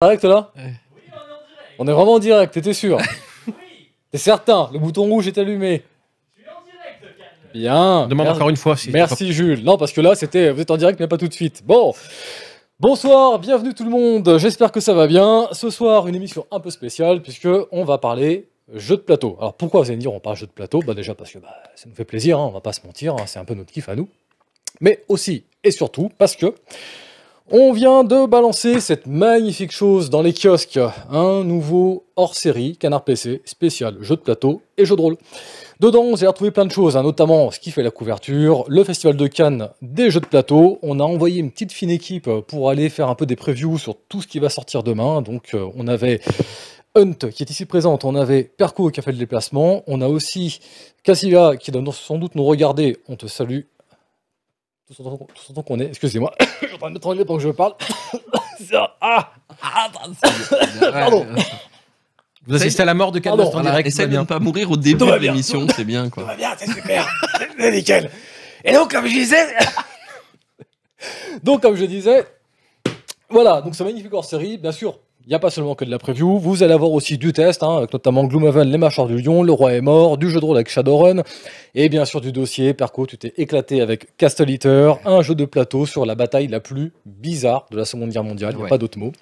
Direct là oui, on, est en direct. on est vraiment en direct, t'étais sûr Oui T'es certain Le bouton rouge est allumé. Je suis en direct, Bien. Demande encore une fois. Si Merci Jules. Non, parce que là, c'était vous êtes en direct, mais pas tout de suite. Bon. Bonsoir, bienvenue tout le monde. J'espère que ça va bien. Ce soir, une émission un peu spéciale puisque on va parler jeu de plateau. Alors pourquoi vous allez me dire on parle jeu de plateau Bah déjà parce que bah, ça nous fait plaisir, hein. on va pas se mentir, hein. c'est un peu notre kiff à nous. Mais aussi et surtout parce que on vient de balancer cette magnifique chose dans les kiosques, un nouveau hors-série Canard PC spécial jeu de plateau et jeu de rôle. Dedans, allez retrouvé plein de choses, hein, notamment ce qui fait la couverture, le festival de Cannes des jeux de plateau. On a envoyé une petite fine équipe pour aller faire un peu des previews sur tout ce qui va sortir demain. Donc euh, on avait Hunt qui est ici présente, on avait Perco qui a fait le déplacement, on a aussi Casilla qui doit sans doute nous regarder, on te salue tout s'entend temps qu'on est. Excusez-moi, je suis en train de m'étrangler pendant que je parle. ah ah Pardon Vous assistez à la mort de quelqu'un en direct. Essaye de ne pas mourir au début de l'émission, c'est bien quoi. Ça va bien, c'est super, c'est nickel. Et donc, comme je disais. donc, comme je disais, voilà, donc c'est magnifique hors série, bien sûr, il n'y a pas seulement que de la preview, vous allez avoir aussi du test, hein, avec notamment Gloomhaven, Les Marcheurs du Lion, Le Roi est mort, du jeu de rôle avec Shadowrun, et bien sûr du dossier. Perco, tu t'es éclaté avec Castle un jeu de plateau sur la bataille la plus bizarre de la Seconde Guerre mondiale, il a pas d'autre mot.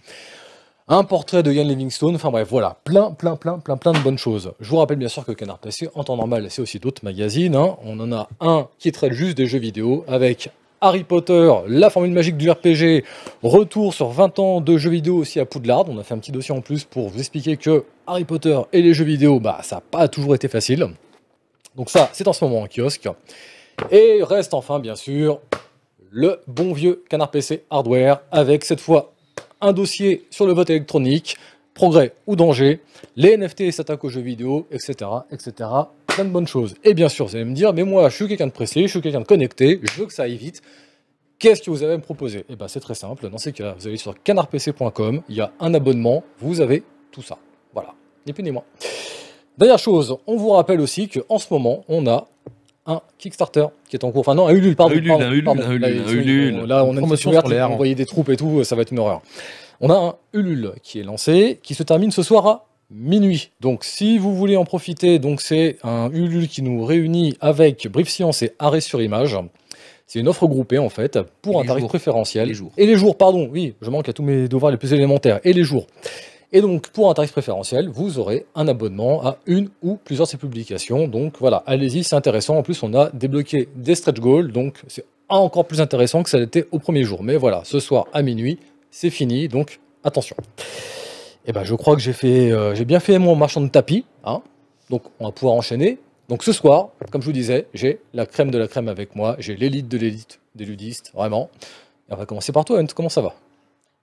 Un portrait de Ian Livingstone, enfin bref, voilà, plein, plein, plein, plein, plein de bonnes choses. Je vous rappelle bien sûr que Canard PC, en temps normal, c'est aussi d'autres magazines. Hein. On en a un qui traite juste des jeux vidéo avec Harry Potter, la formule magique du RPG, retour sur 20 ans de jeux vidéo aussi à Poudlard. On a fait un petit dossier en plus pour vous expliquer que Harry Potter et les jeux vidéo, bah, ça n'a pas toujours été facile. Donc ça, c'est en ce moment en kiosque. Et reste enfin, bien sûr, le bon vieux canard PC hardware avec cette fois un dossier sur le vote électronique, progrès ou danger, les NFT s'attaquent aux jeux vidéo, etc., etc. Plein de bonnes choses. Et bien sûr, vous allez me dire, mais moi, je suis quelqu'un de pressé, je suis quelqu'un de connecté, je veux que ça aille vite. Qu'est-ce que vous avez à me proposer Eh bien, c'est très simple. Dans ces cas vous allez sur canardpc.com, il y a un abonnement, vous avez tout ça. Voilà, ni plus ni moins. Dernière chose, on vous rappelle aussi qu'en ce moment, on a un Kickstarter qui est en cours. Enfin, non, un Ulule, pardon. un Ulule, un Ulule, Ulule, on a sur envoyer hein. des troupes et tout, ça va être une horreur on a un Ulule qui est lancé, qui se termine ce soir à minuit. Donc si vous voulez en profiter, c'est un Ulule qui nous réunit avec Brief Science et Arrêt sur Image. C'est une offre groupée en fait pour un tarif préférentiel. les jours. Et les jours, pardon, oui, je manque à tous mes devoirs les plus élémentaires. Et les jours. Et donc, pour un tarif préférentiel, vous aurez un abonnement à une ou plusieurs de ces publications. Donc voilà, allez-y, c'est intéressant. En plus, on a débloqué des stretch goals, donc c'est encore plus intéressant que ça l'était au premier jour. Mais voilà, ce soir à minuit, c'est fini, donc attention. Et eh ben, je crois que j'ai fait, euh, j'ai bien fait mon marchand de tapis, hein, donc on va pouvoir enchaîner. Donc ce soir, comme je vous disais, j'ai la crème de la crème avec moi, j'ai l'élite de l'élite des ludistes, vraiment. Et on va commencer par toi, Hunt, comment ça va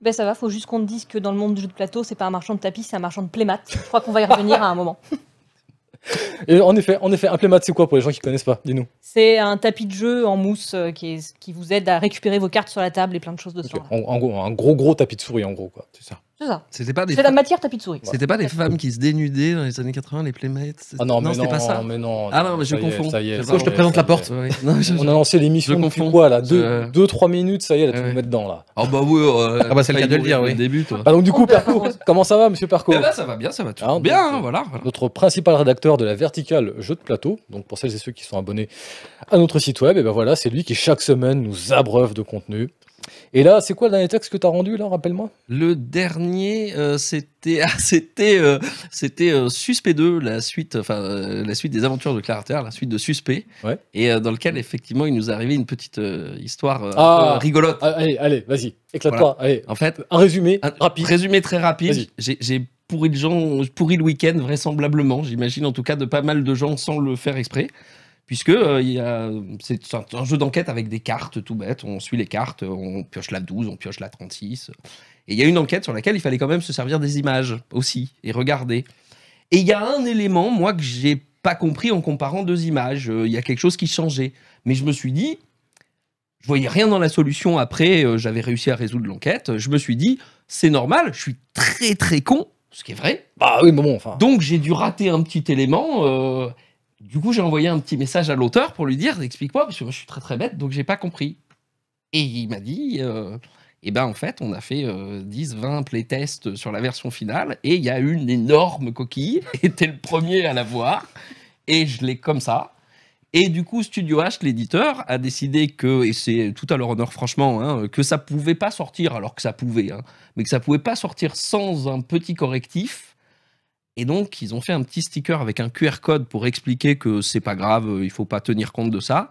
ben ça va, faut juste qu'on te dise que dans le monde du jeu de plateau, c'est pas un marchand de tapis, c'est un marchand de plémates. Je crois qu'on va y revenir à un moment. Et en effet, en effet, un playmat, c'est quoi pour les gens qui connaissent pas Dis-nous. C'est un tapis de jeu en mousse euh, qui, qui vous aide à récupérer vos cartes sur la table et plein de choses de en gros, un gros gros tapis de souris, en gros, quoi. C'est ça. C'était pas C'est la matière tapis de souris. C'était pas des femmes qui se dénudaient dans les années 80, les playmates. Ah non, non, mais non, pas ça. mais non. Ah non, mais je confonds. je te présente la porte. On a lancé l'émission de quoi là 2-3 minutes, ça y est, elle tu nous mets dedans là. Ah bah oui. Oh, euh, ah bah c'est le cas de le dire, oui. Début, toi. Ah, donc du oh, coup, bah, Perco, comment ça va, monsieur Perco eh ben, Ça va bien, ça va tout hein, bien, voilà. Notre principal rédacteur de la verticale jeu de plateau, donc pour celles et ceux qui sont abonnés à notre site web, eh ben voilà, c'est lui qui chaque semaine nous abreuve de contenu. Et là, c'est quoi le dernier texte que tu as rendu, là, rappelle-moi Le dernier, euh, c'était ah, c'était euh, c'était euh, Suspect 2, la suite, enfin, la suite des aventures de Clara la suite de Suspect, ouais. et dans lequel, effectivement, il nous est arrivé une petite histoire ah. rigolote. Ah, allez, allez, vas-y, éclate-toi. En fait, un résumé rapide. Résumé très rapide. J'ai pourri le, pourri le week-end, vraisemblablement, j'imagine, en tout cas, de pas mal de gens sans le faire exprès puisque euh, c'est un, jeu d'enquête avec des cartes tout bête. On suit les cartes, on pioche la 12, on pioche la 36. Et il y a une enquête sur laquelle il fallait quand même se servir des images aussi et regarder. Et il y a un élément, moi, que j'ai pas compris en comparant deux images. Euh, il y a quelque chose qui changeait. Mais je me suis dit, je voyais rien dans la solution après, euh, j'avais réussi à résoudre l'enquête. Je me suis dit, c'est normal, je suis très très con, ce qui est vrai. Bah oui, bon enfin. Donc j'ai dû rater un petit élément. Du coup, j'ai envoyé un petit message à l'auteur pour lui dire explique-moi, parce que moi je suis très très bête, donc j'ai pas compris. Et il m'a dit euh, eh ben en fait, on a fait 10, euh, 20 playtests sur la version finale, et il y a eu une énorme coquille, et t'es le premier à la voir, et je l'ai comme ça. Et du coup, Studio H, l'éditeur, a décidé que, et c'est tout à leur honneur franchement, hein, que ça pouvait pas sortir, alors que ça pouvait, hein, mais que ça pouvait pas sortir sans un petit correctif et donc, ils ont fait un petit sticker avec un QR code pour expliquer que c'est pas grave, euh, il faut pas tenir compte de ça.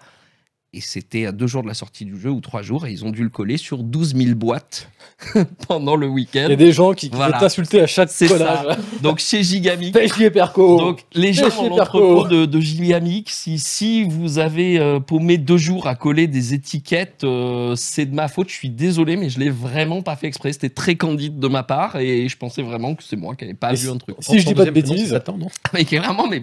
Et c'était à deux jours de la sortie du jeu ou trois jours, et ils ont dû le coller sur 12 000 boîtes pendant le week-end. Il y a des gens qui, vont t'insulter à chaque collage. Donc chez Gigamic. Perco. Donc les gens de, de, Gigamic, si, vous avez euh, paumé deux jours à coller des étiquettes, euh, c'est de ma faute. Je suis désolé, mais je l'ai vraiment pas fait exprès. C'était très candide de ma part, et je pensais vraiment que c'est moi qui n'avais pas vu un truc. Si, je dis pas de bêtises, attends, non. Mais, clairement mais,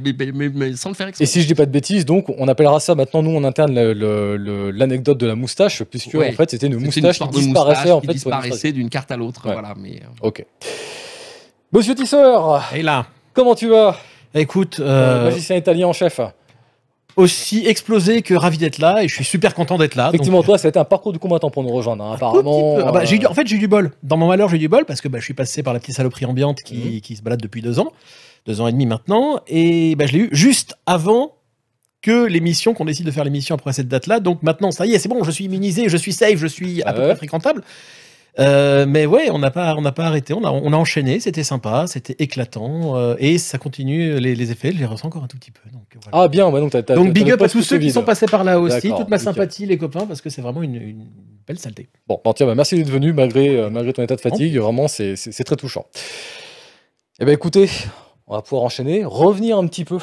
sans le faire exprès. Et si je dis pas de bêtises, donc on appellera ça maintenant nous en interne le l'anecdote de la moustache, puisque en fait c'était une moustache qui disparaissait, en fait, d'une carte à l'autre. Voilà, mais... Euh. Ok. Monsieur Tisseur Et là Comment tu vas Écoute. Euh, euh, magicien italien en chef aussi explosé que ravi d'être là et je suis super content d'être là. Effectivement, toi, ça a été un parcours du combattant pour nous rejoindre, hein, apparemment. Ah bah, en fait, j'ai eu du bol. Dans mon malheur, j'ai eu du bol parce que bah, je suis passé par la petite saloperie ambiante qui, mhm. qui, se balade depuis deux ans, deux ans et demi maintenant, et bah, je l'ai eu juste avant que l'émission, qu'on décide de faire l'émission après cette date-là. Donc maintenant, ça y est, c'est bon, je suis immunisé, je suis safe, je suis à ah peu près fréquentable. Euh, mais ouais, on n'a pas, pas arrêté, on a, on a enchaîné, c'était sympa, c'était éclatant, euh, et ça continue, les, effets, je les ressens encore un tout petit peu. Donc, Ah bien, ouais donc, big up à tous ceux qui sont passés par là aussi, toute ma sympathie, les copains, parce que c'est vraiment une, belle saleté. Bon, bah, tiens, bah, merci d'être venu malgré, euh, malgré ton état de fatigue, vraiment c'est très touchant. Eh bien écoutez, on va pouvoir enchaîner, revenir un petit peu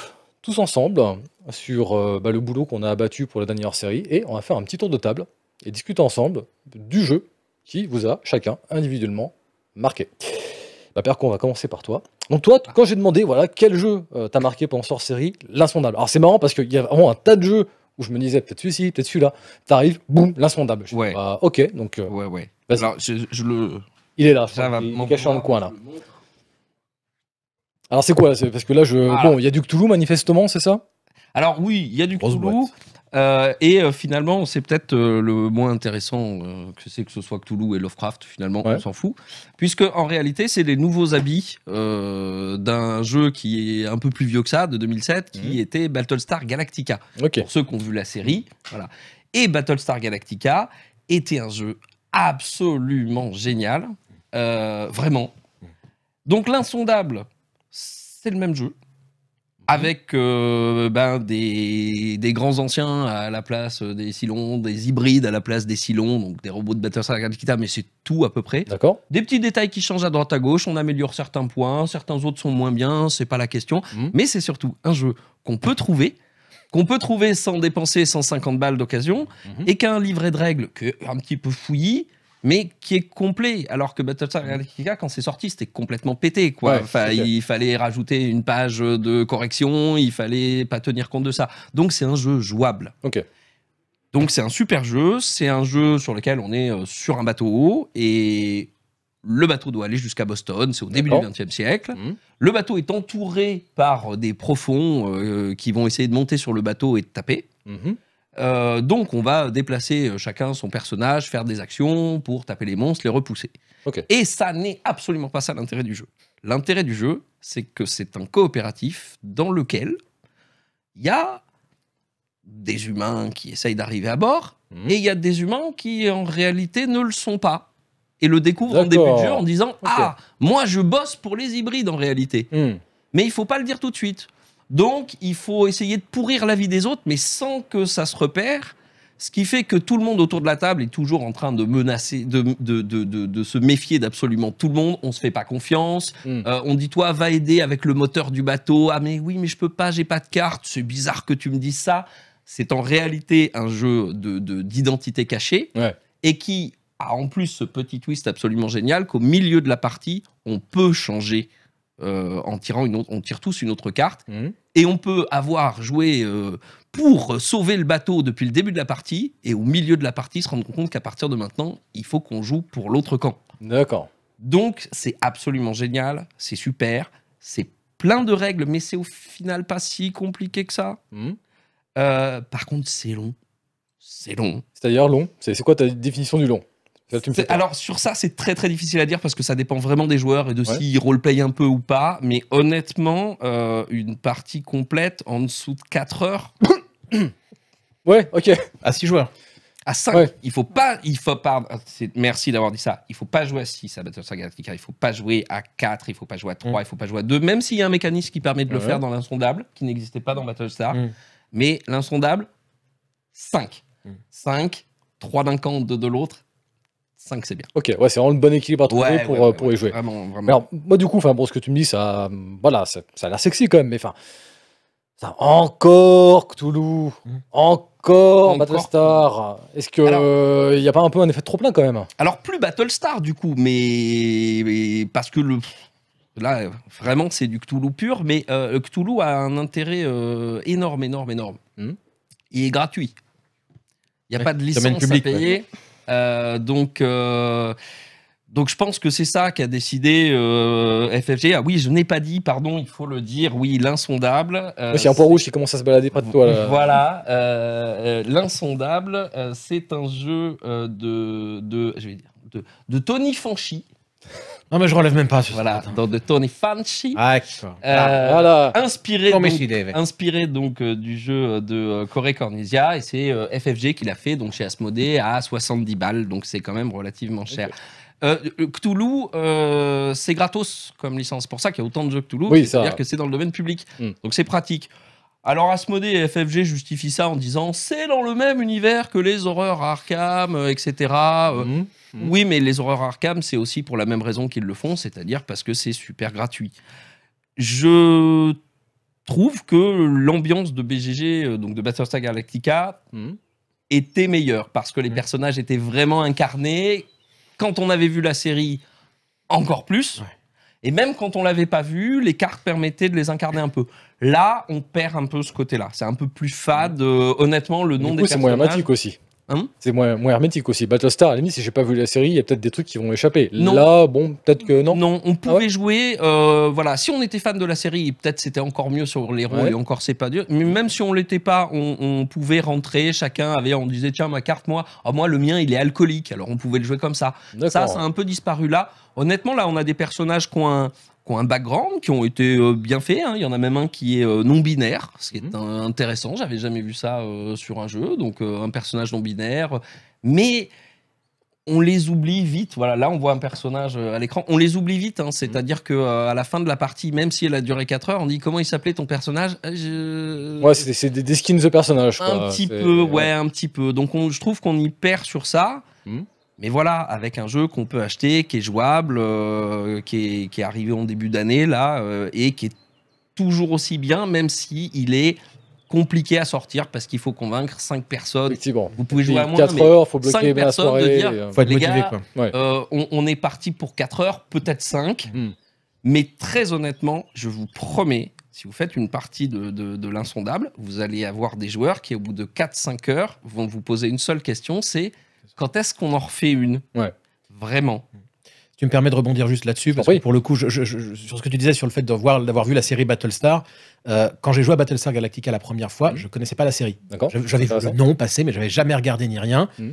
tous ensemble sur euh, bah, le boulot qu'on a abattu pour la dernière série et on va faire un petit tour de table et discuter ensemble du jeu qui vous a chacun individuellement marqué. Bah, Père, on va commencer par toi. Donc toi, quand j'ai demandé voilà quel jeu tu euh, t'a marqué pendant cette série, l'insondable. Alors c'est marrant parce qu'il y a vraiment un tas de jeux où je me disais peut-être celui-ci, peut-être celui-là. T'arrives, boum, l'insondable. ouais. Bah, ok, donc. Euh, ouais, ouais. Alors je, le. Il est là. Ça va, il, caché dans le coin là. Alors c'est quoi Parce que là, je... Ah. bon, il y a du Cthulhu manifestement, c'est ça Alors oui, il y a du Cthulhu. Euh, et euh, finalement, c'est peut-être euh, le moins intéressant que c'est que ce soit Cthulhu et Lovecraft, finalement, on s'en fout. Puisque en réalité, c'est les nouveaux habits d'un jeu qui est un peu plus vieux que ça, de 2007, qui mhm. était Battlestar Galactica. Pour ceux qui ont vu la série. Voilà. Et Battlestar Galactica était un jeu absolument génial. vraiment. Donc l'insondable, le même jeu. Mhm. Avec euh, ben, des, grands anciens à la place des Cylons, des hybrides à la place des Cylons, donc des robots de Battlestar Galactica, mais c'est tout à peu près. D'accord. Des petits détails qui changent à droite à gauche, on améliore certains points, certains autres sont moins bien, c'est pas la question. Mhm. Mais c'est surtout un jeu qu'on peut trouver, qu'on peut trouver sans dépenser 150 balles d'occasion, mhm. et qu'un livret de règles que un petit peu fouillis, mais qui est complet. Alors que Battlestar mm. Galactica, quand c'est sorti, c'était complètement pété. Quoi. enfin, il fallait rajouter une page de correction, il fallait pas tenir compte de ça. Donc c'est un jeu jouable. Donc c'est un super jeu, c'est un jeu sur lequel on est euh, sur un bateau et le bateau doit aller jusqu'à Boston, c'est au début du XXe siècle. Mm. Le bateau est entouré par euh, des profonds euh, qui vont essayer de monter sur le bateau et de taper. Mm-hmm. Euh, donc, on va déplacer euh, chacun son personnage, faire des actions pour taper les monstres, les repousser. Et ça n'est absolument pas ça l'intérêt du jeu. L'intérêt du jeu, c'est que c'est un coopératif dans lequel il y a des humains qui essayent d'arriver à bord mhm. et il y a des humains qui, en réalité, ne le sont pas et le découvrent en début de jeu en disant Ah, moi, je bosse pour les hybrides en réalité. Hmm. Mais il faut pas le dire tout de suite. Donc, il faut essayer de pourrir la vie des autres, mais sans que ça se repère. Ce qui fait que tout le monde autour de la table est toujours en train de menacer, de, se méfier d'absolument tout le monde. On se fait pas confiance. Mm. Euh, on dit toi va aider avec le moteur du bateau. Ah mais oui mais je peux pas, j'ai pas de carte. C'est bizarre que tu me dises ça. C'est en réalité un jeu d'identité cachée et qui a en plus ce petit twist absolument génial qu'au milieu de la partie on peut changer euh, en tirant une on tire tous une autre carte, mmh. et on peut avoir joué euh, pour sauver le bateau depuis le début de la partie, et au milieu de la partie se rendre compte qu'à partir de maintenant, il faut qu'on joue pour l'autre camp. D'accord. Donc c'est absolument génial, c'est super, c'est plein de règles, mais c'est au final pas si compliqué que ça. Mmh. Euh, par contre, c'est long. C'est long. C'est d'ailleurs long. C'est quoi ta définition du long alors sur ça, c'est très très difficile à dire parce que ça dépend vraiment des joueurs et de s'ils ouais. roleplay un peu ou pas. Mais honnêtement, euh, une partie complète en dessous de 4 heures. ouais, ok. À 6 joueurs. À 5. Il faut pas. Il faut pas ah, merci d'avoir dit ça. Il faut pas jouer à 6 à Battlestar Galactica. Il faut pas jouer à 4. Il faut pas jouer à 3. Il mm. Il faut pas jouer à 2. Même s'il y a un mécanisme qui permet de le faire dans l'insondable, qui n'existait pas dans Battlestar. Mm. Mais l'insondable, 5. 5, 3 d'un camp, 2 de l'autre 5, c'est bien. Ok, ouais, c'est vraiment le bon équilibre à trouver pour, euh, pour y jouer. Alors, moi, du coup, pour ce que tu me dis, ça, euh, voilà, ça, ça a l'air sexy quand même, mais enfin. Ça, encore Cthulhu, hmm. encore, Battlestar. Est-ce que il n'y euh, a pas un peu un effet trop plein quand même Alors plus Battlestar du coup, mais, parce que le là vraiment c'est du Cthulhu pur, mais Cthulhu a un intérêt énorme, énorme, énorme. Hmm. Il est gratuit. Il n'y a pas de licence à payer. Euh, donc. Euh, donc je pense que c'est ça qu'a décidé euh, FFG. Ah oui, je n'ai pas dit, pardon, il faut le dire, oui, l'insondable. c'est un point rouge qui commence à se balader près de toi. Là. Voilà, l'insondable, c'est un jeu de, de, je vais dire, de, de Tony Fanchi. Non, mais je relève même pas. Voilà, dans de Tony Fanci. Ah, euh, ah, voilà. Inspiré, inspiré donc euh, du jeu euh, de euh, Cornisia, et c'est FFG qui l'a fait donc chez Asmodée à 70 balles, donc c'est quand même relativement cher. Cthulhu, c'est gratos comme licence, C'est pour ça qu'il y a autant de jeux Cthulhu, oui, c'est-à-dire que c'est dans le domaine public, hmm. donc c'est pratique. Alors Asmodée et FFG justifient ça en disant c'est dans le même univers que les horreurs Arkham, etc. Mm. Oui, mais les horreurs Arkham, c'est aussi pour la même raison qu'ils le font, c'est-à-dire parce que c'est super gratuit. Je trouve que l'ambiance de BGG, euh, donc de Battlestar Galactica, mm. était meilleure parce que les mm. personnages étaient vraiment incarnés. Quand on avait vu la série, encore plus. Et même quand on l'avait pas vu, les cartes permettaient de les incarner un peu. Là, on perd un peu ce côté-là. C'est un peu plus fade. Euh, honnêtement, le nom des C'est moins aussi. Ah c'est moins, hermétique aussi. Battlestar, à si j'ai pas vu la série, il y a peut-être des trucs qui vont échapper. Non. Là, bon, peut-être que non. Non, on ah pouvait jouer. Euh, voilà, si on était fan de la série, peut-être c'était encore mieux sur les rôles et encore c'est pas dur Mais même si on l'était pas, on, pouvait rentrer. Chacun avait, on disait tiens ma carte moi, ah, moi le mien il est alcoolique. Alors on pouvait le jouer comme ça. Ça, ça a un peu disparu là. Honnêtement, là, on a des personnages qui ont un, qui ont un background, qui ont été euh, bien faits. Hein. Il y en a même un qui est euh, non-binaire, ce qui est mhm. intéressant. J'avais jamais vu ça euh, sur un jeu. Donc, un personnage non-binaire. Mais on les oublie vite. Voilà, là, on voit un personnage à l'écran. On les oublie vite. Hein. C'est-à-dire mhm. que qu'à la fin de la partie, même si elle a duré 4 heures, on dit comment il s'appelait ton personnage Ouais, c'est des, skins de personnages. Un petit peu, ouais, un petit peu. Donc, je trouve qu'on y perd sur ça. Mhm. Mais voilà, avec un jeu qu'on peut acheter, qui est jouable, euh, qui, est, qui, est, arrivé en début d'année, là, euh, et qui est toujours aussi bien, même si il est compliqué à sortir parce qu'il faut convaincre 5 personnes. Effectivement. Vous pouvez jouer à moins, 4 mais heures, faut bloquer 5 personnes la soirée, euh, faut être les gars, on, est parti pour 4 heures, peut-être 5, hmm. mais très honnêtement, je vous promets, si vous faites une partie de, de, de l'insondable, vous allez avoir des joueurs qui, au bout de 4-5 heures, vont vous poser une seule question, c'est quand est-ce qu'on en refait une ouais. Vraiment mm. tu me permets de rebondir juste là-dessus, parce ah que pour le coup, je, sur ce que tu disais sur le fait d'avoir, vu la série Battlestar, euh, quand j'ai joué à Battlestar Galactica la première fois, je mm. je connaissais pas la série. J'avais vu le nom passer, mais j'avais jamais regardé ni rien. Mm.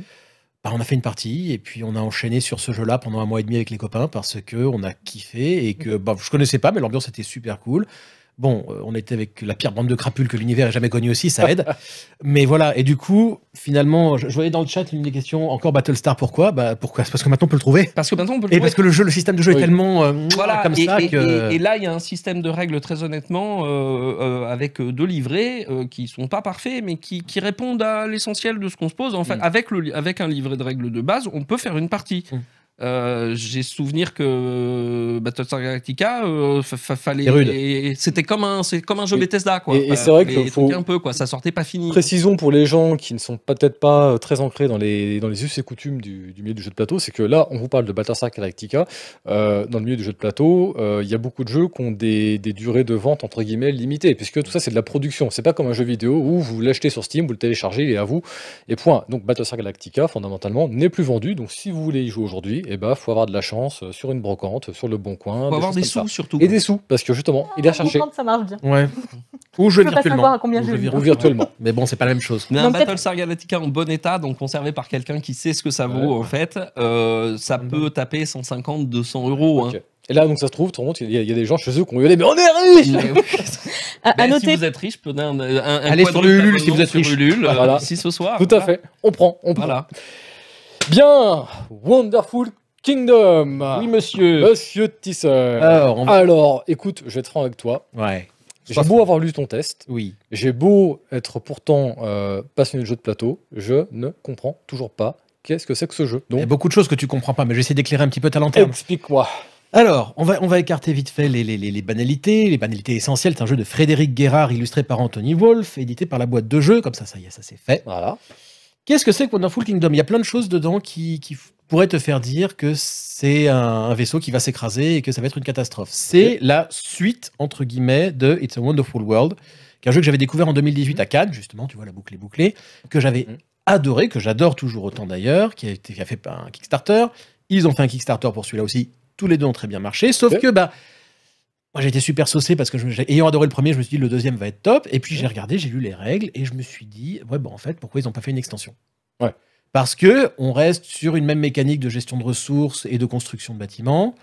Bah, on a fait une partie et puis on a enchaîné sur ce jeu-là pendant un mois et demi avec les copains parce que on a kiffé et que je bah, je connaissais pas, mais l'ambiance était super cool. Bon, euh, on était avec la pire bande de crapules que l'univers ait jamais connue aussi, ça aide. Mais voilà, et du coup, finalement, je, voyais dans le chat une des questions, encore Battlestar, pourquoi Bah pourquoi C'est parce que maintenant on peut le trouver. Parce que maintenant on peut le trouver. Et parce que le jeu, le système de jeu est tellement euh, voilà, et, là, il y a un système de règles, très honnêtement, euh, avec deux livrets qui sont pas parfaits, mais qui, répondent à l'essentiel de ce qu'on se pose. En fait, mm. avec, le, avec un livret de règles de base, on peut faire une partie. Mm. Euh, j'ai souvenir que euh, Battlestar Galactica, euh, fallait. C'était comme un, c'est comme un jeu Bethesda quoi. Et, c'est vrai que faut un peu quoi, ça sortait pas fini. Précision pour les gens qui ne sont peut-être pas très ancrés dans les dans les us et coutumes du, milieu du jeu de plateau, c'est que là on vous parle de Battlestar Galactica. dans le milieu du jeu de plateau, il y a beaucoup de jeux qui ont des, des, durées de vente entre guillemets limitées, puisque tout ça c'est de la production. C'est pas comme un jeu vidéo où vous l'achetez sur Steam, vous le téléchargez, il est à vous et point. Donc Battlestar Galactica fondamentalement n'est plus vendu. Donc si vous voulez y jouer aujourd'hui il eh ben, faut avoir de la chance euh, sur une brocante, sur le bon coin. Faut avoir des sous surtout. Et des sous, parce que justement, ah, il est recherché. Ça marche bien. Ouais. Ou je, virtuellement. À combien Ou, je virtuellement. Mais bon, c'est pas la même chose. Mais un Battle Star Galactica en bon état, donc conservé par quelqu'un qui sait ce que ça vaut en fait, euh, ça peut taper 150, 200 euros. Hein. Et là, donc ça se trouve, il y, a des gens chez eux qui ont eu mais on est riche À ben, noter... Si vous êtes riche, prenez un, un, un Allez sur Ulule si vous êtes riche. Ulule, euh, ce soir. Tout à fait. On prend, on prend. Voilà. Bien Wonderful Kingdom Oui, monsieur Monsieur Tisser Alors, écoute, je vais être franc avec toi. Ouais. J'ai beau avoir lu ton test, Oui. j'ai beau être pourtant euh, passionné de jeux de plateau, je ne comprends toujours pas qu'est-ce que c'est que ce jeu. Il y a beaucoup de choses que tu comprends pas, mais j'essaie d'éclairer un petit peu ta lanterne. explique-moi. Alors, on va, on va écarter vite fait les, banalités. Les banalités essentielles, c'est un jeu de Frédéric Guérard illustré par Anthony Wolff, édité par la boîte de jeux, comme ça, ça y est, ça c'est fait. Voilà. Qu'est-ce que c'est que Wonderful Kingdom Il y a plein de choses dedans qui, pourraient te faire dire que c'est un, vaisseau qui va s'écraser et que ça va être une catastrophe. C'est la suite, entre guillemets, de It's a Wonderful World, qui est un jeu que j'avais découvert en 2018 mhm. à Cannes, justement, tu vois, la boucle est bouclée, que j'avais mhm. adoré, que j'adore toujours autant d'ailleurs, qui, a fait un Kickstarter. Ils ont fait un Kickstarter pour celui-là aussi, tous les deux ont très bien marché, sauf que, bah, moi, j'ai été super saucé parce que, je, ayant adoré le premier, je me suis dit le deuxième va être top. Et puis, j'ai regardé, j'ai lu les règles et je me suis dit, ouais, bon bah, en fait, pourquoi ils n'ont pas fait une extension Ouais. Parce que on reste sur une même mécanique de gestion de ressources et de construction de bâtiments,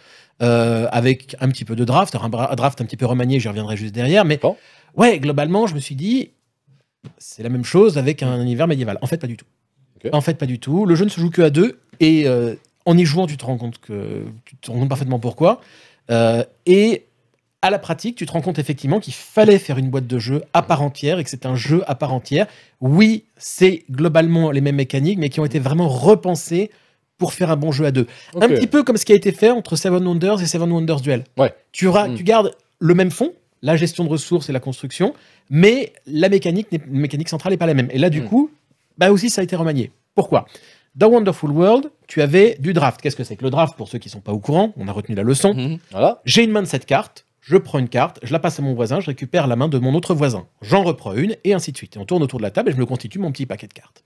euh, avec un petit peu de draft, un draft un petit peu remanié, j'y reviendrai juste derrière. Mais ouais, globalement, je me suis dit, c'est la même chose avec un mm. univers médiéval. En fait, pas du tout. En fait, pas du tout. Le jeu ne se joue que à deux et euh, en y jouant, tu te rends compte que tu te rends compte parfaitement pourquoi. Euh, et à la pratique, tu te rends compte effectivement qu'il fallait faire une boîte de jeu à part entière et que c'est un jeu à part entière. Oui, c'est globalement les mêmes mécaniques, mais qui ont été vraiment repensées pour faire un bon jeu à deux. Un petit peu comme ce qui a été fait entre Seven Wonders et Seven Wonders Duel. Ouais. Tu, auras, mm. tu gardes le même fond, la gestion de ressources et la construction, mais la mécanique, mécanique centrale n'est pas la même. Et là, du mm. coup, bah aussi, ça a été remanié. Pourquoi dans Wonderful World, tu avais du draft. Qu'est-ce que c'est que le draft Pour ceux qui ne sont pas au courant, on a retenu la leçon. Mm-hmm. Voilà. J'ai une main de cette carte je prends une carte, je la passe à mon voisin, je récupère la main de mon autre voisin, j'en reprends une, et ainsi de suite. on tourne autour de la table et je me constitue mon petit paquet de cartes.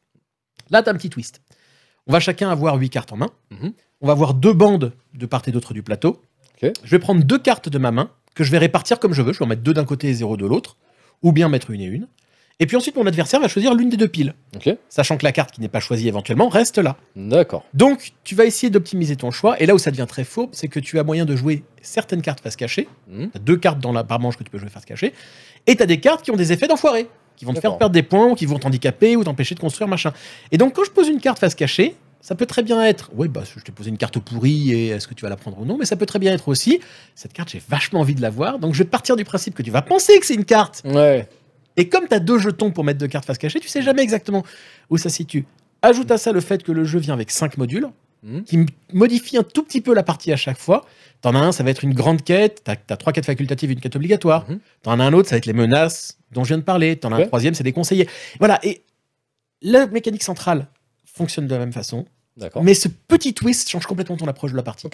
Là, tu as un petit twist. On va chacun avoir huit cartes en main. Mhm. On va avoir deux bandes de part et d'autre du plateau. Je vais prendre deux cartes de ma main que je vais répartir comme je veux. Je vais en mettre deux d'un côté et zéro de l'autre, ou bien mettre une et une. Et puis ensuite, mon adversaire va choisir l'une des deux piles. Sachant que la carte qui n'est pas choisie éventuellement reste là. D'accord. Donc, tu vas essayer d'optimiser ton choix. Et là où ça devient très faux, c'est que tu as moyen de jouer certaines cartes face cachée. Hmm. Tu as deux cartes dans la, barre manche que tu peux jouer face cachée. Et tu as des cartes qui ont des effets d'enfoiré. Qui vont te faire perdre des points, qui vont t'handicaper, ou t'empêcher de construire, machin. Et donc, quand je pose une carte face cachée, ça peut très bien être, oui, bah, je t'ai posé une carte pourrie et est-ce que tu vas la prendre ou non, mais ça peut très bien être aussi, cette carte, j'ai vachement envie de la voir, donc je vais partir du principe que tu vas penser que c'est une carte. Ouais. Et comme tu as deux jetons pour mettre deux cartes face cachée, tu sais jamais exactement où ça se situe. Ajoute à ça le fait que le jeu vient avec cinq modules hmm. qui modifient un tout petit peu la partie à chaque fois. T'en as un, ça va être une grande quête. T'as as trois quêtes facultatives, et une quête obligatoire. Tu hmm. T'en as un autre, ça va être les menaces dont je viens de parler. T'en as un troisième, c'est des conseillers. Voilà. Et la mécanique centrale fonctionne de la même façon. Mais ce petit twist change complètement ton approche de la partie.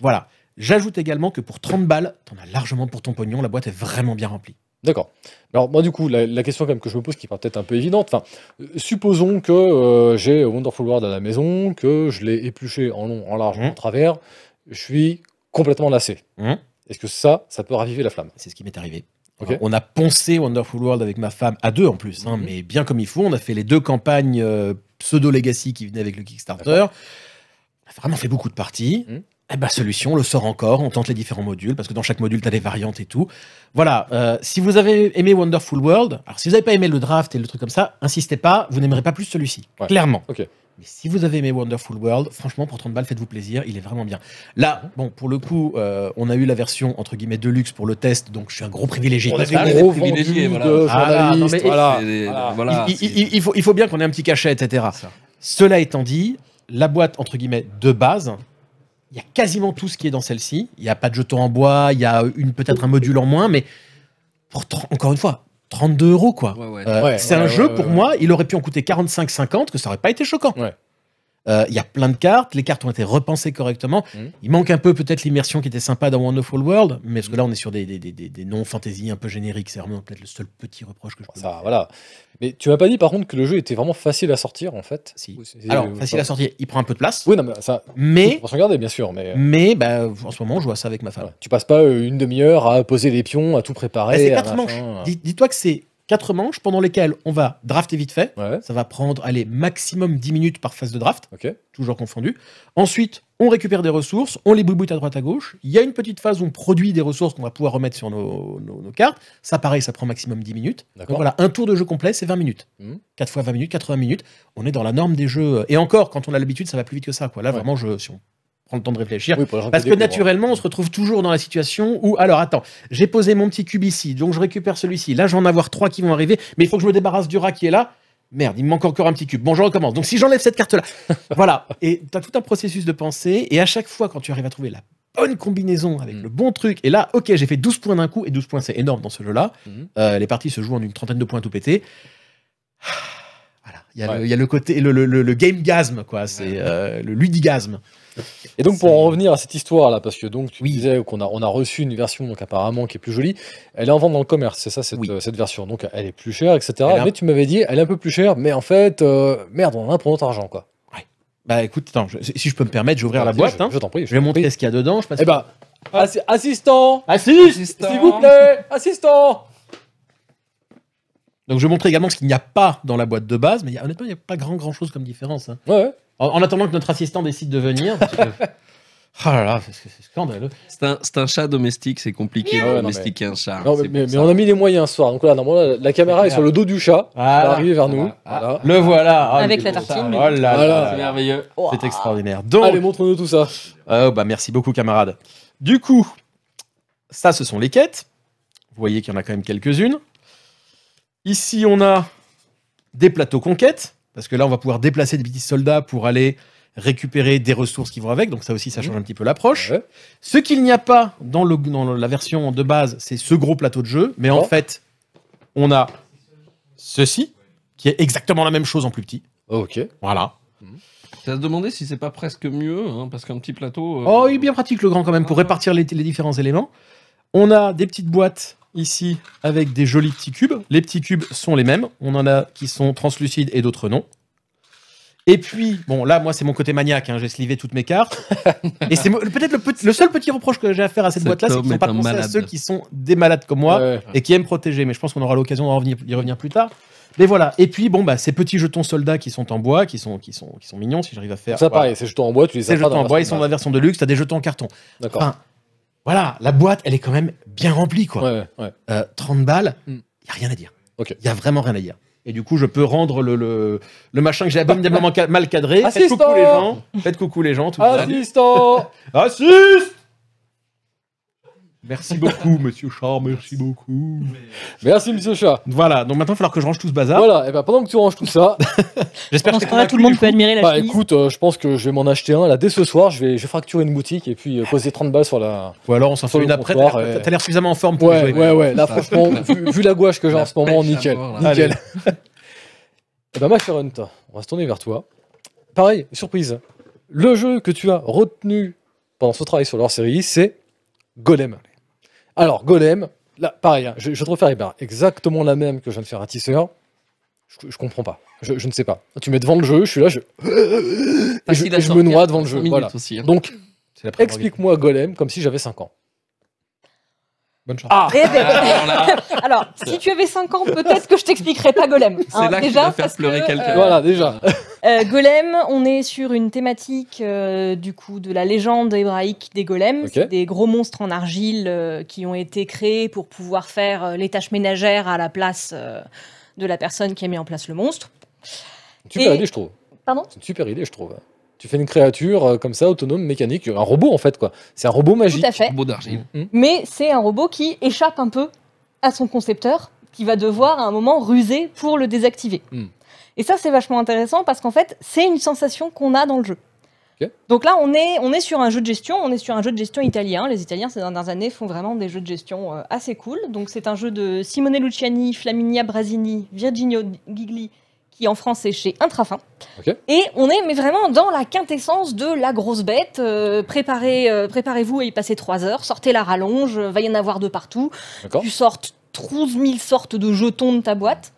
Voilà. J'ajoute également que pour 30 balles, t'en as largement pour ton pognon. La boîte est vraiment bien remplie. D'accord. Alors moi du coup, la, question quand que je me pose, qui paraît peut-être un peu évidente, enfin, euh, supposons que euh, j'ai Wonderful World à la maison, que je l'ai épluché en long, en large, en mmh. travers, je suis complètement lassé. Mmh. Est-ce que ça, ça peut raviver la flamme C'est ce qui m'est arrivé. on a poncé Wonderful World avec ma femme à deux en plus, hein, mmh. mais bien comme il faut, on a fait les deux campagnes euh, pseudo legacy qui venaient avec le Kickstarter. On a vraiment fait beaucoup de parties. Eh ben, solution, on le sort encore, on tente les différents modules, parce que dans chaque module, tu as des variantes et tout. Voilà, euh, si vous avez aimé Wonderful World, alors si vous n'avez pas aimé le draft et le truc comme ça, insistez pas, vous n'aimerez pas plus celui-ci, clairement. Mais si vous avez aimé Wonderful World, franchement, pour 30 balles, faites-vous plaisir, il est vraiment bien. Là, bon, pour le coup, euh, on a eu la version, entre guillemets, de luxe pour le test, donc je suis un gros privilégié. On gros privilégié, voilà. Ah, mais, voilà, il, faut, il faut bien qu'on ait un petit cachet, etc. Cela étant dit, la boîte, entre guillemets, de base, il y a quasiment tout ce qui est dans celle-ci. Il n'y a pas de jetons en bois, il y a une peut-être un module en moins, mais pour encore une fois, 32 euros quoi. Euh, c'est un jeu pour moi, il aurait pu en coûter 45-50, que ça aurait pas été choquant. Euh, il y a plein de cartes, les cartes ont été repensées correctement. Mmh. Il manque un peu peut-être l'immersion qui était sympa dans Wonderful World, mais parce que mmh. là on est sur des, des, des, noms fantasy un peu génériques, c'est vraiment peut-être le seul petit reproche que je peux. Ça, voilà. Mais tu m'as pas dit par contre que le jeu était vraiment facile à sortir en fait. Si. Alors facile à sortir, il prend un peu de place. Oui, non, mais ça. Mais. On se regarder bien sûr, mais. Euh. Mais bah, en ce moment, je vois ça avec ma femme. Tu passes pas euh, une demi-heure à poser les pions, à tout préparer. Bah, c'est quatre Dis-toi que c'est quatre manches pendant lesquelles on va drafter vite fait. Ça va prendre, allez, maximum 10 minutes par phase de draft. Toujours confondu. Ensuite, on récupère des ressources, on les bouboute à droite à gauche. Il y a une petite phase où on produit des ressources qu'on va pouvoir remettre sur nos, cartes. Ça, pareil, ça prend maximum 10 minutes. Donc voilà, un tour de jeu complet, c'est 20 minutes. 4 hmm. fois 20 minutes, 80 minutes. On est dans la norme des jeux. Et encore, quand on a l'habitude, ça va plus vite que ça. Quoi. Là, vraiment, je, si prendre le temps de réfléchir. parce que naturellement, on se retrouve toujours dans la situation où, alors attends, j'ai posé mon petit cube ici, donc je récupère celui-ci. Là, j'en avoir trois qui vont arriver, mais il faut que je me débarrasse du rat qui est là. Merde, il me manque encore un petit cube. Bon, je recommence. Donc, si j'enlève cette carte-là, voilà. Et tu as tout un processus de pensée. Et à chaque fois, quand tu arrives à trouver la bonne combinaison avec mm. le bon truc, et là, ok, j'ai fait 12 points d'un coup, et 12 points, c'est énorme dans ce jeu-là. Mm. Euh, les parties se jouent en une trentaine de points tout pété. Voilà. Il y, a le, côté, le, le, le, gamegasme, quoi. C'est euh, le ludigasme. Et donc pour en revenir à cette histoire là, parce que donc tu disais qu'on a, on a reçu une version donc apparemment qui est plus jolie, elle est en vente dans le commerce, c'est ça cette, euh, version. Donc elle est plus chère, etc. Mais tu m'avais dit elle est un peu plus chère, mais en fait euh, merde on en a pour notre argent quoi. Bah écoute, si je peux me permettre, j'ouvre la boîte. Hein. Je, t'en prie. Je, vais montrer ce qu'il y a dedans. Je bah, assistant, s'il vous plaît, assistant. Donc je vais montrer également ce qu'il n'y a pas dans la boîte de base, mais y a, honnêtement il n'y a pas grand grand chose comme différence. Hein. Ouais. ouais. En, attendant que notre assistant décide de venir. Oh là là, c'est scandaleux. C'est un, chat domestique, c'est compliqué de domestiquer un chat. Non, mais, on a mis les moyens ce soir. Donc là, normalement, la, caméra est, sur le dos du chat. Il est vers nous. Ah, le voilà. Oh, Avec la tartine. Oh là voilà. C'est merveilleux. C'est extraordinaire. Donc, Allez, montre-nous tout ça. Euh, bah, merci beaucoup, camarade. Du coup, ça, ce sont les quêtes. Vous voyez qu'il y en a quand même quelques-unes. Ici, on a des plateaux conquêtes. Parce que là, on va pouvoir déplacer des petits soldats pour aller récupérer des ressources qui vont avec. Donc ça aussi, ça mhm. change un petit peu l'approche. Ce qu'il n'y a pas dans, la version de base, c'est ce gros plateau de jeu. Mais en oh. fait, on a ceci, qui est exactement la même chose en plus petit. Oh, ok. Voilà. Mhm. Ça se demander si c'est pas presque mieux, hein, parce qu'un petit plateau. Euh, oh, il est bien pratique le grand quand même pour ah. répartir les différents éléments. On a des petites boîtes ici avec des jolis petits cubes. Les petits cubes sont les mêmes. On en a qui sont translucides et d'autres non. Et puis, bon, là, moi, c'est mon côté maniaque. Hein. j'ai slivé toutes mes cartes. et c'est peut-être le, seul petit reproche que j'ai à faire à cette boîte-là, c'est qu'ils ne sont pas pensés à ceux qui sont des malades comme moi et qui aiment protéger. Mais je pense qu'on aura l'occasion d'y revenir, plus tard. Mais voilà. Et puis, bon, bah, ces petits jetons soldats qui sont en bois, qui sont, qui sont, qui sont mignons, si j'arrive à faire. Ça, pareil, ces jetons en bois, tu les as Ces jetons en bois, ils sont dans la version de luxe. Tu as des jetons en carton. D'accord. Voilà, la boîte, elle est quand même bien remplie, quoi. 30 euh, balles, mm. il n'y a rien à dire. Il n'y a vraiment rien à dire. Et du coup, je peux rendre le, le, machin que j'ai abominablement mal cadré. faites coucou les gens. Faites coucou les gens. Tout Assistant Assiste Merci beaucoup, monsieur Chat, merci beaucoup. Merci, monsieur Chat. Voilà, donc maintenant il va falloir que je range tout ce bazar. Voilà, et eh bien pendant que tu ranges tout ça, j'espère que tout le monde peut admirer la bah, écoute, euh, je pense que je vais m'en acheter un là dès ce soir. Je vais, je fracturer une boutique et puis euh, ah. poser 30 balles sur la. Ou alors on s'en fait une après. T'as l'air suffisamment en forme pour ouais, jouer. Ouais, ouais, là franchement, vu, la gouache que j'ai en ce moment, nickel. nickel. et eh bien ma chère Hunt, on va se tourner vers toi. Pareil, surprise. Le jeu que tu as retenu pendant ce travail sur leur série, c'est Golem. Alors, Golem, là, pareil, hein, je, te refaire exactement la même que je viens de faire à Tisseur. Je, je, comprends pas. Je, ne sais pas. Tu mets devant le jeu, je suis là, je. me noie devant le jeu. Voilà. Hein. Donc, explique-moi Golem comme si j'avais 5 ans. Bonne chance. Ah. Eh ben. ah, alors, si tu avais 5 ans, peut-être que je t'expliquerais pas Golem. C'est hein, là déjà, faire pleurer quelqu'un. Euh, voilà, déjà. Euh, golem, on est sur une thématique euh, du coup de la légende hébraïque des golems, des gros monstres en argile qui ont été créés pour pouvoir faire les tâches ménagères à la place de la personne qui a mis en place le monstre. Super idée, je trouve. Pardon C'est une super idée, je trouve. Tu fais une créature euh, comme ça, autonome, mécanique, un robot en fait, quoi. C'est un robot magique. Tout Robot d'argile. Mm, mm. Mais c'est un robot qui échappe un peu à son concepteur, qui va devoir à un moment ruser pour le désactiver. Mm. Et ça, c'est vachement intéressant parce qu'en fait, c'est une sensation qu'on a dans le jeu. Donc là, on est, on est sur un jeu de gestion, on est sur un jeu de gestion italien. Les Italiens, ces dernières années, font vraiment des jeux de gestion euh, assez cool. Donc c'est un jeu de Simone Luciani, Flaminia Brasini, Virginio Gigli qui en France est chez Intrafin. Et on est mais vraiment dans la quintessence de la grosse bête. préparez, vous à y passer trois heures, sortez la rallonge, va y en avoir de partout. Tu sortes 13 000 sortes de jetons de ta boîte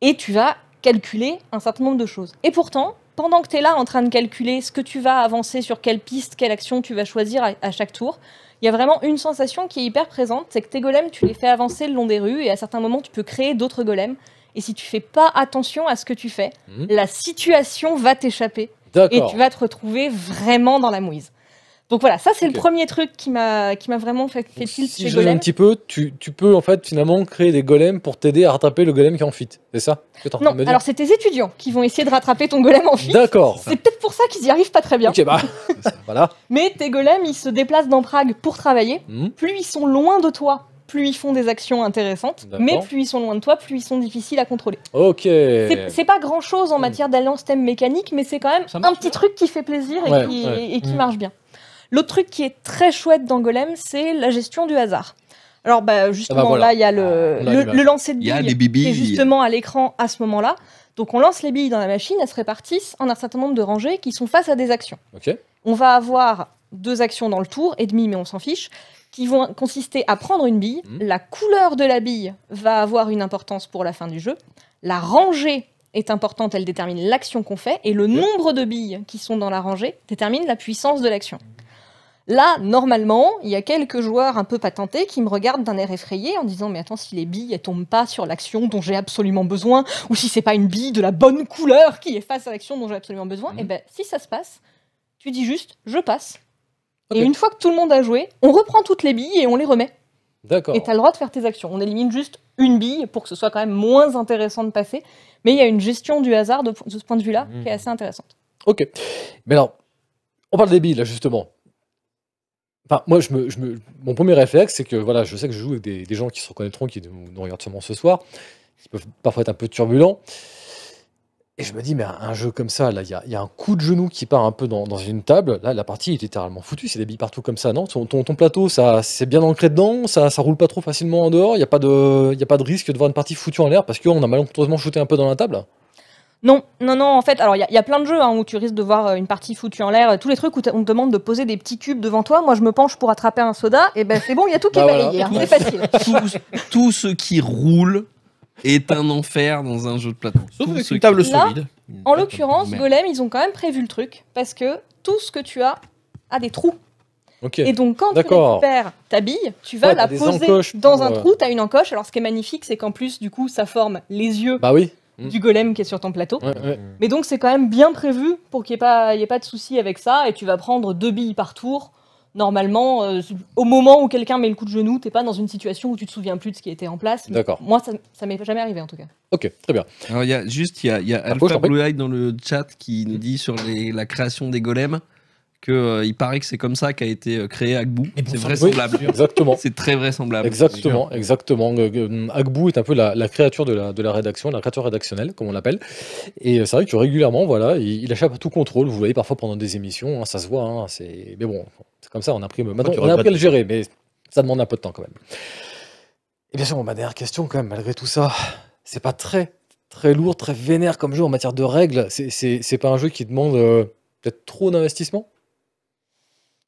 et tu vas calculer un certain nombre de choses. Et pourtant, pendant que tu es là en train de calculer ce que tu vas avancer, sur quelle piste, quelle action tu vas choisir à chaque tour, il y a vraiment une sensation qui est hyper présente, c'est que tes golems, tu les fais avancer le long des rues et à certains moments, tu peux créer d'autres golems. Et si tu fais pas attention à ce que tu fais, mhm. la situation va t'échapper. Et tu vas te retrouver vraiment dans la mouise. Donc voilà, ça c'est le premier truc qui m'a vraiment fait, fait tilt si je un petit peu, tu, tu, peux en fait finalement créer des golems pour t'aider à rattraper le golem qui est en fuite. C'est ça Non, alors c'est tes étudiants qui vont essayer de rattraper ton golem en fuite. D'accord. C'est peut-être pour ça qu'ils y arrivent pas très bien. Ok bah voilà. Mais tes golems, ils se déplacent dans Prague pour travailler. Mhm. Plus ils sont loin de toi, plus ils font des actions intéressantes, mais plus ils sont loin de toi, plus ils sont difficiles à contrôler. Ok. C'est pas grand chose en hmm. matière d'alliance thème mécanique, mais c'est quand même un petit truc qui fait plaisir et qui, hmm. marche bien. L'autre truc qui est très chouette dans Golem, c'est la gestion du hasard. Alors bah, justement, ah bah là, il y a le, ah, lancer de billes, y justement à l'écran à ce moment-là. Donc on lance les billes dans la machine, elles se répartissent en un certain nombre de rangées qui sont face à des actions. On va avoir deux actions dans le tour et demi, mais on s'en fiche qui vont consister à prendre une bille. Hmm. La couleur de la bille va avoir une importance pour la fin du jeu. La rangée est importante, elle détermine l'action qu'on fait, et le nombre de billes qui sont dans la rangée détermine la puissance de l'action. Là, normalement, il y a quelques joueurs un peu patentés qui me regardent d'un air effrayé en disant mais attends si les billes ne tombent pas sur l'action dont j'ai absolument besoin ou si c'est pas une bille de la bonne couleur qui est face à l'action dont j'ai absolument besoin, hmm. et eh bien si ça se passe, tu dis juste je passe et une fois que tout le monde a joué, on reprend toutes les billes et on les remet. D'accord. Et tu as le droit de faire tes actions. On élimine juste une bille pour que ce soit quand même moins intéressant de passer. Mais il y a une gestion du hasard de, ce point de vue-là mmh. qui est assez intéressante. Ok. Mais alors, on parle des billes, là, justement. Enfin, moi, je me, mon premier réflexe, c'est que voilà, je sais que je joue avec des, gens qui se reconnaîtront, qui nous, regardent sûrement ce soir, qui peuvent parfois être un peu turbulents. Et je me dis, mais un, jeu comme ça, là, il y a, un coup de genou qui part un peu dans, une table. Là, la partie est littéralement foutue. C'est des billes partout comme ça, non ton, plateau, ça, c'est bien ancré dedans, ça, ça roule pas trop facilement en dehors. Il n'y a, pas de, y a pas de risque de voir une partie foutue en l'air parce qu'on a malheureusement shooté un peu dans la table. Non, non, non, en fait, alors il y, a plein de jeux hein, où tu risques de voir euh, une partie foutue en l'air, tous les trucs où on te demande de poser des petits cubes devant toi, moi je me penche pour attraper un soda, et ben c'est bon, il y a tout qui bah est hein, c'est facile. tout, ce qui roule est un enfer dans un jeu de plateau. Sauf avec une table solide. En l'occurrence, Golem, ils ont quand même prévu le truc parce que tout ce que tu as a des trous. Et donc, quand tu récupères ta bille, tu vas la poser dans un euh, trou, tu as une encoche. Alors, ce qui est magnifique, c'est qu'en plus, du coup, ça forme les yeux bah oui. Mm. du golem qui est sur ton plateau. Mais donc, c'est quand même bien prévu pour qu'il n'y ait, ait, pas de souci avec ça. Et tu vas prendre deux billes par tour normalement, euh, au moment où quelqu'un met le coup de genou, t'es pas dans une situation où tu te souviens plus de ce qui était en place. D'accord. Moi, ça, ça m'est jamais arrivé en tout cas. Ok, très bien. Alors, il y a juste, il y a, y Alpha Blue Eye dans le chat qui nous dit sur la création des golems que euh, il paraît que c'est comme ça qu'a été euh, créé Agbu. C'est vraisemblable. exactement. c'est très vraisemblable. Exactement, exactement. Agbu est un peu la, créature de la, rédaction, la créature rédactionnelle, comme on l'appelle. Et c'est vrai que régulièrement, voilà, il, achète tout contrôle. Vous voyez parfois pendant des émissions, hein, ça se voit. Hein, mais bon, comme ça, on a appris, maintenant, à le gérer, mais ça demande un peu de temps quand même. Et bien sûr, ma dernière question, quand même, malgré tout ça, c'est pas très, très lourd, très vénère comme jeu en matière de règles. C'est pas un jeu qui demande euh, peut-être trop d'investissement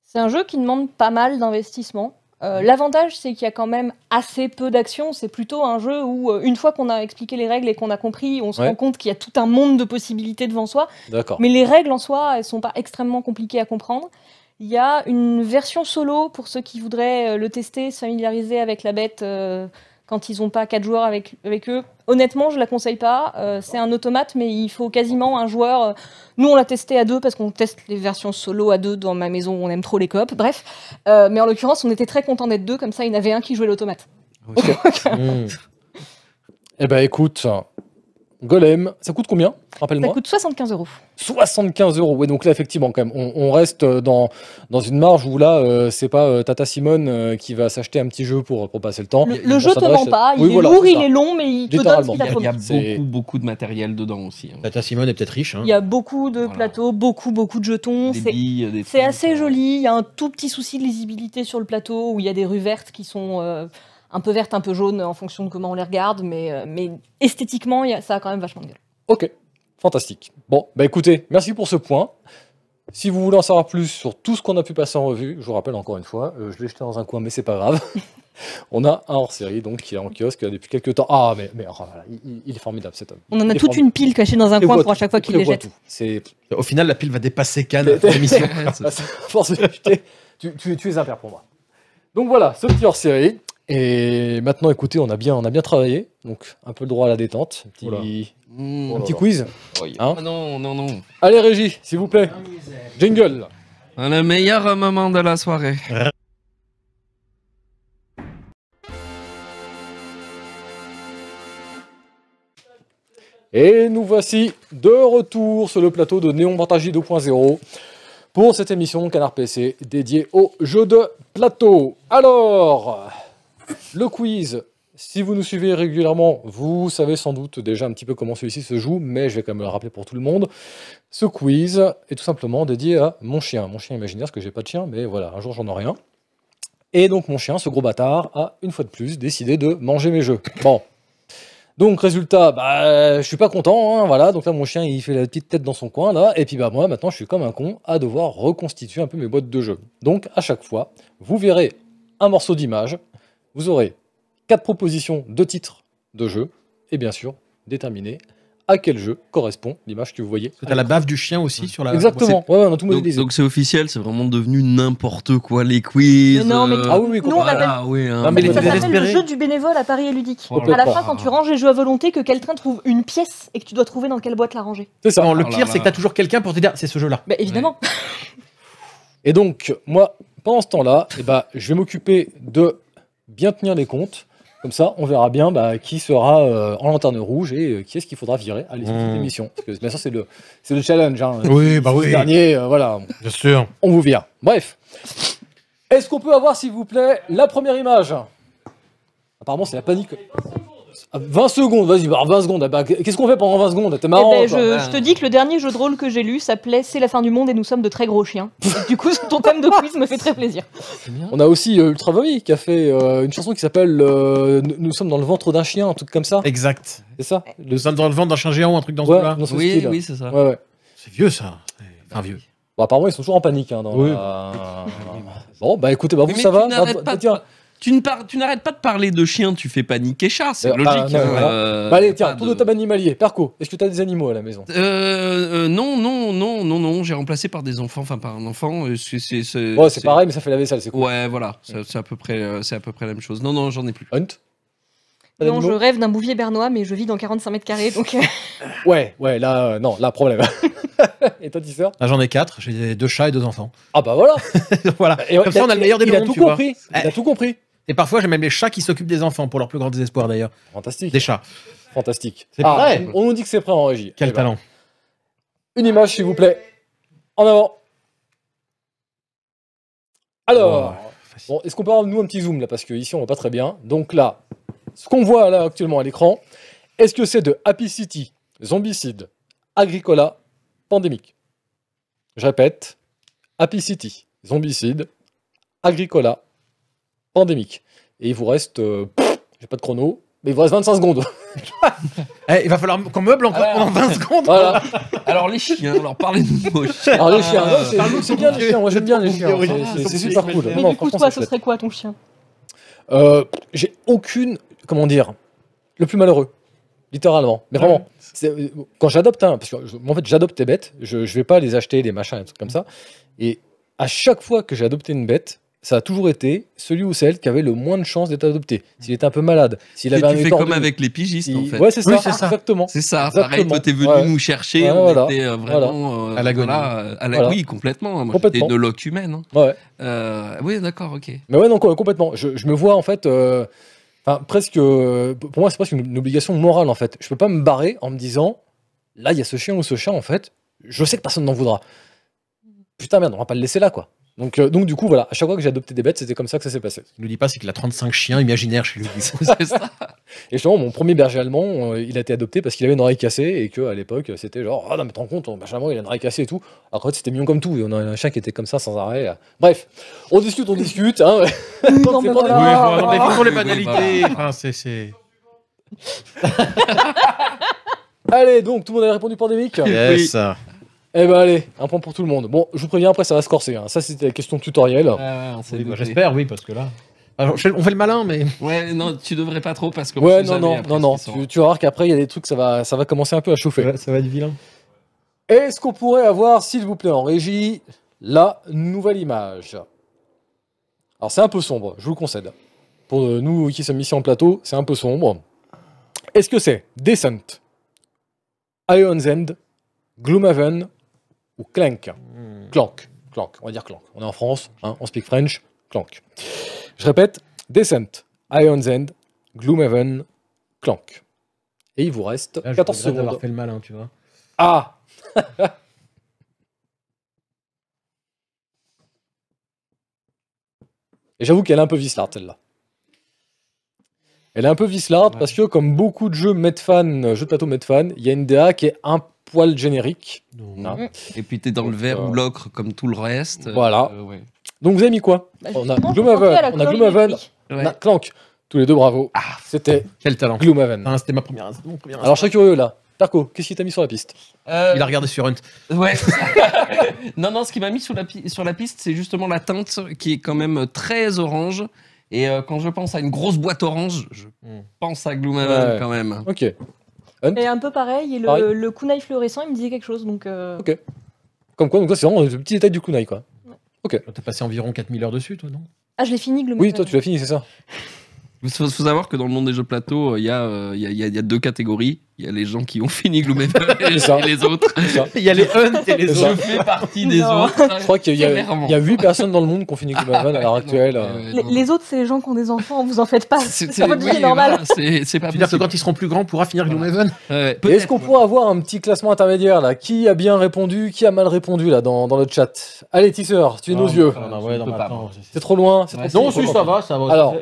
C'est un jeu qui demande pas mal d'investissement. Euh, l'avantage, c'est qu'il y a quand même assez peu d'actions. C'est plutôt un jeu où, euh, une fois qu'on a expliqué les règles et qu'on a compris, on se rend compte qu'il y a tout un monde de possibilités devant soi. Mais les règles en soi, elles sont pas extrêmement compliquées à comprendre. Il y a une version solo pour ceux qui voudraient euh, le tester, se familiariser avec la bête euh, quand ils n'ont pas quatre joueurs avec, avec eux. Honnêtement, je la conseille pas. Euh, c'est un automate, mais il faut quasiment un joueur. Nous, on l'a testé à deux parce qu'on teste les versions solo à deux dans ma maison. On aime trop les coops. Bref, mais en l'occurrence, on était très contents d'être deux. Comme ça, il y en avait un qui jouait l'automate. Et hmm. Eh ben, écoute, Golem, ça coûte combien Rappelle-moi. Ça coûte 75 euros. 75 euros, oui, donc là, effectivement, quand même, on, reste euh, dans, dans une marge où là, euh, c'est pas euh, Tata Simone qui va s'acheter un petit jeu pour, pour passer le temps. Le, jeu te ment pas, il est lourd, il est long, mais il te donne qu'il Il y a, beaucoup, beaucoup de matériel dedans aussi. Hein. Tata Simone est peut-être riche. Hein. Il y a beaucoup de plateaux, beaucoup, beaucoup de jetons. C'est assez joli, il y a un tout petit souci de lisibilité sur le plateau où il y a des rues vertes qui sont un peu verte, un peu jaune en fonction de comment on les regarde, mais, euh, mais esthétiquement, ça a quand même vachement de gueule. Ok, fantastique. Bon, bah écoutez, merci pour ce point. Si vous voulez en savoir plus sur tout ce qu'on a pu passer en revue, je vous rappelle encore une fois, euh, je l'ai jeté dans un coin, mais c'est pas grave. On a un hors-série donc qui est en kiosque depuis quelques temps. Ah mais, mais oh il, est formidable cet homme. On en a toute une pile cachée dans un coin pour à chaque fois qu'il les jette. Au final la pile va dépasser Cannes. tu, tu, tu es père pour moi. Donc voilà, ce petit hors-série. Et maintenant, écoutez, on a bien, on a bien travaillé, donc un peu le droit à la détente. Un petit, quiz. non, non, non. Allez, Régie, s'il vous plaît. Jingle. Le meilleur moment de la soirée. Et nous voici de retour sur le plateau de Néon Vantage 2.0 pour cette émission Canard PC dédiée au jeu de plateau. Alors, le quiz. Si vous nous suivez régulièrement, vous savez sans doute déjà un petit peu comment celui-ci se joue, mais je vais quand même le rappeler pour tout le monde. Ce quiz est tout simplement dédié à mon chien, mon chien imaginaire, parce que j'ai pas de chien, mais voilà, un jour j'en aurai rien. Et donc mon chien, ce gros bâtard, a une fois de plus décidé de manger mes jeux. Bon. Donc résultat, bah, je suis pas content, hein, voilà. Donc là mon chien il fait la petite tête dans son coin là, et puis bah moi maintenant je suis comme un con à devoir reconstituer un peu mes boîtes de jeux. Donc à chaque fois, vous verrez un morceau d'image vous aurez quatre propositions de titres de jeu et bien sûr déterminer à quel jeu correspond l'image que vous voyez. à la baffe du chien aussi sur la. Exactement. Ouais, on tout donc c'est officiel, c'est vraiment devenu n'importe quoi les quiz. Non, mais euh, ah oui, oui, ah oui hein. mais, les ça le jeu du bénévole à Paris et ludique. À la fin, quand tu ranges les jeux à volonté, que quelqu'un trouve une pièce et que tu dois trouver dans quelle boîte la ranger. C'est ça. le oh pire, c'est que tu as toujours quelqu'un pour te dire c'est ce jeu-là. Bah évidemment. et donc moi, pendant ce temps-là, eh ben, je vais m'occuper de bien tenir les comptes. Comme ça, on verra bien bah, qui sera euh, en lanterne rouge et euh, qui est-ce qu'il faudra virer à l'issue de l'émission. Hmm. Parce que bien sûr, c'est le, challenge. Hein. Oui, bah oui. dernier, euh, voilà. Bien sûr. On vous vire. Bref. Est-ce qu'on peut avoir, s'il vous plaît, la première image Apparemment, c'est la panique. 20 ah, secondes, vas-y, 20 bah, secondes. Ah, bah, qu'est-ce qu'on fait pendant 20 secondes T'es marrant. Eh ben, je, te dis que le dernier jeu de rôle que j'ai lu s'appelait C'est la fin du monde et nous sommes de très gros chiens. du coup, ton thème de quiz me fait très plaisir. On a aussi euh, Ultra qui a fait euh, une chanson qui s'appelle euh, Nous sommes dans le ventre d'un chien, un truc comme ça. Exact. C'est ça le... Nous sommes dans le ventre d'un chien géant, un truc dans ce là Oui, oui, c'est ça. C'est vieux ça. Un vieux. Bah, apparemment, ils sont toujours en panique. Hein, oui. bon, bah écoutez, vous, ça va. Tu n'arrêtes pas de parler de chiens, tu fais paniquer chat, c'est euh, ah, logique. Euh, bah, allez, tiens, tourne de... table animalier. Perco, est-ce que tu as des animaux à la maison euh, euh, Non, non, non, non, non, j'ai remplacé par des enfants, enfin par un enfant. C'est pareil, mais ça fait la vaisselle, c'est cool. Ouais, voilà, c'est à, peu près, à peu près la même chose. Non, non, j'en ai plus. Hunt non, je rêve d'un bouvier bernois, mais je vis dans 45 mètres carrés, donc. ouais, ouais, là, non, là, problème. et toi, sors Ah, j'en ai quatre. J'ai deux chats et deux enfants. Ah bah voilà. voilà. Et, Comme ça, on a le meilleur des il A tout compris. Il a eh. tout compris. Et parfois, j'ai même les chats qui s'occupent des enfants, pour leur plus grand désespoir d'ailleurs. Fantastique. Des chats. Fantastique. C'est ah, On nous dit que c'est prêt en régie. Eh Quel ben, talent. Une image, s'il vous plaît. En avant. Alors, oh, est-ce qu'on peut avoir, nous, un petit zoom là Parce que ici, on voit pas très bien. Donc là, ce qu'on voit là actuellement à l'écran, est-ce que c'est de Happy City, Zombicide, Agricola, Pandémique Je répète, Happy City, Zombicide, Agricola, pandémique. Et il vous reste. Euh, j'ai pas de chrono, mais il vous reste 25 secondes. Eh, il va falloir qu'on meuble en, en 20 secondes. Alors les chiens, alors parlez-nous aux chiens. Alors les chiens, c'est- bien les chiens, moi j'aime bien les chiens. C'est- super cool. Mais du coup, toi, ce serait quoi ton chien euh, J'ai aucune. Comment dire Le plus malheureux. Littéralement. Mais vraiment. Euh, quand j'adopte un. Hein, parce que en fait, j'adopte des bêtes. Je, je vais pas les acheter, des machins, des trucs comme ça. Et à chaque fois que j'ai adopté une bête, ça a toujours été celui ou celle qui avait le moins de chances d'être adopté. S'il était un peu malade, s'il avait tu fais comme avec les pigistes, en fait. Ouais, c'est ça, exactement. C'est ça, pareil, toi, t'es venu nous chercher, on était euh, vraiment... Euh, à l'agonie. la... Oui, complètement. Moi, complètement. de l'oc humaine. Hein. Ouais. Euh, oui, d'accord, ok. Mais ouais, non, complètement. Je, me vois, en fait... enfin, presque, pour moi, c'est presque une obligation morale en fait. Je peux pas me barrer en me disant, là, il y a ce chien ou ce chat en fait. Je sais que personne n'en voudra. Putain merde, on va pas le laisser là quoi. Donc, euh, donc du coup, voilà, à chaque fois que j'ai adopté des bêtes, c'était comme ça que ça s'est passé. Il ne nous dit pas, c'est qu'il a 35 chiens imaginaires chez lui. c'est ça. Et justement, mon premier berger allemand, euh, il a été adopté parce qu'il avait une oreille cassée et qu'à l'époque, c'était genre, ah oh, non, mais t'en compte, il a une oreille cassée et tout. Alors en fait, c'était mignon comme tout. Et on a un chien qui était comme ça sans arrêt. Bref, on discute, on discute. Hein. non, mais pour les banalités. c'est. Allez, donc, tout le monde a répondu pandémique. Yes. Eh ben allez, un point pour tout le monde. Bon, je vous préviens, après ça va se corser. Hein. Ça c'était la question tutoriel. Bah, j'espère, oui, parce que là. Alors, ah, on fait le malin, mais. Ouais, non, tu devrais pas trop parce que. ouais, non, non, non, non. Tu, vas voir qu'après il y a des trucs, ça va, ça va commencer un peu à chauffer. ça va être vilain. Est-ce qu'on pourrait avoir, s'il vous plaît, en régie, la nouvelle image Alors c'est un peu sombre, je vous le concède. Pour euh, nous qui sommes ici en plateau, c'est un peu sombre. Est-ce que c'est Descent, Iron's End, Gloomhaven clank. Hmm. Clank, clank, on va dire clank. On est en France, hein, on speak French, clank. Je répète, Descent, Iron's End, Gloomhaven, clank. Et il vous reste 14 secondes. le malin, tu vois. Ah Et j'avoue qu'elle est un peu vislarde, celle-là. Elle est un peu vice parce que, comme beaucoup de jeux Metfan, euh, jeux de plateau Medfan, il y a une DA qui est un poil générique. Euh, et puis t'es dans le vert ou euh, l'ocre comme tout le reste. Voilà. Euh, Donc vous avez mis quoi bah, On a Gloomhaven, Clank. Tous les deux, bravo. Ah, c'était quel talent. Gloomhaven. c'était ma première. Alors je suis curieux là. Tarko, qu'est-ce qui t'a mis sur la piste Il a regardé sur Hunt. non, non, ce qui m'a mis sur la, piste, c'est justement la teinte qui est quand même très orange. Et quand je pense à une grosse boîte orange, je hmm. pense à Gloomhaven quand même. Ok. Et un peu pareil, et le, kunai fluorescent, il me disait quelque chose. Donc, euh, Ok. Comme quoi, donc c'est vraiment le petit détail du kunai, quoi. Ok. T'as passé environ 4000 heures dessus, toi, non Ah, je l'ai fini, le Oui, toi, tu l'as fini, c'est ça. Il faut, savoir que dans le monde des jeux plateaux, il y, a, deux catégories. Il y a les gens qui ont fini Gloomhaven et, les autres. Il y a les fun et les autres. Je fais partie des autres. Je crois qu'il y, a 8 personnes dans le monde qui ont fini Gloomhaven à l'heure actuelle. Euh. Euh, les, autres, c'est les gens qui ont des enfants, vous en faites pas. C'est oui, normal. c'est pas dire que quand ils seront plus grands, on pourra finir Gloomhaven Est-ce qu'on pourra avoir un petit classement intermédiaire là Qui a bien répondu Qui a mal répondu là dans, dans le chat Allez, Tisseur, tu es nos yeux. C'est trop loin. Non, si, ça va.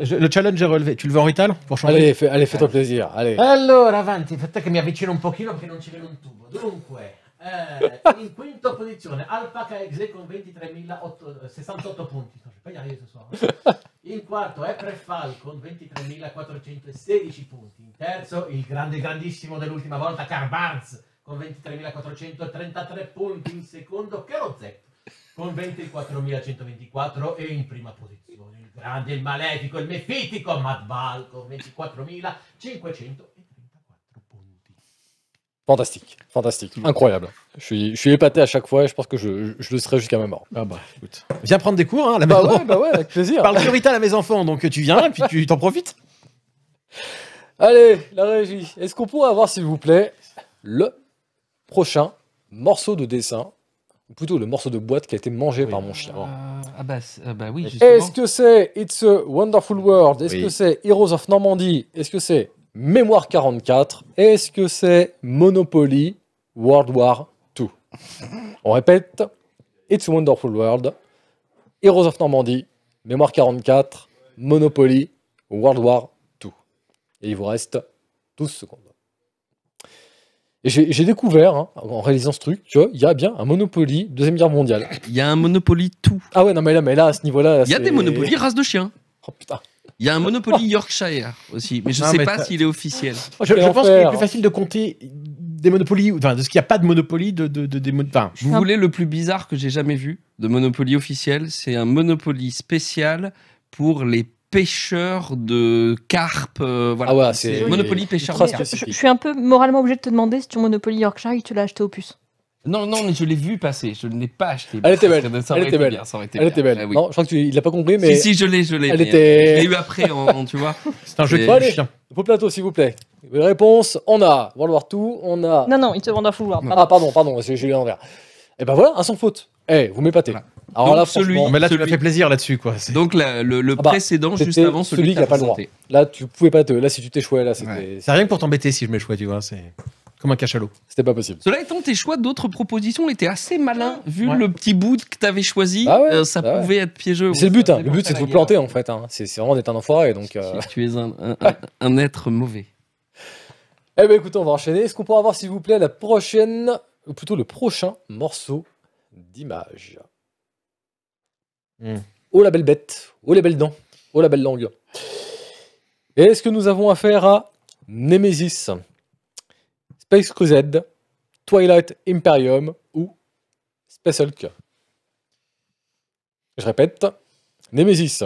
Le challenge est relevé. le, tu le vuoi in Italia? Allez, fai, allez fai eh. plaisir. Allez. Allora, avanti, aspetta che mi avvicino un pochino perché non ci vedo un tubo. Dunque, eh, in quinta posizione, Alpaca Exe con 23.068 eh, punti. Eh. In quarto, Eprefal con 23.416 punti. In terzo, il grande, grandissimo dell'ultima volta, Carbarz con 23.433 punti. In secondo, Kerozek con 24.124 e in prima posizione grande e Fantastique, fantastique, incroyable. Je suis, épaté à chaque fois et je pense que je, le serai jusqu'à ma mort. Ah bah, viens prendre des cours hein, la bah bah avec plaisir. Parle à mes enfants, donc tu viens et puis tu t'en profites. Allez, la régie. Est-ce qu'on pourrait avoir, s'il vous plaît, le prochain morceau de dessin ou plutôt le morceau de boîte qui a été mangé par mon chien. ah, ah, bah, ah bah, oui, Est-ce que c'est It's a Wonderful World Est-ce que c'est Heroes of Normandy Est-ce que c'est Mémoire 44 Est-ce que c'est Monopoly World War 2 On répète, It's a Wonderful World, Heroes of Normandy, Mémoire 44, Monopoly, World War 2. Et il vous reste 12 secondes j'ai découvert, hein, en réalisant ce truc, tu vois, il y a bien un Monopoly Deuxième Guerre mondiale. Il y a un Monopoly tout. Ah ouais, non, mais là, mais là à ce niveau-là. Il y a des Monopoly race de chiens. Oh putain. Il y a un Monopoly Yorkshire aussi, mais je ne sais pas s'il est officiel. Oh, je, pense qu'il est plus facile de compter des Monopoly, enfin, de ce qu'il n'y a pas de Monopoly, de, de, de des Vous voulez le plus bizarre que j'ai jamais vu de Monopoly officiel C'est un Monopoly spécial pour les pêcheur de carpe. Euh, voilà. Ah ouais, c'est Monopoly pêcheur de Je, suis un peu moralement obligé de te demander si ton Monopoly Yorkshire, tu l'as acheté au puce. Non, non, mais je l'ai vu passer, je ne l'ai pas acheté. Elle était belle. elle était belle. elle était belle. Non, je crois que tu il pas compris, mais. Si, si, je l'ai, je l'ai. Elle euh, Je l'ai eu après, tu vois. C'est un jeu de chien. Vos plateau, s'il vous plaît. Réponse on a World War II, on a. Non, non, il te vend à Full Ah, pardon, pardon, j'ai eu l'envers. Et eh ben voilà, un sans faute. Eh, vous m'épatez. Alors ah, là, celui, mais là, tu m'as fait plaisir là-dessus, quoi. Donc le, ah bah, précédent, juste avant celui, qui n'a pas le droit. Là, tu pouvais pas te. Là, si tu t'échouais, là, c'était. C'est rien que pour t'embêter si je m'échouais, tu vois. C'est comme un cachalot. C'était pas possible. Cela étant, tes choix d'autres propositions étaient assez malins, vu le petit bout que t'avais choisi. Ah euh, ça pouvait être piégeux. C'est le but. Hein. Le but, c'est de vous planter, en fait. Hein. C'est vraiment d'être un enfoiré. Donc. Si euh. tu es un, être mauvais. Eh bien, écoutez, on va enchaîner. Est-ce qu'on pourra avoir, s'il vous plaît, la prochaine, ou plutôt le prochain morceau d'image Oh la belle bête, oh les belles dents, oh la belle langue. Et est-ce que nous avons affaire à Nemesis, Space Crusade, Twilight Imperium ou Space Hulk Je répète, Nemesis,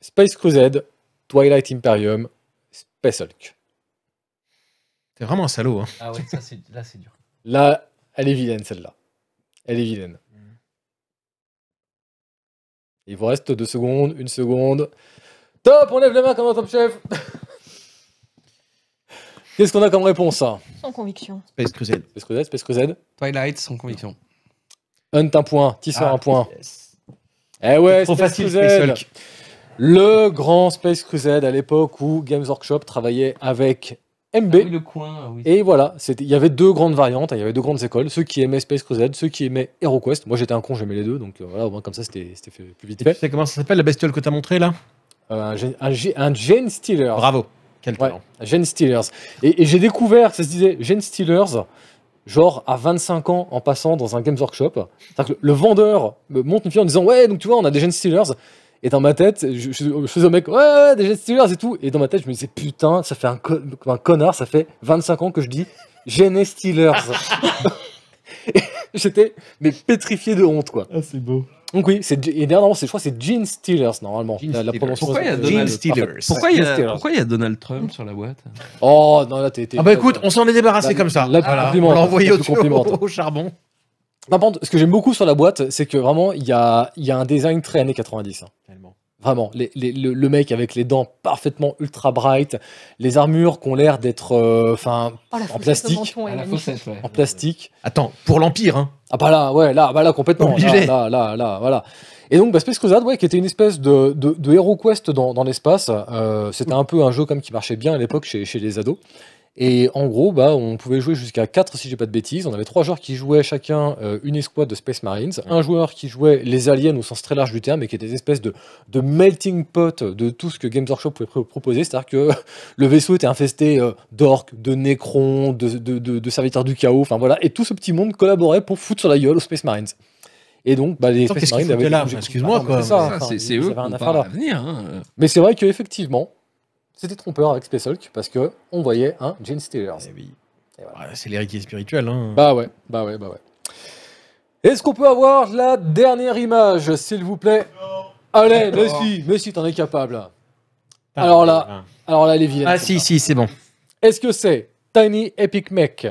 Space Crusade, Twilight Imperium, Space Hulk. Hein. Ah c'est vraiment un salaud. Ah oui, ça, là c'est dur. Là, elle est vilaine celle-là. Elle est vilaine. Il vous reste deux secondes, une seconde. Top, on lève la main comme un top chef. Qu'est-ce qu'on a comme réponse Sans conviction. Space Crusade. Space Crusade, Space Crusade. Twilight, sans conviction. Hunt un point, Tisser ah, un point. Eh ouais, Trop Space facile, Crusade. Le grand Space Crusade à l'époque où Games Workshop travaillait avec MB. Ah ah et voilà, il y avait deux grandes variantes, il y avait deux grandes écoles, ceux qui aimaient Space Crusade, ceux qui aimaient Quest Moi j'étais un con, j'aimais les deux, donc euh, voilà, au moins comme ça c'était fait plus vite. Tu sais comment ça s'appelle la bestiole que tu as montrée là un, euh, un, Gen Bravo, quel talent. Gen Stealers. Et, j'ai découvert, ça se disait Gen Stealers, genre à 25 ans en passant dans un Games Workshop. Que le, vendeur me monte une fille en disant Ouais, donc tu vois, on a des Gen Stealers. Et dans ma tête, je, faisais au mec, ouais, ouais, des Steelers !» et tout. Et dans ma tête, je me disais, putain, ça fait un, un connard, ça fait 25 ans que je dis, Gene Steelers. J'étais, mais pétrifié de honte, quoi. Ah, c'est beau. Donc oui, et dernièrement, je crois c'est Gene Steelers, normalement. Pourquoi il y a Donald, pourquoi y a Donald Trump sur la boîte Oh, non, là, t'es... Ah bah écoute, on s'en est débarrassé comme ça. on l'a envoyé au charbon ce que j'aime beaucoup sur la boîte, c'est que vraiment, il y a, un design très années 90. Hein. Vraiment, le, mec avec les dents parfaitement ultra bright, les armures qui ont l'air d'être euh, oh, en plastique, ah, la en plastique. Attends, pour l'empire, hein Ah bah là, ouais, là, bah là complètement, là, là, là, voilà. Et donc, bah, Space Crusade, ouais, qui était une espèce de, de, Hero Quest dans, l'espace. Euh, c'était mm. un peu un jeu comme qui marchait bien à l'époque chez, chez les ados. Et en gros, bah, on pouvait jouer jusqu'à 4 si j'ai pas de bêtises. On avait trois joueurs qui jouaient chacun euh, une escouade de Space Marines, un joueur qui jouait les aliens au sens très large du terme, et qui était des espèces de, de melting pot de tout ce que Games Workshop pouvait proposer. C'est-à-dire que le vaisseau était infesté euh, d'orques, de nécrons, de, serviteurs du chaos, enfin voilà, et tout ce petit monde collaborait pour foutre sur la gueule aux Space Marines. Et donc, bah, les Space Marines avaient. Excuse-moi, quoi. C'est eux. Avaient un à venir, hein. Mais c'est vrai qu'effectivement, c'était trompeur avec Space Hulk parce que on voyait un Gene Steelers. Eh c'est l'héritier spirituel. Hein. Bah ouais, bah ouais, bah ouais. Est-ce qu'on peut avoir la dernière image, s'il vous plaît Allez, messi, mais si t'en es capable. alors là, alors là, les Ah si, si, c'est bon. Est-ce que c'est Tiny Epic Mech,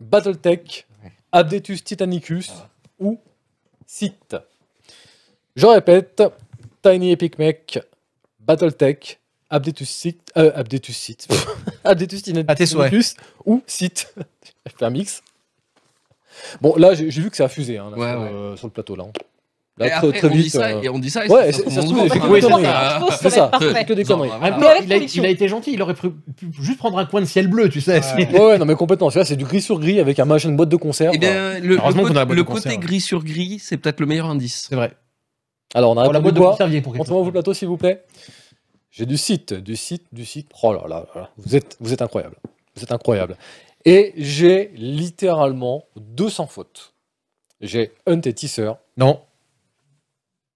Battletech, Abdetus Titanicus ou Sith Je répète, Tiny Epic Mech, Battletech, Abdetus site, euh, Abdetus site, Abdetus site, ou site. Je fais un mix. Bon, là, j'ai vu que ça a fusé hein, là, ouais, sur, ouais. Euh, sur, le plateau. Là, hein. là et très, après, très, vite. On dit ça, euh... et on dit ça, et ouais, c'est ça. C'est ça, que des conneries. il, a, été gentil, il aurait pu, juste prendre un coin de ciel bleu, tu sais. Ouais, non, mais complètement. C'est du gris sur gris avec un machin de boîte de concert. Eh bien, euh. le côté hein. gris sur gris, c'est peut-être le meilleur indice. C'est vrai. Alors, on a la boîte de concert pour moi vos plateaux, s'il vous plaît. J'ai du site, du site, du site. Oh là là, vous êtes, vous êtes incroyable. Vous êtes incroyable. Et j'ai littéralement 200 fautes. J'ai Hunt et Tisser. Non.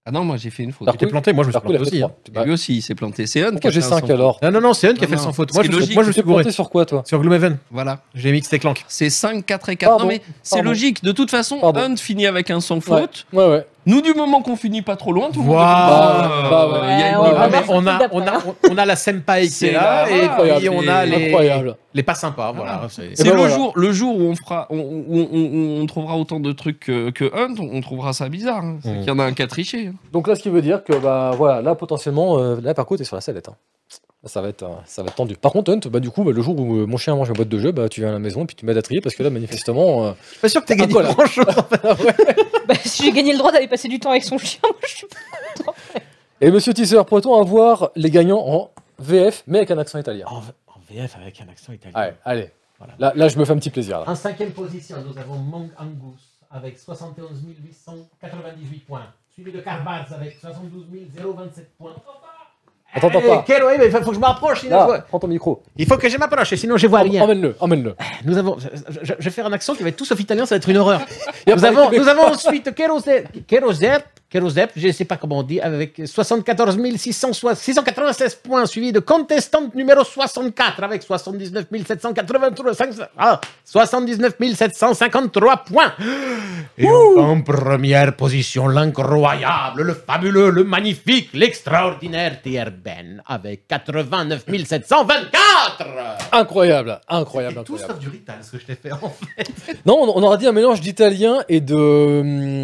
Ah non, moi j'ai fait une faute. Tu t'es planté, moi je me suis planté aussi. Hein. lui aussi il s'est planté. C'est Hunt qui a fait 5 alors Non, non, non, c'est Hunt qui a fait 100 fautes. Moi, je, moi je me suis planté sur quoi toi Sur Gloomhaven. Voilà. J'ai mis Clank. C'est 5, 4 et 4. non mais c'est logique. De toute façon, Hunt finit avec un sans fautes ouais. ouais. Nous, du moment qu'on finit pas trop loin, tout On a, la senpai qui est là, et, on a les, pas sympas. Voilà. c'est ben le jour, le jour où on fera, on, on, trouvera autant de trucs que, Hunt, on, trouvera ça bizarre. Hein. Mm. Il y en a un a triché. Hein. Donc là, ce qui veut dire que bah voilà, là potentiellement, euh, là par contre, t'es sur la sellette. Hein. Ça va, être, euh, ça va être tendu. Par contre, bah, du coup, bah, le jour où euh, mon chien mange ma boîte de jeu, bah, tu viens à la maison et puis tu m'aides à trier parce que là, manifestement. Euh, je suis pas sûr que t'aies ah, gagné grand chose. Ah, bah, si j'ai gagné le droit d'aller passer du temps avec son chien, moi, je suis pas content. Et monsieur Tisseur, pourrait-on avoir les gagnants en VF mais avec un accent italien en, VF avec un accent italien. allez, voilà. là, là, je me fais un petit plaisir. Là. En cinquième position, nous avons Mong Angus avec 71 898 points, suivi de Carbaz avec 72 027 points. Attends, attends. pas. Quel, oui mais faut que je m'approche. sinon Là, je prends ton micro. Il faut que je m'approche, sinon je vois rien. Emmène-le, emmène-le. Eh, nous avons, je, vais faire un accent qui va être tout sauf italien, ça va être une horreur. nous, avons, nous avons ensuite Kerosette, Kerosep, je ne sais pas comment on dit, avec 74 696 points, suivi de contestante numéro 64 avec 79 783 79 753 points. Et en première position, l'incroyable, le fabuleux, le magnifique, l'extraordinaire Thierry Ben avec 89 724. Incroyable, incroyable. tout du Rital, ce que je t'ai fait en fait. Non, on, aurait dit un mélange d'italien et de.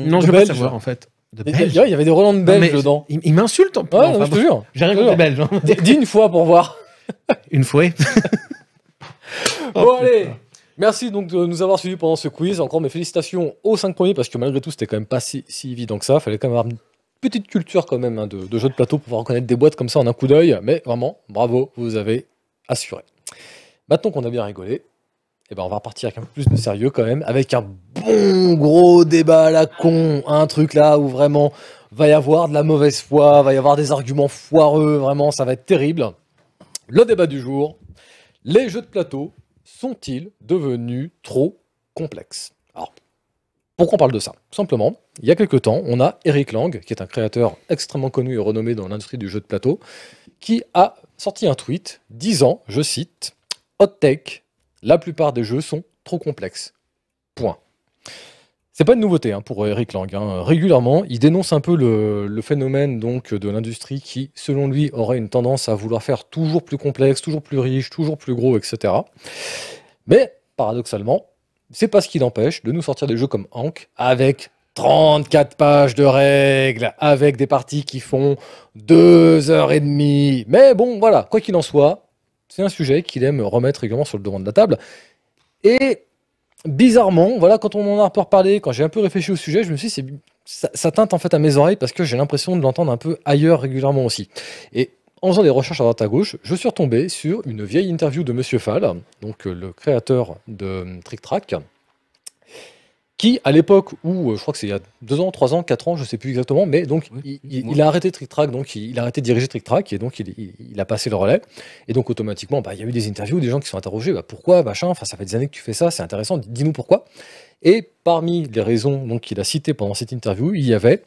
Non, je veux pas savoir en fait. Il y avait des Roland de Belges dedans. Il, m'insulte je te jure. J'ai rien hein. Dis une fois pour voir. une fois. bon, allez. Merci donc de nous avoir suivis pendant ce quiz. Encore mes félicitations aux 5 premiers parce que malgré tout, c'était quand même pas si, si, évident que ça. Fallait quand même avoir une petite culture quand même hein, de, de, jeu de plateau pour pouvoir reconnaître des boîtes comme ça en un coup d'œil. Mais vraiment, bravo, vous avez assuré. Maintenant qu'on a bien rigolé, eh ben, on va repartir avec un peu plus de sérieux quand même, avec un bon gros débat à la con, un truc là où vraiment va y avoir de la mauvaise foi, va y avoir des arguments foireux, vraiment ça va être terrible. Le débat du jour, les jeux de plateau sont-ils devenus trop complexes Alors, pourquoi on parle de ça simplement, il y a quelques temps, on a Eric Lang, qui est un créateur extrêmement connu et renommé dans l'industrie du jeu de plateau, qui a sorti un tweet disant, je cite, Hot tech » La plupart des jeux sont trop complexes. Point. C'est pas une nouveauté hein, pour euh, Eric Lang. Hein. Régulièrement, il dénonce un peu le, phénomène donc de l'industrie qui, selon lui, aurait une tendance à vouloir faire toujours plus complexe, toujours plus riche, toujours plus gros, etc. Mais paradoxalement, c'est pas ce qui l'empêche de nous sortir des jeux comme Hank avec 34 pages de règles, avec des parties qui font 2 h 30 Mais bon, voilà, quoi qu'il en soit, c'est un sujet qu'il aime remettre également sur le devant de la table. Et bizarrement, voilà, quand on en a reparlé, quand j'ai un peu réfléchi au sujet, je me suis dit, ça, ça, teinte en fait à mes oreilles parce que j'ai l'impression de l'entendre un peu ailleurs régulièrement aussi. Et en faisant des recherches à droite à gauche, je suis retombé sur une vieille interview de Monsieur Fall, donc euh, le créateur de euh, Trick Track, à l'époque où, euh, je crois que c'est il y a deux ans, trois ans, quatre ans, je sais plus exactement, mais donc il, a arrêté Trick Track, donc il, a arrêté de diriger Trick Track, et donc il, a passé le relais. Et donc automatiquement, bah, il y a eu des interviews, des gens qui sont interrogés, bah, pourquoi, machin, enfin ça fait des années que tu fais ça, c'est intéressant, dis-nous pourquoi. Et parmi les raisons qu'il a citées pendant cette interview, il y avait,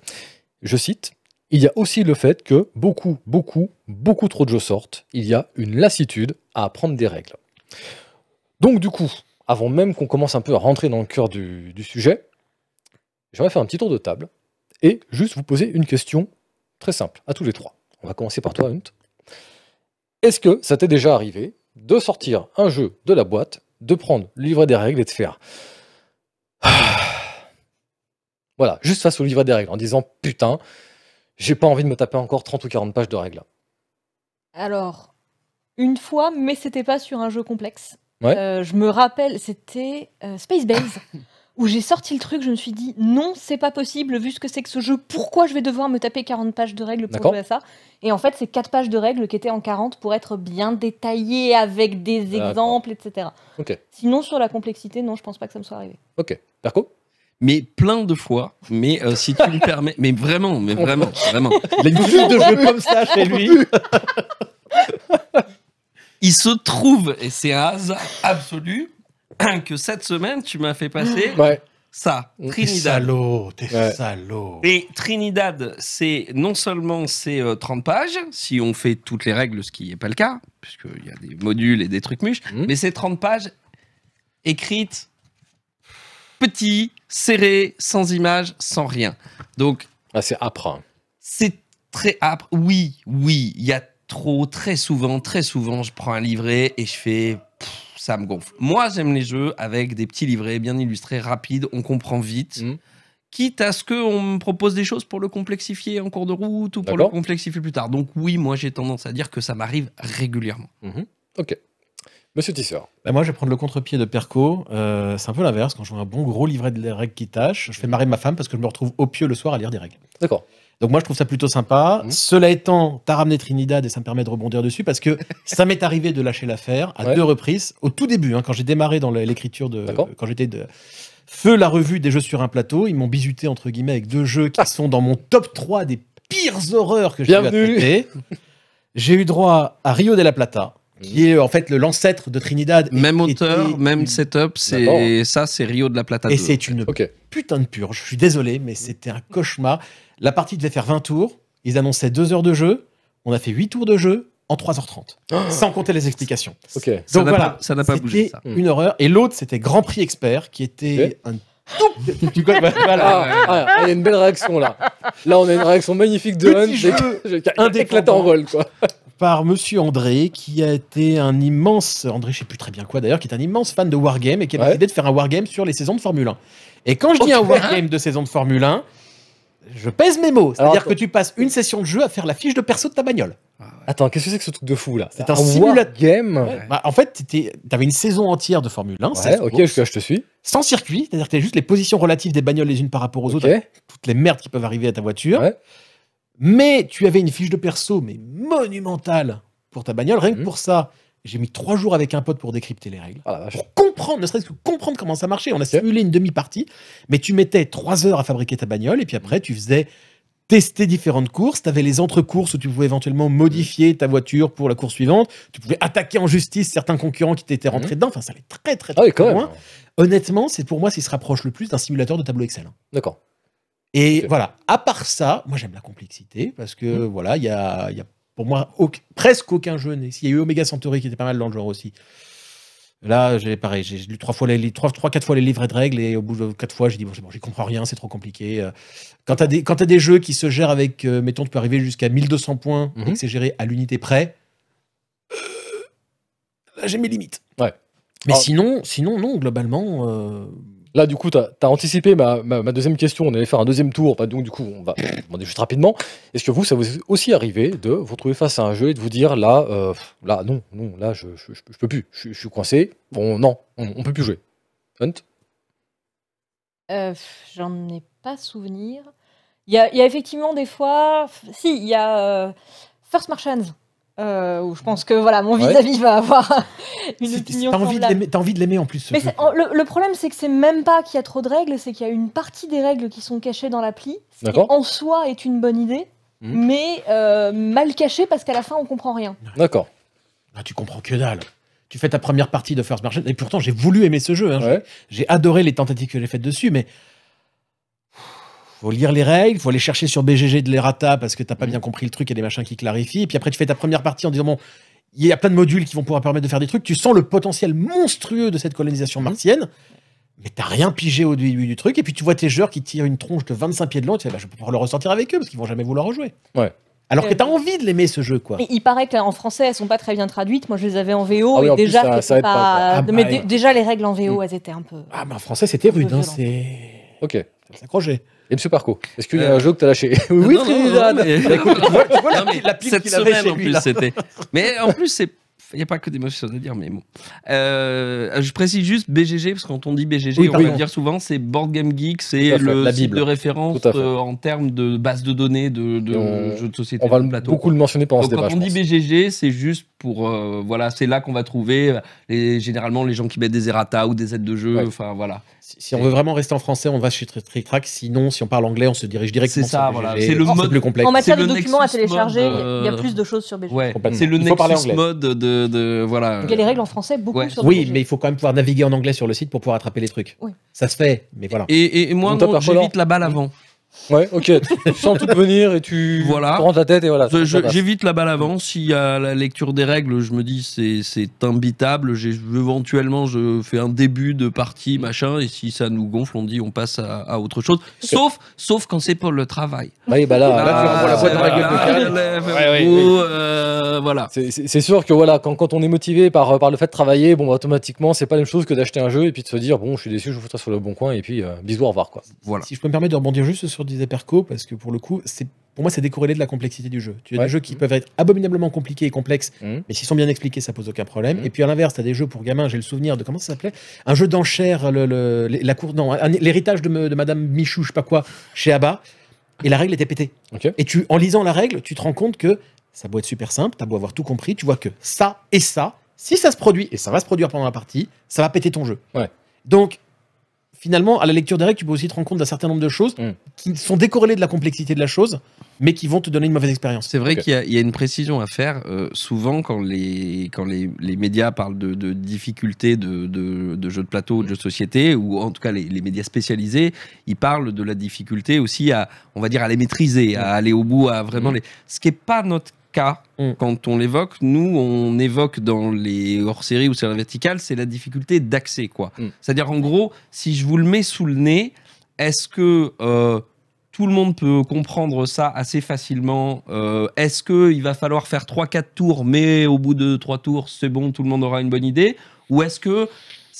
je cite, il y a aussi le fait que beaucoup, beaucoup, beaucoup trop de jeux sortent. Il y a une lassitude à apprendre des règles. Donc du coup, avant même qu'on commence un peu à rentrer dans le cœur du, sujet, j'aimerais faire un petit tour de table et juste vous poser une question très simple à tous les trois. On va commencer par toi, Hunt. Est-ce que ça t'est déjà arrivé de sortir un jeu de la boîte, de prendre le livret des règles et de faire. Voilà, juste face au livret des règles en disant putain, j'ai pas envie de me taper encore 30 ou 40 pages de règles. Alors, une fois, mais c'était pas sur un jeu complexe. Euh, je me rappelle, c'était euh, Space Base, où j'ai sorti le truc, je me suis dit, non, c'est pas possible, vu ce que c'est que ce jeu, pourquoi je vais devoir me taper 40 pages de règles pour jouer à ça Et en fait, c'est 4 pages de règles qui étaient en 40 pour être bien détaillées, avec des exemples, etc. Sinon, sur la complexité, non, je pense pas que ça me soit arrivé. Ok. Perco, mais plein de fois. Mais euh, si tu me permets, mais vraiment, mais vraiment, vraiment. Il de jeux comme ça chez lui. Il se trouve, et c'est un hasard absolu, que cette semaine, tu m'as fait passer ça, Trinidad. salaud, t'es salaud. Et Trinidad, c'est non seulement c'est 30 euh, pages, si on fait toutes les règles, ce qui n'est pas le cas, puisqu'il y a des modules et des trucs mûches, mmh. mais c'est 30 pages écrites, petit, serré, sans images, sans rien. Donc. Ah, c'est âpre. Hein. C'est très âpre. Oui, oui, il y a trop, très souvent, très souvent, je prends un livret et je fais ça me gonfle. Moi, j'aime les jeux avec des petits livrets bien illustrés, rapides, on comprend vite. Mmh. Quitte à ce qu'on me propose des choses pour le complexifier en cours de route ou pour le complexifier plus tard. Donc, oui, moi, j'ai tendance à dire que ça m'arrive régulièrement. Mmh. Ok. Monsieur Tisseur. Bah, moi, je vais prendre le contre-pied de Perco. Euh, c'est un peu l'inverse. Quand je vois un bon gros livret de règles qui tâche, je fais marrer ma femme parce que je me retrouve au pieu le soir à lire des règles. D'accord. Donc moi, je trouve ça plutôt sympa. Mmh. Cela étant, t'as ramené Trinidad et ça me permet de rebondir dessus parce que ça m'est arrivé de lâcher l'affaire à deux reprises. Au tout début, hein, quand j'ai démarré dans l'écriture de, quand j'étais de feu la revue des jeux sur un plateau, ils m'ont bizuté entre guillemets avec deux jeux qui ah. sont dans mon top 3 des pires horreurs que j'ai jamais à J'ai eu droit à Rio de la Plata, qui est en fait l'ancêtre de Trinidad. Même hauteur, même setup, c'est ça, c'est Rio de la Plata. Et c'est une putain de purge. Je suis désolé, mais c'était un cauchemar. La partie devait faire 20 tours. Ils annonçaient 2 heures de jeu. On a fait 8 tours de jeu en 3h30, ah. sans compter les explications. Donc ça voilà, n'a pas bougé. Une horreur. Et l'autre, c'était Grand Prix Expert, qui était un ah, ah, il y a une belle réaction là. Là, on a une réaction magnifique de un Hunt, un éclatant en vol. Quoi par Monsieur André, qui a été un immense André, je sais plus très bien quoi d'ailleurs, qui est un immense fan de wargame et qui a décidé de faire un wargame sur les saisons de Formule 1. Et quand je dis un wargame de saison de Formule 1, je pèse mes mots. C'est-à-dire que tu passes une session de jeu à faire la fiche de perso de ta bagnole. Ah Attends, qu'est-ce que c'est que ce truc de fou là C'est un, simulateur game. Bah, en fait, t'avais une saison entière de Formule 1. Ouais, ok, que je, te suis. Sans circuit, c'est-à-dire que as juste les positions relatives des bagnoles les unes par rapport aux autres, toutes les merdes qui peuvent arriver à ta voiture. Ouais mais tu avais une fiche de perso, mais monumentale pour ta bagnole, rien que mhm. pour ça. J'ai mis trois jours avec un pote pour décrypter les règles, ah, pour comprendre, ne serait-ce que comprendre comment ça marchait. On a simulé une demi-partie, mais tu mettais trois heures à fabriquer ta bagnole, et puis après, mhm. tu faisais tester différentes courses. Tu avais les entre-courses où tu pouvais éventuellement modifier ta voiture pour la course suivante. Tu pouvais attaquer en justice certains concurrents qui t'étaient rentrés mhm. dedans. Enfin, ça allait très, très, ah très, loin. Honnêtement, c'est pour moi, ce qui se rapproche le plus d'un simulateur de tableau Excel. D'accord. Et voilà, à part ça, moi j'aime la complexité parce que mm. voilà, il y a, y a, pour moi presque aucun jeu. S'il y a eu Omega Centauri qui était pas mal dans le genre aussi. Là, j'ai pareil, j'ai lu trois fois les trois, trois, quatre fois les livrets de règles et au bout de quatre fois, j'ai dit bon, j'y comprends rien, c'est trop compliqué. Euh. Quand t'as des as des jeux qui se gèrent avec, euh, mettons, tu peux arriver jusqu'à 1200 points et mm-hmm. que c'est géré à l'unité près, euh, là j'ai mes limites. Ouais. Mais ah. sinon, sinon non, globalement. Là, du coup, tu as, anticipé ma, deuxième question. On allait faire un deuxième tour. Bah, donc, du coup, on va demander juste rapidement. Est-ce que vous, ça vous est aussi arrivé de vous retrouver face à un jeu et de vous dire là, euh, là, non, non, là, je, je, peux plus. Je, suis coincé. Bon, non, on, peut plus jouer. Hunt euh, J'en ai pas souvenir. Il y, a effectivement des fois. Si, il y a euh, First Martians. Euh, où je pense que voilà, mon vis-à-vis va avoir une opinion. T'as envie, envie, de l'aimer en plus. Mais le, problème, c'est que c'est même pas qu'il y a trop de règles, c'est qu'il y a une partie des règles qui sont cachées dans l'appli, ce en soi est une bonne idée, mhm. mais euh, mal cachée parce qu'à la fin, on comprend rien. D'accord. Ah, tu comprends que dalle tu fais ta première partie de First market et pourtant j'ai voulu aimer ce jeu, hein, j'ai adoré les tentatives que j'ai faites dessus, mais faut lire les règles, faut aller chercher sur BGG de l'errata parce que t'as pas mm. bien compris le truc, il y a des machins qui clarifient. Et puis après, tu fais ta première partie en disant bon, il y a plein de modules qui vont pouvoir permettre de faire des trucs. Tu sens le potentiel monstrueux de cette colonisation mm. martienne, mais t'as rien pigé au début du truc. Et puis tu vois tes joueurs qui tirent une tronche de 25 pieds de long, tu sais, bah, je vais pouvoir le ressortir avec eux parce qu'ils vont jamais vouloir rejouer. Ouais. Alors que t'as envie de l'aimer ce jeu, quoi. il paraît qu'en français, elles sont pas très bien traduites. Moi, je les avais en VO ah déjà, ah, mais bah, déjà les règles en VO, mm. elles étaient un peu. Ah, mais en français, c'était rude. Hein, c'est. Ok. Ça et M. Parco, est-ce qu'il y a euh, un jeu que tu as lâché Oui, non, Trinidad non, mais... la, Cette semaine, en plus, c'était. Mais en plus, il n'y a pas que des motions à dire, mais bon. Euh, je précise juste BGG, parce que quand on dit BGG, on va dire souvent, c'est Board Game Geek, c'est le site de référence euh, en termes de base de données de, jeux de société. On va beaucoup le mentionner pendant ce débat. Quand on dit BGG, c'est juste pour. voilà, c'est là qu'on va trouver généralement les gens qui mettent des errata ou des aides de jeu, enfin voilà si on veut vraiment rester en français, on va chez TrickTrack. Sinon, si on parle anglais, on se dirige directement ça, voilà. C'est le mode le plus complexe. En matière de documents à télécharger, il y a euh, plus de choses sur BG. C'est le nexus mode de, voilà. Il y a les règles en français beaucoup sur Oui, mais il faut quand même pouvoir naviguer en anglais sur le site pour pouvoir attraper les trucs. Ça se fait, mais voilà. Et, et moi, j'évite la balle avant. Ouais, ok. tu sens tout venir et tu voilà. prends ta tête et voilà. J'évite la balle avant. S'il y a la lecture des règles, je me dis c'est imbitable. Éventuellement, je fais un début de partie, machin, et si ça nous gonfle, on dit on passe à, autre chose. Sauf, sauf quand c'est pour le travail. Bah oui, bah là, ah, la boîte Voilà. C'est sûr que voilà, quand, quand on est motivé par, par le fait de travailler, bon, automatiquement, c'est pas la même chose que d'acheter un jeu et puis de se dire bon, je suis déçu, je vous foutrai sur le bon coin et puis euh, bisous, au revoir. Quoi. Voilà. Si je peux me permettre de rebondir juste sur disait Perco parce que pour le coup, c'est pour moi, c'est décorrélé de la complexité du jeu. Tu as des jeux qui peuvent être abominablement compliqués et complexes, mmh. mais s'ils sont bien expliqués, ça pose aucun problème. Mmh. Et puis à l'inverse, tu as des jeux pour gamins, j'ai le souvenir de comment ça s'appelait Un jeu d'enchères, la cour, l'héritage de, Madame Michou, je sais pas quoi, chez Abba, et la règle était pétée. Et tu, en lisant la règle, tu te rends compte que ça doit être super simple, tu as beau avoir tout compris, tu vois que ça et ça, si ça se produit, et ça va se produire pendant la partie, ça va péter ton jeu. Ouais. Donc, finalement, à la lecture des règles, tu peux aussi te rendre compte d'un certain nombre de choses mm. qui sont décorrélées de la complexité de la chose, mais qui vont te donner une mauvaise expérience. C'est vrai qu'il y, a une précision à faire. Euh, souvent, quand les, quand les, les médias parlent de, de difficultés de, de, jeux de plateau, de jeux de société, ou en tout cas les, les, médias spécialisés, ils parlent de la difficulté aussi à, on va dire, à les maîtriser, à mm. aller au bout, à vraiment mm. les. Ce qui n'est pas notre cas mm. quand on l'évoque. Nous, on évoque dans les hors-séries ou sur la verticale, c'est la difficulté d'accès, quoi. Mm. C'est-à-dire, en gros, si je vous le mets sous le nez, est-ce que euh, tout le monde peut comprendre ça assez facilement euh, Est-ce que il va falloir faire 3-4 tours, mais au bout de 3 tours, c'est bon, tout le monde aura une bonne idée Ou est-ce que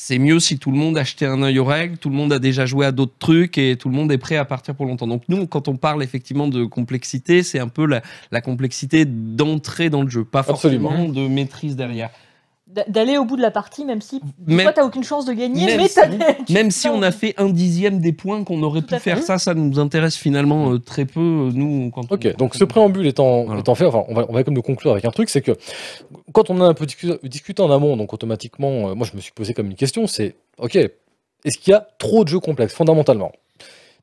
c'est mieux si tout le monde a un œil aux règles, tout le monde a déjà joué à d'autres trucs et tout le monde est prêt à partir pour longtemps. Donc nous, quand on parle effectivement de complexité, c'est un peu la, complexité d'entrée dans le jeu, pas forcément de maîtrise derrière d'aller au bout de la partie, même si toi, tu aucune chance de gagner. Même si, on a fait un dixième des points qu'on aurait pu faire, ça, ça nous intéresse finalement euh, très peu, euh, nous. ok, donc ce préambule étant, fait, on, va, on va comme conclure avec un truc, c'est que quand on a un peu discuté en amont, donc automatiquement, euh, moi je me suis posé comme une question, c'est, ok, est-ce qu'il y a trop de jeux complexes, fondamentalement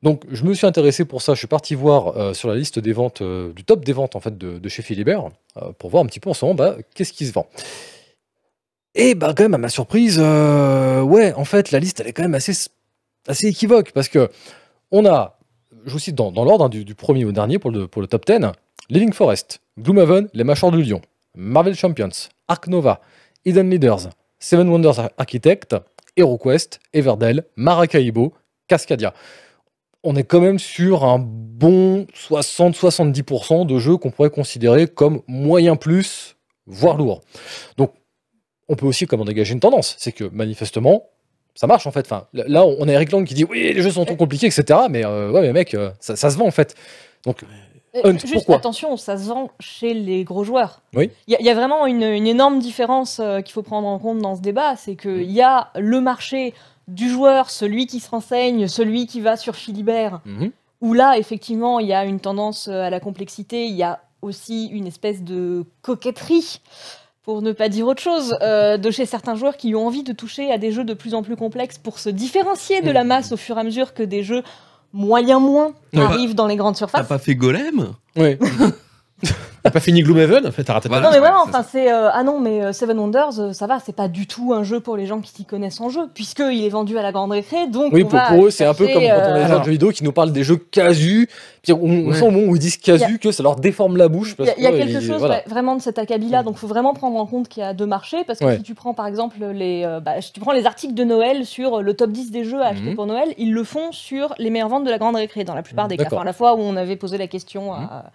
donc, je me suis intéressé pour ça. Je suis parti voir sur la liste des ventes, du top des ventes en fait de, chez Philibert, pour voir un petit peu en ce moment bah, qu'est-ce qui se vend. Et ben, quand même, à ma surprise, euh, ouais, en fait, la liste, elle est quand même assez, assez équivoque parce que on a, je vous cite dans, l'ordre hein, du, premier au dernier pour le, le top 10, Living Forest, Gloomhaven, Les Mâchoires du Lion, Marvel Champions, Ark Nova, Hidden Leaders, Seven Wonders Architect, HeroQuest, Everdell, Maracaibo, Cascadia. On est quand même sur un bon 60-70% de jeux qu'on pourrait considérer comme moyen plus, voire lourd. Donc on peut aussi comme dégager une tendance. C'est que manifestement, ça marche en fait. Enfin, là, on a Eric Lang qui dit oui, les jeux sont trop compliqués, etc. Mais euh, ouais, mais mec, euh, ça, se vend en fait. Donc, euh, Hunt, Juste attention, ça se vend chez les gros joueurs. Oui. Il y, a vraiment une, énorme différence qu'il faut prendre en compte dans ce débat, c'est qu'il mm. il y a le marché du joueur, celui qui se renseigne, celui qui va sur Philibert, mm-hmm. où là, effectivement, il y a une tendance à la complexité, il y a aussi une espèce de coquetterie pour ne pas dire autre chose, euh, de chez certains joueurs qui ont envie de toucher à des jeux de plus en plus complexes pour se différencier de la mm. masse au fur et à mesure que des jeux moyen moins arrivent dans les grandes surfaces. T'as pas fait Golem Oui T'as pas fini Gloomhaven en fait, T'as raté voilà. Non, mais vraiment, c'est. Euh, ah non, mais euh, Seven Wonders, euh, ça va, c'est pas du tout un jeu pour les gens qui s'y connaissent en jeu, puisqu'il est vendu à la grande récré. Donc oui, pour, eux, c'est un peu comme quand on a des jeux vidéo qui nous parlent des jeux casus. on, sent au moment où ils disent casus que ça leur déforme la bouche. Il y, a quelque chose vraiment de cet acabit-là, mm. donc il faut vraiment prendre en compte qu'il y a deux marchés, parce que si tu prends par exemple les, bah, tu prends les articles de Noël sur le top 10 des jeux à acheter mm. pour Noël, ils le font sur les meilleures ventes de la grande récré, dans la plupart mm. des cas. Enfin, la fois où on avait posé la question à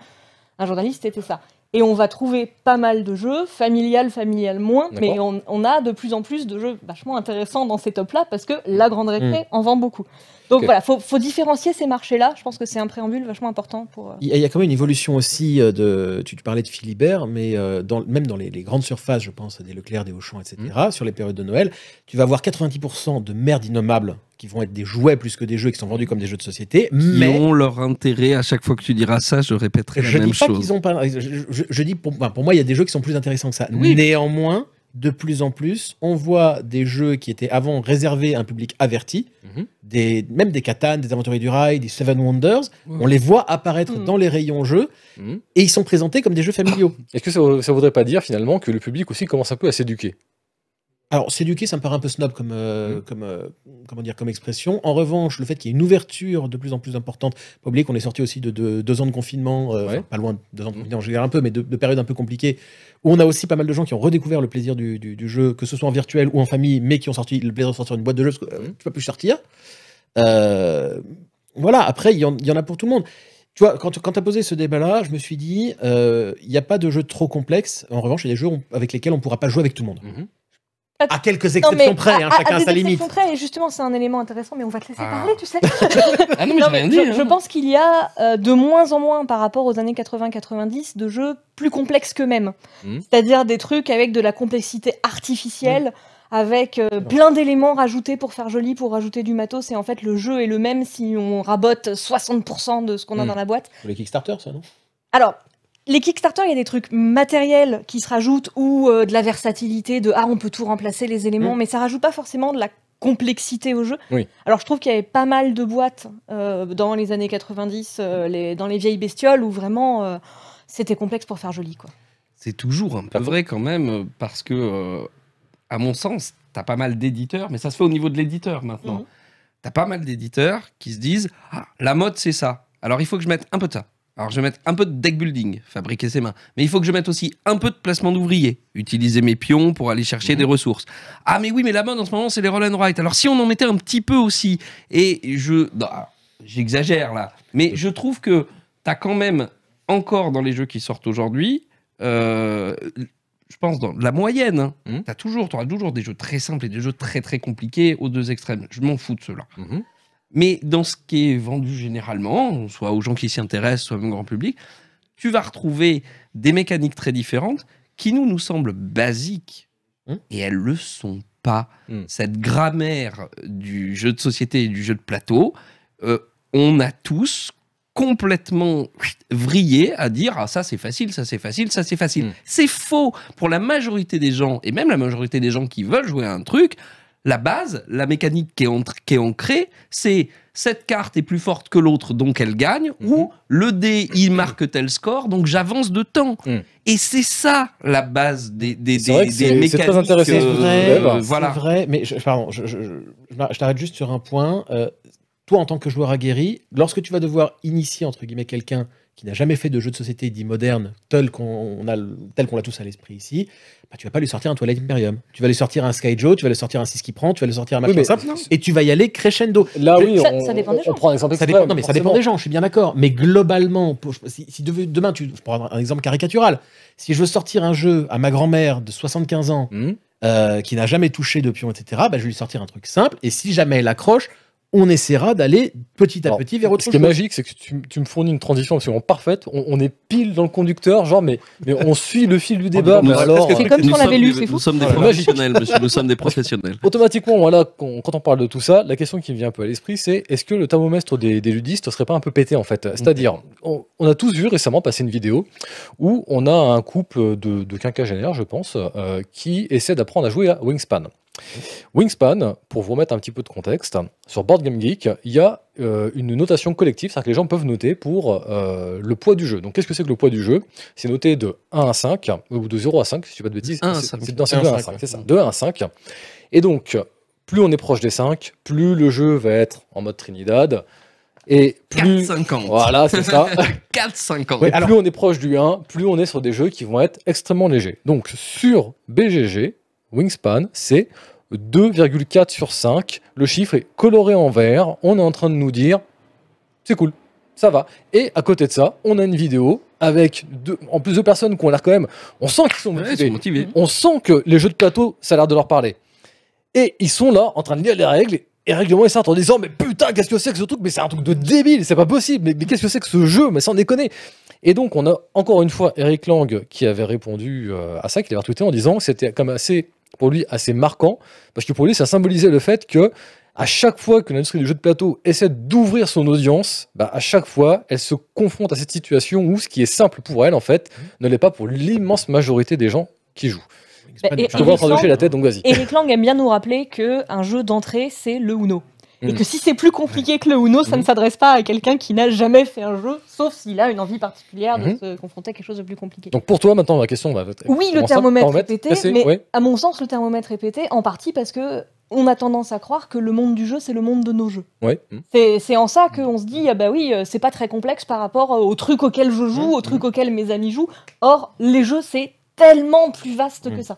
un journaliste, c'était ça. Et on va trouver pas mal de jeux, familial, familial moins, mais on, a de plus en plus de jeux vachement intéressants dans ces tops-là parce que la grande récré hmm. en vend beaucoup. Donc voilà, il faut, différencier ces marchés-là. Je pense que c'est un préambule vachement important pour. Euh, il y a quand même une évolution aussi euh, de. Tu, parlais de Philibert, mais euh, même dans les, grandes surfaces, je pense, des Leclerc, des Auchan, etc., hmm. sur les périodes de Noël, tu vas avoir 90% de merde innommable qui vont être des jouets plus que des jeux qui sont vendus comme des jeux de société, mais ont leur intérêt. À chaque fois que tu diras ça, je répéterai la même chose. je, dis pour, moi, il y a des jeux qui sont plus intéressants que ça. Néanmoins, de plus en plus, on voit des jeux qui étaient avant réservés à un public averti, mhm. des, même des Catan, des Aventuriers du Rail, des Seven Wonders, on les voit apparaître mhm. dans les rayons jeux mhm. et ils sont présentés comme des jeux familiaux. Est-ce que ça, ça voudrait pas dire finalement que le public aussi commence un peu à s'éduquer alors, s'éduquer, ça me paraît un peu snob comme, euh, mmh. comme, euh, comment dire, comme expression. En revanche, le fait qu'il y ait une ouverture de plus en plus importante, pas oublier qu'on est sorti aussi de, deux ans de confinement, euh, pas loin de deux ans de mmh. confinement, je un peu, mais de, de, périodes un peu compliquées, où on a aussi pas mal de gens qui ont redécouvert le plaisir du, jeu, que ce soit en virtuel ou en famille, mais qui ont sorti le plaisir de sortir une boîte de jeux, parce que mmh. tu peux plus sortir. voilà, après, il y, en a pour tout le monde. Tu vois, quand, quand tu as posé ce débat-là, je me suis dit, il n'y a pas de jeu trop complexe. En revanche, il y a des jeux avec lesquels on ne pourra pas jouer avec tout le monde. À quelques exceptions près, hein, chacun à, sa limite. Près, et justement, c'est un élément intéressant, mais on va te laisser ah. parler, tu sais. Ah non, mais, je, hein. pense qu'il y a euh, de moins en moins, par rapport aux années 80-90, de jeux plus complexes qu'eux-mêmes. Hmm. C'est-à-dire des trucs avec de la complexité artificielle. Hmm. avec euh, plein d'éléments rajoutés pour faire joli, pour rajouter du matos. Et en fait, le jeu est le même si on rabote 60% de ce qu'on a hmm. dans la boîte. Les Kickstarter, ça, non Alors, les Kickstarter, il y a des trucs matériels qui se rajoutent ou euh, de la versatilité, de ah on peut tout remplacer les éléments, mm. mais ça rajoute pas forcément de la complexité au jeu. Oui. Alors je trouve qu'il y avait pas mal de boîtes euh, dans les années 90, euh, les, dans les vieilles bestioles, où vraiment c'était complexe pour faire joli. quoi. C'est toujours un peu vrai quand même, parce que, à mon sens, tu as pas mal d'éditeurs, mais ça se fait au niveau de l'éditeur maintenant. Mm. Tu as pas mal d'éditeurs qui se disent ah, la mode c'est ça, alors il faut que je mette un peu de ça alors je vais mettre un peu de deck building, fabriquer ses mains. Mais il faut que je mette aussi un peu de placement d'ouvriers, utiliser mes pions pour aller chercher mhm. des ressources. Ah mais oui, mais la mode en ce moment c'est les roll and write. Alors si on en mettait un petit peu aussi, et je... Bah, j'exagère là. Mais je trouve que tu as quand même encore dans les jeux qui sortent aujourd'hui, euh, je pense dans la moyenne, tu hein. mmh. t'as toujours, toujours des jeux très simples et des jeux très très compliqués aux deux extrêmes. Je m'en fous de cela. là mhm. Mais dans ce qui est vendu généralement, soit aux gens qui s'y intéressent, soit au grand public, tu vas retrouver des mécaniques très différentes qui nous, nous semblent basiques hmm. et elles le sont pas. Hmm. Cette grammaire du jeu de société et du jeu de plateau, euh, on a tous complètement vrillé à dire ah ça c'est facile ça c'est facile ça c'est facile hmm. c'est faux pour la majorité des gens et même la majorité des gens qui veulent jouer à un truc la base, la mécanique qui est, ancrée, c'est cette carte est plus forte que l'autre, donc elle gagne, mhm. ou le dé, il marque tel score, donc j'avance de temps. Mhm. Et c'est ça la base des, des, C'est très intéressant. C'est vrai, mais je, pardon, je, t'arrête juste sur un point. Euh, toi, en tant que joueur aguerri, lorsque tu vas devoir initier, entre guillemets, quelqu'un qui n'a jamais fait de jeu de société dit moderne, tel qu'on a, tel qu'on l'a tous à l'esprit ici, bah, tu vas pas lui sortir un Twilight Imperium. Tu vas lui sortir un Sky Joe, tu vas lui sortir un 6 qui prend, tu vas lui sortir un machin simple, et tu vas y aller crescendo. Là, oui, ça, on, dépend des gens. Prend un exemple extrême, des gens, je suis bien d'accord. Mais globalement, si, demain, tu, je prends un exemple caricatural, si je veux sortir un jeu à ma grand-mère de 75 ans, hmm. euh, qui n'a jamais touché de pion, etc., bah, je vais lui sortir un truc simple, et si jamais elle accroche, on essaiera d'aller petit à petit vers autre chose. Ce qui est magique, c'est que tu, me fournis une transition absolument parfaite. On, est pile dans le conducteur, genre, mais, on suit le fil du débat. c'est comme si on l'avait lu, c'est fou. Nous sommes des professionnels, nous sommes des professionnels. Automatiquement, voilà, quand on parle de tout ça, la question qui me vient un peu à l'esprit, c'est est-ce que le thermomètre des, des ludistes serait pas un peu pété, en fait C'est-à-dire, on, a tous vu récemment passer une vidéo où on a un couple de, de quinquagénaires, je pense, euh, qui essaie d'apprendre à jouer à Wingspan. Wingspan, pour vous remettre un petit peu de contexte, sur Board Game Geek, il y a euh, une notation collective, c'est-à-dire que les gens peuvent noter pour euh, le poids du jeu. Donc qu'est-ce que c'est que le poids du jeu C'est noté de 1 à 5, ou de 0 à 5, si je ne pas de bêtises. 1 à 5. C'est, à 5, c'est ça, de 1 à 5. Et donc, plus on est proche des 5, plus le jeu va être en mode Trinidad, et plus 4,50. Voilà, c'est ça. 4,50. Ouais, Et Plus on est proche du 1, plus on est sur des jeux qui vont être extrêmement légers. Donc sur BGG, Wingspan, c'est 2,4 sur 5. Le chiffre est coloré en vert. On est en train de nous dire, c'est cool, ça va. Et à côté de ça, on a une vidéo avec deux, en plus de personnes qui ont l'air quand même, on sent qu'ils sont, motivés. On sent que les jeux de plateau, ça a l'air de leur parler. Et ils sont là en train de lire les règles et règlement et ça en disant mais putain qu'est-ce que c'est que ce truc mais c'est un truc de débile c'est pas possible mais, qu'est-ce que c'est que ce jeu mais sans déconner et donc on a encore une fois Eric Lang qui avait répondu euh, à ça qui l'avait retweeté en disant que c'était comme assez pour lui assez marquant, parce que pour lui, ça symbolisait le fait que à chaque fois que l'industrie du jeu de plateau essaie d'ouvrir son audience, bah, à chaque fois, elle se confronte à cette situation où ce qui est simple pour elle, en fait, ne l'est pas pour l'immense majorité des gens qui jouent. Bah, je te vois la tête, donc vas-y. Eric Lang aime bien nous rappeler qu'un jeu d'entrée, c'est le Uno. Et que si c'est plus compliqué que le Uno, ça ne s'adresse pas à quelqu'un qui n'a jamais fait un jeu, sauf s'il a une envie particulière de mhm. se confronter à quelque chose de plus compliqué. Donc pour toi, maintenant, la question, va va Oui, le thermomètre est pété, mais à mon sens, le thermomètre est pété en partie parce que on a tendance à croire que le monde du jeu, c'est le monde de nos jeux. C'est en ça qu'on se dit, ah bah oui, euh, c'est pas très complexe par rapport euh, aux trucs auxquels je joue, mhm. aux trucs auxquels mes amis jouent. Or, les jeux, c'est tellement plus vaste mhm. que ça.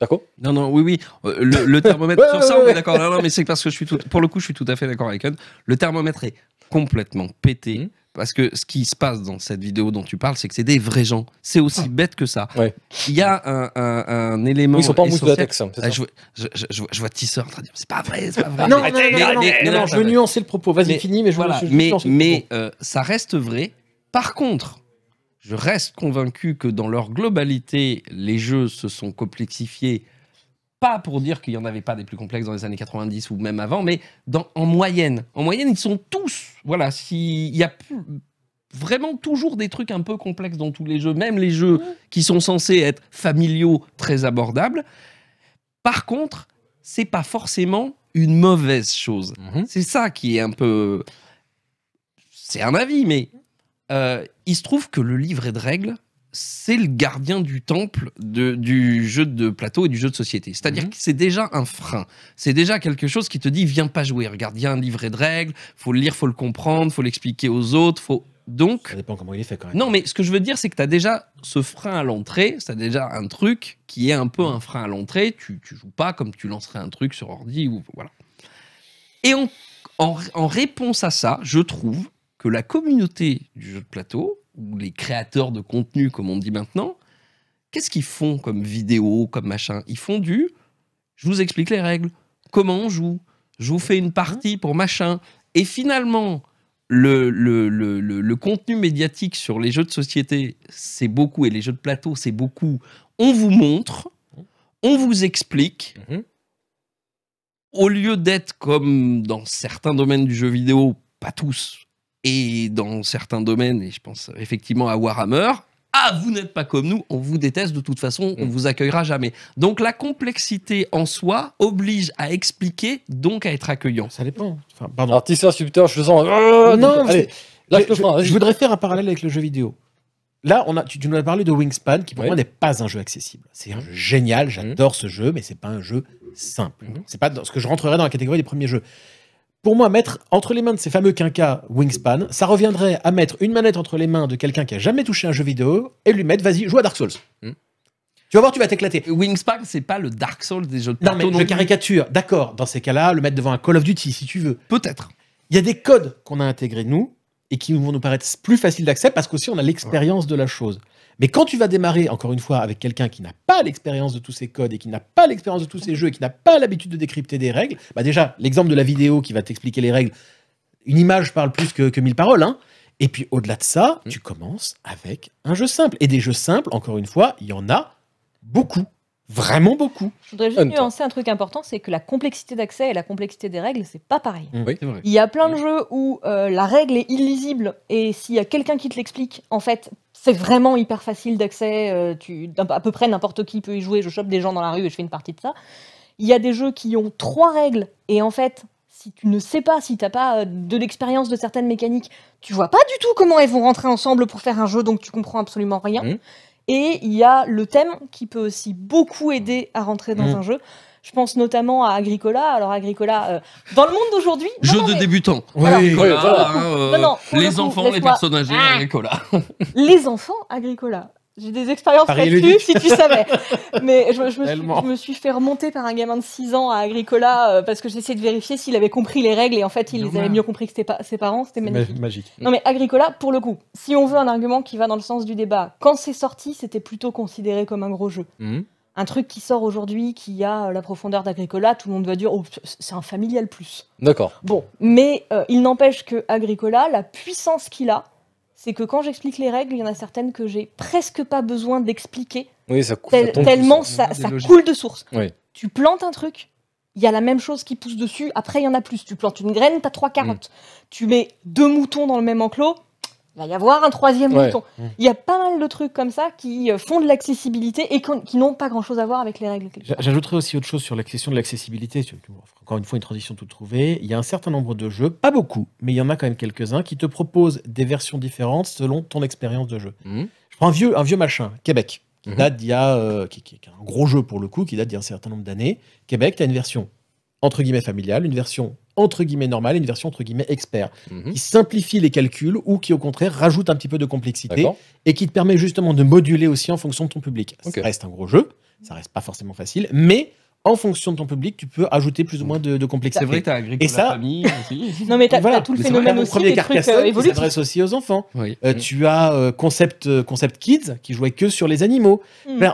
D'accord Non, non, oui, oui. Euh, le, le thermomètre, sur ça, on est d'accord. Non, non, mais c'est parce que je suis tout, pour le coup, je suis tout à fait d'accord avec eux. Le thermomètre est complètement pété. Mmh. Parce que ce qui se passe dans cette vidéo dont tu parles, c'est que c'est des vrais gens. C'est aussi ah. bête que ça. Il y a un, un, un élément. Oui, ils sont pas en mousse de latex. Hein, ah, je, je, je, je, vois Tisseur en train de dire c'est pas vrai, c'est pas vrai. non, mais, non, non, non, je veux nuancer le propos. Vas-y, finis, mais je voilà, Mais, mais euh, ça reste vrai. Par contre, je reste convaincu que dans leur globalité, les jeux se sont complexifiés. Pas pour dire qu'il n'y en avait pas des plus complexes dans les années 90 ou même avant, mais dans, en moyenne. En moyenne, ils sont tous. Voilà, s'il y a vraiment toujours des trucs un peu complexes dans tous les jeux, même les jeux qui sont censés être familiaux, très abordables. Par contre, c'est pas forcément une mauvaise chose. Mhm. C'est ça qui est un peu. C'est un avis, mais euh, il se trouve que le livret de règles, c'est le gardien du temple du jeu de plateau et du jeu de société. C'est-à-dire mhm. que c'est déjà un frein. C'est déjà quelque chose qui te dit viens pas jouer. Regarde, il y a un livret de règles, faut le lire, faut le comprendre, faut l'expliquer aux autres, faut donc. Ça dépend comment il est fait quand même. Non, mais ce que je veux dire, c'est que tu as déjà ce frein à l'entrée, c'est déjà un truc qui est un peu mhm. un frein à l'entrée. Tu, ne joues pas comme tu lancerais un truc sur ordi ou voilà. Et en, en réponse à ça, je trouve que la communauté du jeu de plateau, ou les créateurs de contenu, comme on dit maintenant, qu'est-ce qu'ils font comme vidéo, comme machin Ils font du je vous explique les règles, comment on joue, je vous fais une partie pour machin. Et finalement, le, contenu médiatique sur les jeux de société, c'est beaucoup, et les jeux de plateau, c'est beaucoup. On vous montre, on vous explique. Mhm. Au lieu d'être comme dans certains domaines du jeu vidéo, pas tous, et dans certains domaines, et je pense effectivement à Warhammer, ah, vous n'êtes pas comme nous, on vous déteste de toute façon, on mm. vous accueillera jamais. Donc la complexité en soi oblige à expliquer, donc à être accueillant. Ça dépend. pardon. Artiste subteur, je euh, le sens. non, là, je, voudrais faire un parallèle avec le jeu vidéo. Là, on a, tu, nous as parlé de Wingspan, qui pour moi n'est pas un jeu accessible. C'est un mm. jeu génial, mm. j'adore ce jeu, mais c'est pas un jeu simple. C'est pas ce que je rentrerai dans la catégorie des premiers jeux pour moi, mettre entre les mains de ces fameux quinquas Wingspan, ça reviendrait à mettre une manette entre les mains de quelqu'un qui a jamais touché un jeu vidéo et lui mettre, vas-y, joue à Dark Souls. Hmm. Tu vas voir, tu vas t'éclater. Wingspan, c'est pas le Dark Souls des jeux de Non, mais caricature. D'accord, dans ces cas-là, le mettre devant un Call of Duty, si tu veux. Peut-être. Il y a des codes qu'on a intégrés, nous, et qui vont nous paraître plus faciles d'accès parce qu'aussi, on a l'expérience de la chose. Mais quand tu vas démarrer, encore une fois, avec quelqu'un qui n'a pas l'expérience de tous ces codes et qui n'a pas l'expérience de tous ces jeux et qui n'a pas l'habitude de décrypter des règles, bah déjà, l'exemple de la vidéo qui va t'expliquer les règles, une image parle plus que, mille paroles. Hein. Et puis au-delà de ça, mm. tu commences avec un jeu simple. Et des jeux simples, encore une fois, il y en a beaucoup. Vraiment beaucoup. Je voudrais juste nuancer un truc important, c'est que la complexité d'accès et la complexité des règles, c'est pas pareil. Mm. Il y a plein mm. de jeux où euh, la règle est illisible et s'il y a quelqu'un qui te l'explique, en fait, c'est vraiment hyper facile d'accès. Euh, à peu près n'importe qui peut y jouer. Je chope des gens dans la rue et je fais une partie de ça. Il y a des jeux qui ont trois règles et en fait, si tu ne sais pas, si tu n'as pas euh, de l'expérience de certaines mécaniques, tu vois pas du tout comment elles vont rentrer ensemble pour faire un jeu, donc tu comprends absolument rien. Mmh. Et il y a le thème qui peut aussi beaucoup aider à rentrer dans mmh. un jeu. Je pense notamment à Agricola. Alors Agricola, euh, dans le monde d'aujourd'hui, jeu de débutant. Oui, hein, euh, les enfants, les personnes âgées, ah. Agricola. les enfants Agricola. J'ai des expériences là si tu savais. Mais je, me suis, fait remonter par un gamin de 6 ans à Agricola euh, parce que j'essayais de vérifier s'il avait compris les règles et en fait, il les avait mieux compris que ses parents. C'était magnifique. Magique. Non mais Agricola, pour le coup, si on veut un argument qui va dans le sens du débat, quand c'est sorti, c'était plutôt considéré comme un gros jeu. Mmh un truc qui sort aujourd'hui qui a euh, la profondeur d'Agricola, tout le monde va dire oh, c'est un familial plus. D'accord. Bon, mais euh, il n'empêche que Agricola, la puissance qu'il a, c'est que quand j'explique les règles, il y en a certaines que j'ai presque pas besoin d'expliquer. Oui, ça, tellement ça, coule de source. Tu plantes un truc, il y a la même chose qui pousse dessus, après il y en a plus. Tu plantes une graine, tu as trois mm. carottes. Tu mets deux moutons dans le même enclos, il va y avoir un troisième bouton. Mmh. Il y a pas mal de trucs comme ça qui euh, font de l'accessibilité et qui n'ont pas grand-chose à voir avec les règles. J'ajouterai aussi autre chose sur la question de l'accessibilité. Encore une fois, une transition toute trouvée. Il y a un certain nombre de jeux, pas beaucoup, mais il y en a quand même quelques-uns qui te proposent des versions différentes selon ton expérience de jeu. Mmh. Je prends un vieux, un vieux machin, Québec, mmh. euh, qui qui, est un gros jeu pour le coup, qui date d'un certain nombre d'années. Québec, tu as une version entre guillemets familiale, une version entre guillemets normal et une version entre guillemets expert, mhm. qui simplifie les calculs ou qui au contraire rajoute un petit peu de complexité et qui te permet justement de moduler aussi en fonction de ton public. Ça reste un gros jeu, ça reste pas forcément facile, mais en fonction de ton public, tu peux ajouter plus ou moins de, complexité. C'est vrai, t'as et ça... la famille aussi. non, mais t'as voilà. tout le phénomène aussi des trucs euh, évolutifs qui s'adresse aussi aux enfants. Euh, tu as euh, concept concept kids qui jouait que sur les animaux. Hmm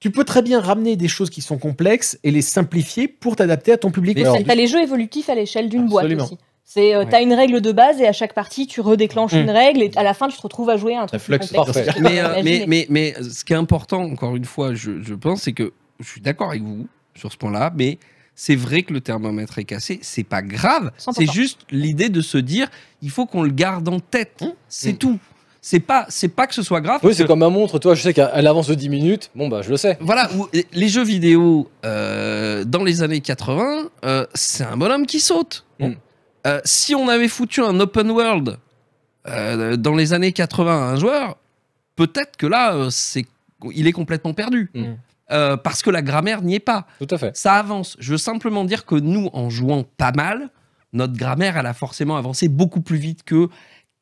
tu peux très bien ramener des choses qui sont complexes et les simplifier pour t'adapter à ton public. Tu as les jeux évolutifs à l'échelle d'une boîte aussi. C'est, euh, t'as une règle de base et à chaque partie, tu redéclenches mmh. une règle et à la fin, tu te retrouves à jouer un truc. complexe. Mais, euh, euh, ce qui est important, encore une fois, je, pense, c'est que je suis d'accord avec vous sur ce point-là, mais c'est vrai que le thermomètre est cassé, c'est pas grave. C'est juste l'idée de se dire, il faut qu'on le garde en tête. Mmh. C'est tout c'est pas c'est pas que ce soit grave. Oui, c'est comme un montre, toi, je sais qu'elle avance de 10 minutes. Bon bah, je le sais. Voilà, les jeux vidéo euh, dans les années 80, euh, c'est un bonhomme qui saute. Mm. Euh, si on avait foutu un open world dans les années 80 à un joueur, peut-être que là, c'est il est complètement perdu. Mm. parce que la grammaire n'y est pas. Tout à fait. Ça avance. Je veux simplement dire que nous, en jouant pas mal, notre grammaire, elle a forcément avancé beaucoup plus vite que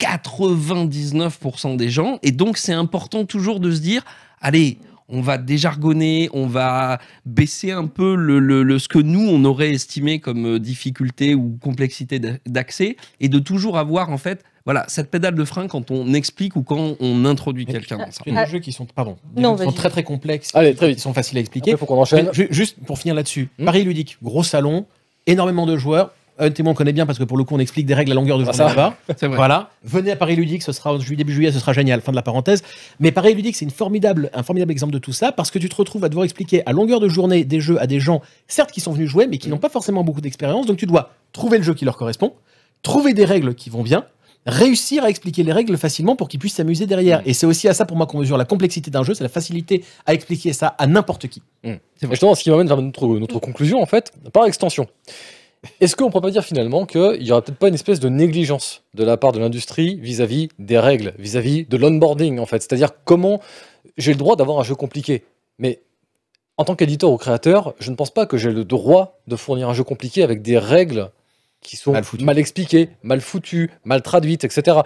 99% des gens. Et donc, c'est important toujours de se dire, allez, on va déjargonner, on va baisser un peu le, ce que nous, on aurait estimé comme euh, difficulté ou complexité d'accès, et de toujours avoir, en fait, voilà, cette pédale de frein quand on explique ou quand on introduit quelqu'un. Il y a des jeux qui sont, pardon, sont très très complexes, Allez, très vite. qui sont faciles à expliquer. faut qu'on enchaîne. juste pour finir là-dessus, hmm. Paris ludique, gros salon, énormément de joueurs, un témoin, on connaît bien parce que pour le coup, on explique des règles à longueur de journée là-bas. Voilà. Venez à Paris Ludique, ce sera en début juillet, ce sera génial. Fin de la parenthèse. Mais Paris Ludique, c'est une formidable, un formidable exemple de tout ça parce que tu te retrouves à devoir expliquer à longueur de journée des jeux à des gens, certes, qui sont venus jouer, mais qui mm. n'ont pas forcément beaucoup d'expérience. Donc tu dois trouver le jeu qui leur correspond, trouver des règles qui vont bien, réussir à expliquer les règles facilement pour qu'ils puissent s'amuser derrière. Mm. Et c'est aussi à ça pour moi qu'on mesure la complexité d'un jeu, c'est la facilité à expliquer ça à n'importe qui. Mm. C'est Justement, ce qui m'amène vers notre conclusion, en fait, par extension. Est-ce qu'on ne pourrait pas dire finalement qu'il n'y aura peut-être pas une espèce de négligence de la part de l'industrie vis-à-vis des règles, vis-à-vis de l'onboarding en fait C'est-à-dire comment j'ai le droit d'avoir un jeu compliqué, mais en tant qu'éditeur ou créateur, je ne pense pas que j'ai le droit de fournir un jeu compliqué avec des règles qui sont mal, expliquées, mal foutues, mal traduites, etc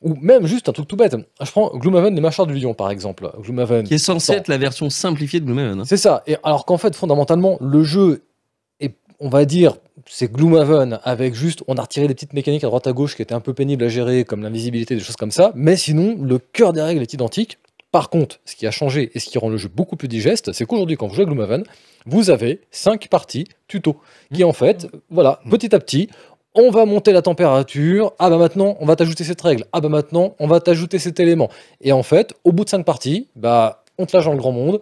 ou même juste un truc tout bête. Je prends Gloomhaven des mâchoires du Lion, par exemple. Gloomhaven. Qui est censé être la version simplifiée de Gloomhaven. Hein. C'est ça. Et alors qu'en fait, fondamentalement, le jeu on va dire, c'est Gloomhaven avec juste, on a retiré des petites mécaniques à droite à gauche qui étaient un peu pénibles à gérer, comme l'invisibilité, des choses comme ça. Mais sinon, le cœur des règles est identique. Par contre, ce qui a changé et ce qui rend le jeu beaucoup plus digeste, c'est qu'aujourd'hui, quand vous jouez à Gloomhaven, vous avez cinq parties tuto. Qui en fait, voilà, petit à petit, on va monter la température. Ah bah maintenant, on va t'ajouter cette règle. Ah bah maintenant, on va t'ajouter cet élément. Et en fait, au bout de cinq parties, bah, on te lâche dans le grand monde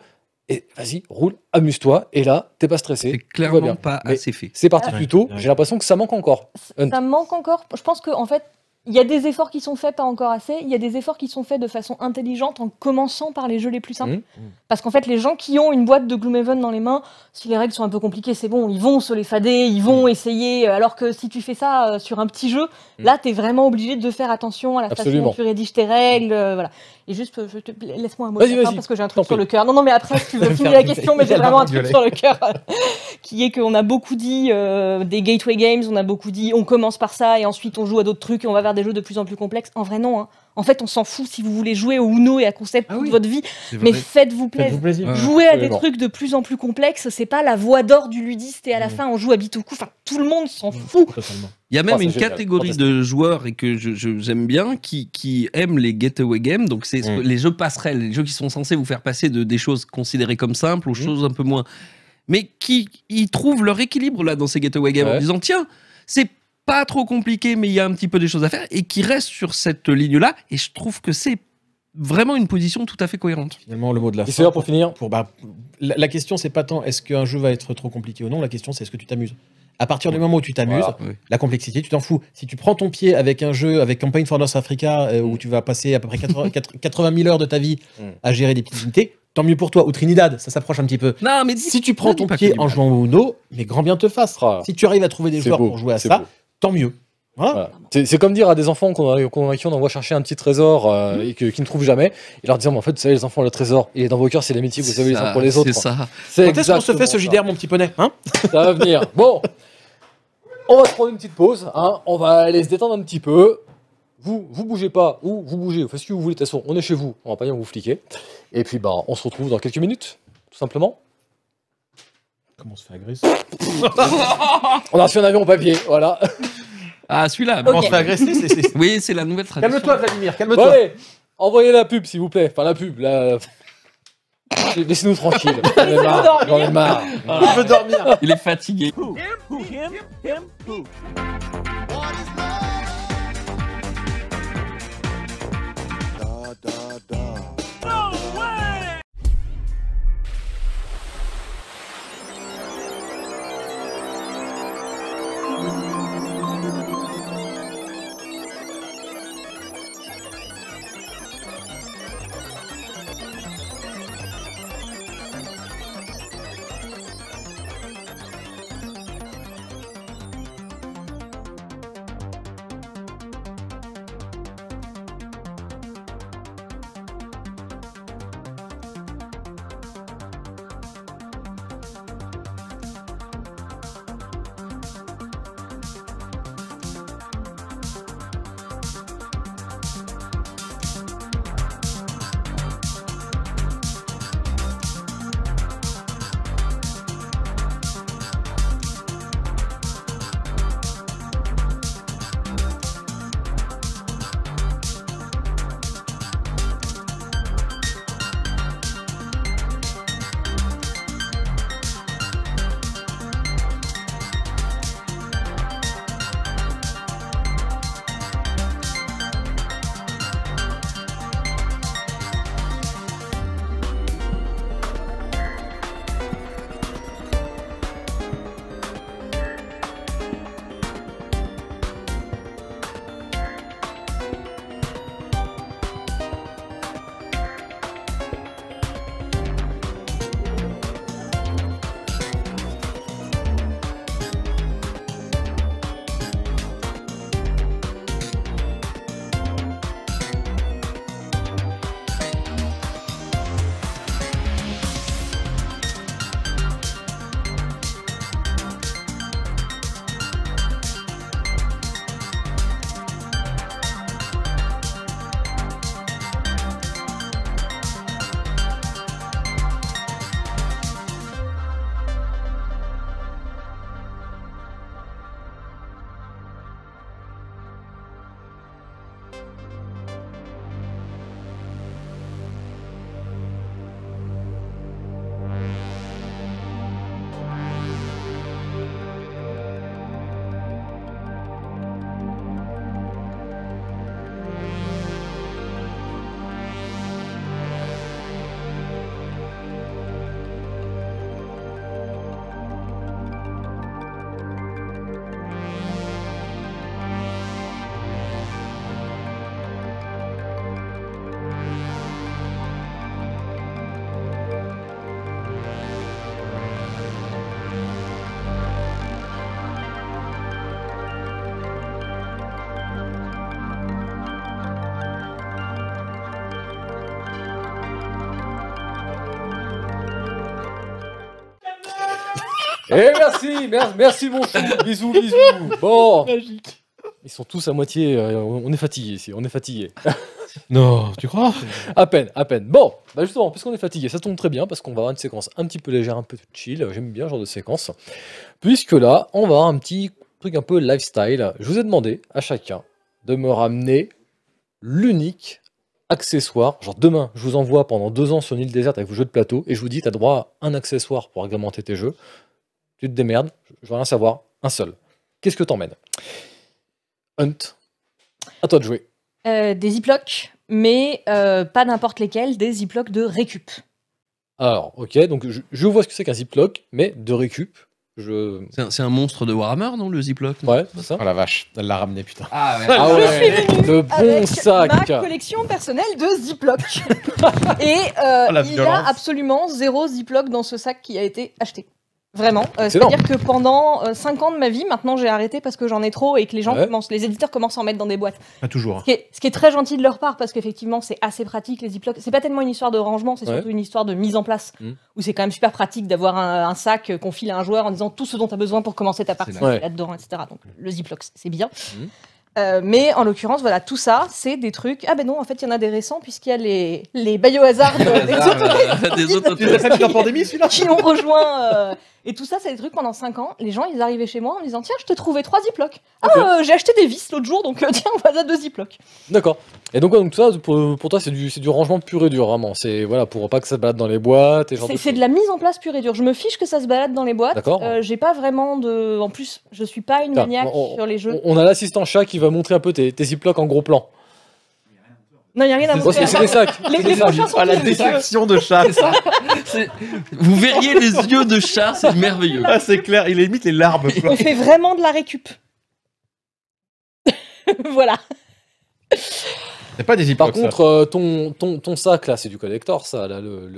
et vas-y, roule, amuse-toi, et là, t'es pas stressé. C'est clairement pas assez fait. C'est parti du plus j'ai l'impression que ça manque encore. Ça, manque encore. Je pense que, en fait, il y a des efforts qui sont faits, pas encore assez. Il y a des efforts qui sont faits de façon intelligente en commençant par les jeux les plus simples. Mmh. Parce qu'en fait, les gens qui ont une boîte de Gloomhaven dans les mains, si les règles sont un peu compliquées, c'est bon, ils vont se les fader, ils vont mmh. essayer. Alors que si tu fais ça euh, sur un petit jeu, mmh. là, t'es vraiment obligé de faire attention à la façon dont tu rédiges tes règles. Euh, voilà. Et juste, euh, laisse-moi un mot vas-y, parce que j'ai un truc sur le cœur. Non, non, mais après, si tu veux finir la question, mais j'ai vraiment un truc sur le cœur, euh, qui est qu'on a beaucoup dit euh, des gateway games, on a beaucoup dit on commence par ça et ensuite on joue à d'autres trucs et on va vers des jeux de plus en plus complexes. En vrai, non. Hein. En fait, on s'en fout si vous voulez jouer au Uno et à concept ah toute votre vie, mais faites-vous plaisir. jouer Jouez à des trucs de plus en plus complexes, c'est pas la voie d'or du ludiste et à la mmh. fin on joue à coup Enfin, tout le monde s'en mmh. fout. Il y a même une catégorie de joueurs et que j'aime bien qui, qui aiment les getaway games. Donc, c'est mmh. les jeux passerelles, les jeux qui sont censés vous faire passer de des choses considérées comme simples aux choses un peu moins. Mais qui y trouvent leur équilibre là dans ces getaway games en disant tiens, c'est pas trop compliqué, mais il y a un petit peu des choses à faire et qui reste sur cette ligne-là. Et je trouve que c'est vraiment une position tout à fait cohérente. Finalement, le mot de la et fin. pour finir. Pour, bah, la, question, c'est pas tant est-ce qu'un jeu va être trop compliqué ou non. La question, c'est est-ce que tu t'amuses. À partir du moment où tu t'amuses, la complexité, tu t'en fous. Si tu prends ton pied avec un jeu, avec Campaign for North Africa, euh, où mm. tu vas passer à peu près 80, 000 heures de ta vie mm. à gérer des petites unités, tant mieux pour toi. Ou Trinidad, ça s'approche un petit peu. Non, mais si tu prends ton pied en jouant au Uno, mais grand bien te fasse. Ah. Si tu arrives à trouver des joueurs pour jouer à ça, tant mieux. Hein c'est, comme dire à des enfants qu'on, qui on envoie chercher un petit trésor euh, mmh. et qu'ils qui ne trouvent jamais, et leur dire en fait, vous savez, les enfants, le trésor, il est dans vos cœurs, c'est l'amitié vous savez les uns pour les autres. C'est ça. C'est Quand est-ce qu'on se fait ce JDR, mon petit poney hein Ça va venir. Bon, on va se prendre une petite pause, hein. on va aller se détendre un petit peu. Vous, vous bougez pas, ou vous bougez, vous faites ce que vous voulez, de toute façon, on est chez vous, on va pas dire vous fliquez. Et puis, bah, on se retrouve dans quelques minutes, tout simplement on se fait agresser On a reçu un avion en papier, voilà. Ah, celui-là. on se fait agresser Oui, c'est la nouvelle tradition. Calme-toi, Vladimir, calme-toi. envoyez la pub, s'il vous plaît. Enfin, la pub, la... Laissez-nous tranquille. J'en ai marre. dormir. Il est fatigué. Hum, hum, hum, da da da Merci, merci, merci mon Bisous, bisous. Bon. Magique. Ils sont tous à moitié. Euh, on est fatigué ici, on est fatigué. Non, tu crois À peine, à peine. Bon, bah justement, puisqu'on est fatigué, ça tombe très bien parce qu'on va avoir une séquence un petit peu légère, un peu chill. J'aime bien ce genre de séquence. Puisque là, on va avoir un petit truc un peu lifestyle. Je vous ai demandé à chacun de me ramener l'unique accessoire. Genre demain, je vous envoie pendant deux ans sur une île déserte avec vos jeux de plateau et je vous dis, t'as droit à un accessoire pour agrémenter tes jeux tu te démerdes, je veux rien savoir, un seul. Qu'est-ce que t'emmènes Hunt, à toi de jouer. Euh, des ziplocs, mais euh, pas n'importe lesquels, des ziplocs de récup. Alors, ok, donc je, vois ce que c'est qu'un ziploc, mais de récup. Je... C'est un, monstre de Warhammer, non, le ziploc Ouais, c'est ça. Oh la vache, elle l'a ramené, putain. Ah, ah Je suis venu avec ma collection personnelle de ziplocs. Et euh, oh il y a absolument zéro Ziploc dans ce sac qui a été acheté. Vraiment. Euh, c'est-à-dire que pendant 5 euh, ans de ma vie, maintenant j'ai arrêté parce que j'en ai trop et que les gens commencent, les éditeurs commencent à en mettre dans des boîtes. Pas ah, toujours. Ce qui, est, très gentil de leur part parce qu'effectivement c'est assez pratique les ziplocs. C'est pas tellement une histoire de rangement, c'est surtout une histoire de mise en place mm. où c'est quand même super pratique d'avoir un, sac euh, qu'on file à un joueur en disant tout ce dont tu as besoin pour commencer ta partie là. dedans etc. Donc le ziploc, c'est bien. Mm. mais en l'occurrence, voilà, tout ça, c'est des trucs. Ah ben non, en fait, il y en a des récents, puisqu'il y a les, les Biohazard des, des autres. des autres. pandémie, celui-là Qui ont rejoint. Et tout ça, c'est des trucs pendant 5 ans. Les gens, ils arrivaient chez moi en me disant Tiens, je t'ai trouvé 3 ziplocs. Ah, euh, j'ai acheté des vis l'autre jour, donc euh, tiens, on va faire 2 ziplocs. D'accord. Et donc, tout ça, pour, toi, c'est du, rangement pur et dur, vraiment. C'est voilà, pour pas que ça se balade dans les boîtes. C'est de, la mise en place pure et dure. Je me fiche que ça se balade dans les boîtes. D'accord. Euh, j'ai pas vraiment de. En plus, je suis pas une maniaque sur les jeux. On a l'assistant chat qui va montrer un peu tes, tes ziplocs en gros plan. Non, il n'y a rien à montrer. C'est des sacs. Les, les ah, la déception de chat. Ça Vous verriez les yeux de chat, c'est merveilleux. Ah, c'est clair, il limite les larmes. On fait vraiment de la récup. voilà. C'est pas des Par contre, euh, ton, ton, ton, sac là, c'est du collector, ça,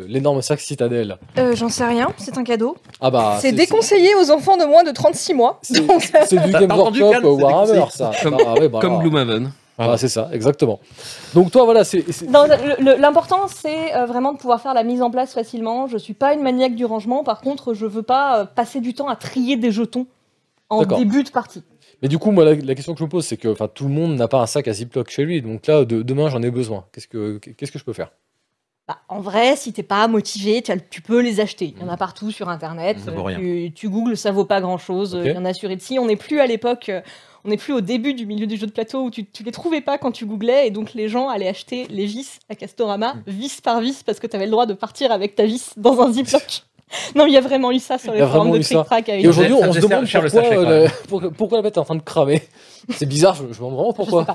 l'énorme sac citadelle. Euh, j'en sais rien, c'est un cadeau. Ah bah. C'est déconseillé aux enfants de moins de 36 mois. C'est du Game Workshop euh, Warhammer, ça. Comme, ah, ouais, bah comme Gloomhaven. Ah voilà, bah, c'est ça, exactement. Donc toi, voilà, c'est... L'important, c'est euh, vraiment de pouvoir faire la mise en place facilement. Je ne suis pas une maniaque du rangement, par contre, je ne veux pas euh, passer du temps à trier des jetons en début de partie. Mais du coup, moi, la, question que je me pose, c'est que tout le monde n'a pas un sac à Ziploc chez lui. Donc là, demain, j'en ai besoin. Qu'est-ce que, que je peux faire bah, en vrai, si t'es pas motivé, tu peux les acheter. Il y en a mmh. partout sur Internet. Ça vaut euh, rien. Tu, googles, ça vaut pas grand-chose. Il y en a sur Etsy. On n'est plus à l'époque on n'est plus au début du milieu du jeu de plateau où tu, ne les trouvais pas quand tu googlais et donc les gens allaient acheter les vis à Castorama, mm. vis par vis, parce que tu avais le droit de partir avec ta vis dans un ziploc. non, il y a vraiment eu ça sur les forums de Trick Track. et aujourd'hui, on se demande euh, pourquoi la bête est en train de cramer. C'est bizarre, je, je me demande vraiment pourquoi.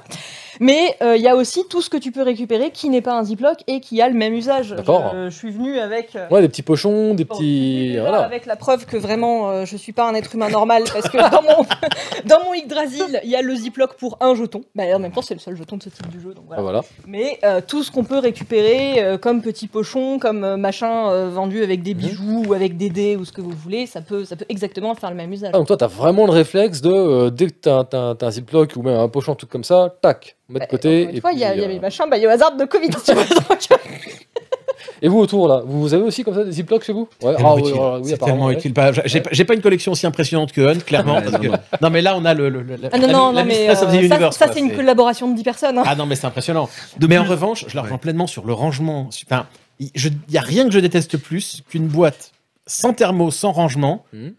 Mais euh, il y a aussi tout ce que tu peux récupérer qui n'est pas un ziploc et qui a le même usage. D'accord. Je, suis venu avec. Euh, ouais, des petits pochons, des petits. Voilà. Avec la preuve que vraiment euh, je suis pas un être humain normal parce que dans mon, dans mon Yggdrasil, il y a le ziploc pour un jeton. Bah, en même temps, c'est le seul jeton de ce type du jeu. Donc voilà. Ah, Mais tout ce qu'on peut récupérer comme petits pochons, comme machin vendu avec des mhm. bijoux ou avec des dés ou ce que vous voulez, ça peut, ça peut exactement faire le même usage. Ah, donc toi, tu as vraiment le réflexe de dès que tu un ziploc, ou même un pochon, tout comme ça, tac, on met de bah, côté. Une fois, il y, a des machins, il y a euh, hasard de Covid. Euh. Et vous autour là, vous avez aussi comme ça des ziplocs chez vous ah oui, C'est tellement utile. Bah, j'ai pas une collection aussi impressionnante que Hunt, clairement. non mais là on a le. ah, non, non, non, mais, ça, euh, c'est une collaboration de 10 personnes. Hein. Ah non mais c'est impressionnant. mais en revanche, je la rejoins pleinement sur le rangement. il n'y a rien que je déteste plus qu'une boîte sans thermo, sans rangement, hmm.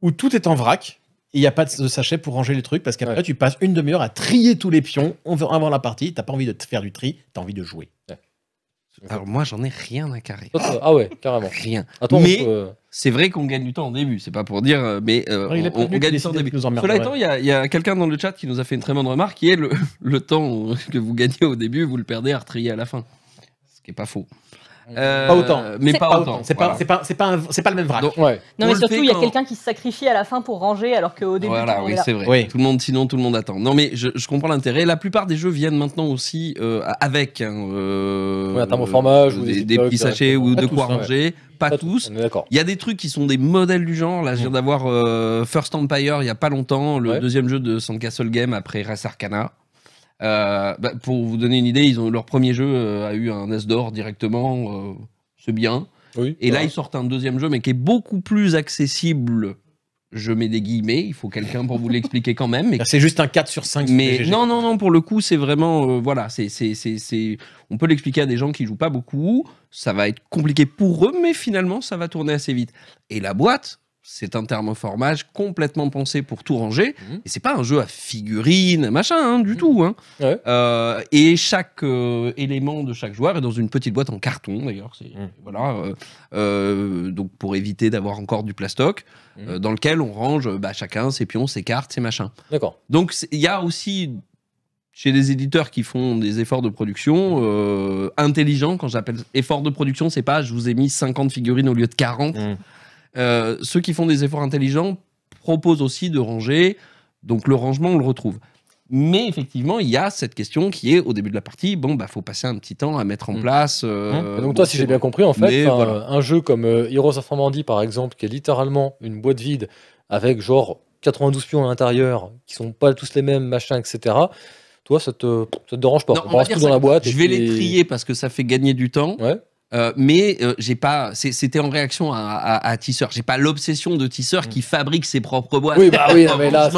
où tout est en vrac il n'y a pas de sachet pour ranger les trucs parce qu'après tu passes une demi-heure à trier tous les pions avant la partie t'as pas envie de faire du tri t'as envie de jouer alors moi j'en ai rien à carrer ah ouais carrément rien mais euh, c'est vrai qu'on gagne du temps au début c'est pas pour dire euh, mais euh, on, gagne du temps au début cela étant il y a, quelqu'un dans le chat qui nous a fait une très bonne remarque qui est le, temps que vous gagnez au début vous le perdez à retrier à la fin ce qui n'est pas faux euh, pas autant. Mais pas, autant. C'est pas, c'est pas, pas, pas, le même vrac. Non, mais surtout, il y a quelqu'un qui se sacrifie à la fin pour ranger, alors qu'au début. Voilà, oui, c'est vrai. Oui. Tout le monde, sinon, tout le monde attend. Non, mais je, comprends l'intérêt. La plupart des jeux viennent maintenant aussi euh, avec hein, euh, un ou des, petits sachets ou de quoi hein. ranger. Pas, tous. Il y a des trucs qui sont des modèles du genre. Là, je viens d'avoir euh, First Empire il y a pas longtemps, le deuxième jeu de Sandcastle Game après Race Arcana. Euh, bah, pour vous donner une idée, ils ont, leur premier jeu euh, a eu un As d'or directement, euh, c'est bien. et là, ils sortent un deuxième jeu, mais qui est beaucoup plus accessible. Je mets des guillemets, il faut quelqu'un pour vous l'expliquer quand même. C'est juste un 4 sur 5. Mais non, non, non, pour le coup, c'est vraiment. Euh, voilà, c'est, c'est, on peut l'expliquer à des gens qui jouent pas beaucoup. Ça va être compliqué pour eux, mais finalement, ça va tourner assez vite. Et la boîte, c'est un thermoformage complètement pensé pour tout ranger. Mhm. Et c'est pas un jeu à figurines, machin, hein, du mhm. tout. Hein. Euh, et chaque euh, élément de chaque joueur est dans une petite boîte en carton, d'ailleurs. Mhm. Voilà, euh, donc pour éviter d'avoir encore du plastoc, dans lequel on range bah, chacun ses pions, ses cartes, ses machins. D'accord. Donc il y a aussi chez les éditeurs qui font des efforts de production intelligents. Quand j'appelle effort de production, c'est pas je vous ai mis 50 figurines au lieu de 40. Euh, ceux qui font des efforts intelligents proposent aussi de ranger. Donc le rangement, on le retrouve. Mais effectivement, il y a cette question qui est au début de la partie. Bon, bah, faut passer un petit temps à mettre en mmh. place. Euh, mmh. Donc toi, si j'ai bien compris, en fait, un, jeu comme euh, Heroes of Normandy, par exemple, qui est littéralement une boîte vide avec genre 92 pions à l'intérieur, qui sont pas tous les mêmes, machin, etc. Toi, ça te, te dérange pas. on, tout dans la boîte. Je vais les trier parce que ça fait gagner du temps. Ouais. Euh, mais euh, j'ai pas, c'était en réaction à, à, Tisseur. J'ai pas l'obsession de Tisseur qui fabrique ses propres boîtes. Oui, bah oui, mais là,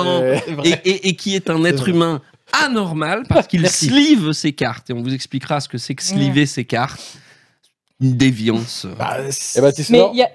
et, et, qui est un être humain anormal parce qu'il slive ses cartes. Et on vous expliquera ce que c'est que sliver ses cartes. Une déviance. Bah, eh ben,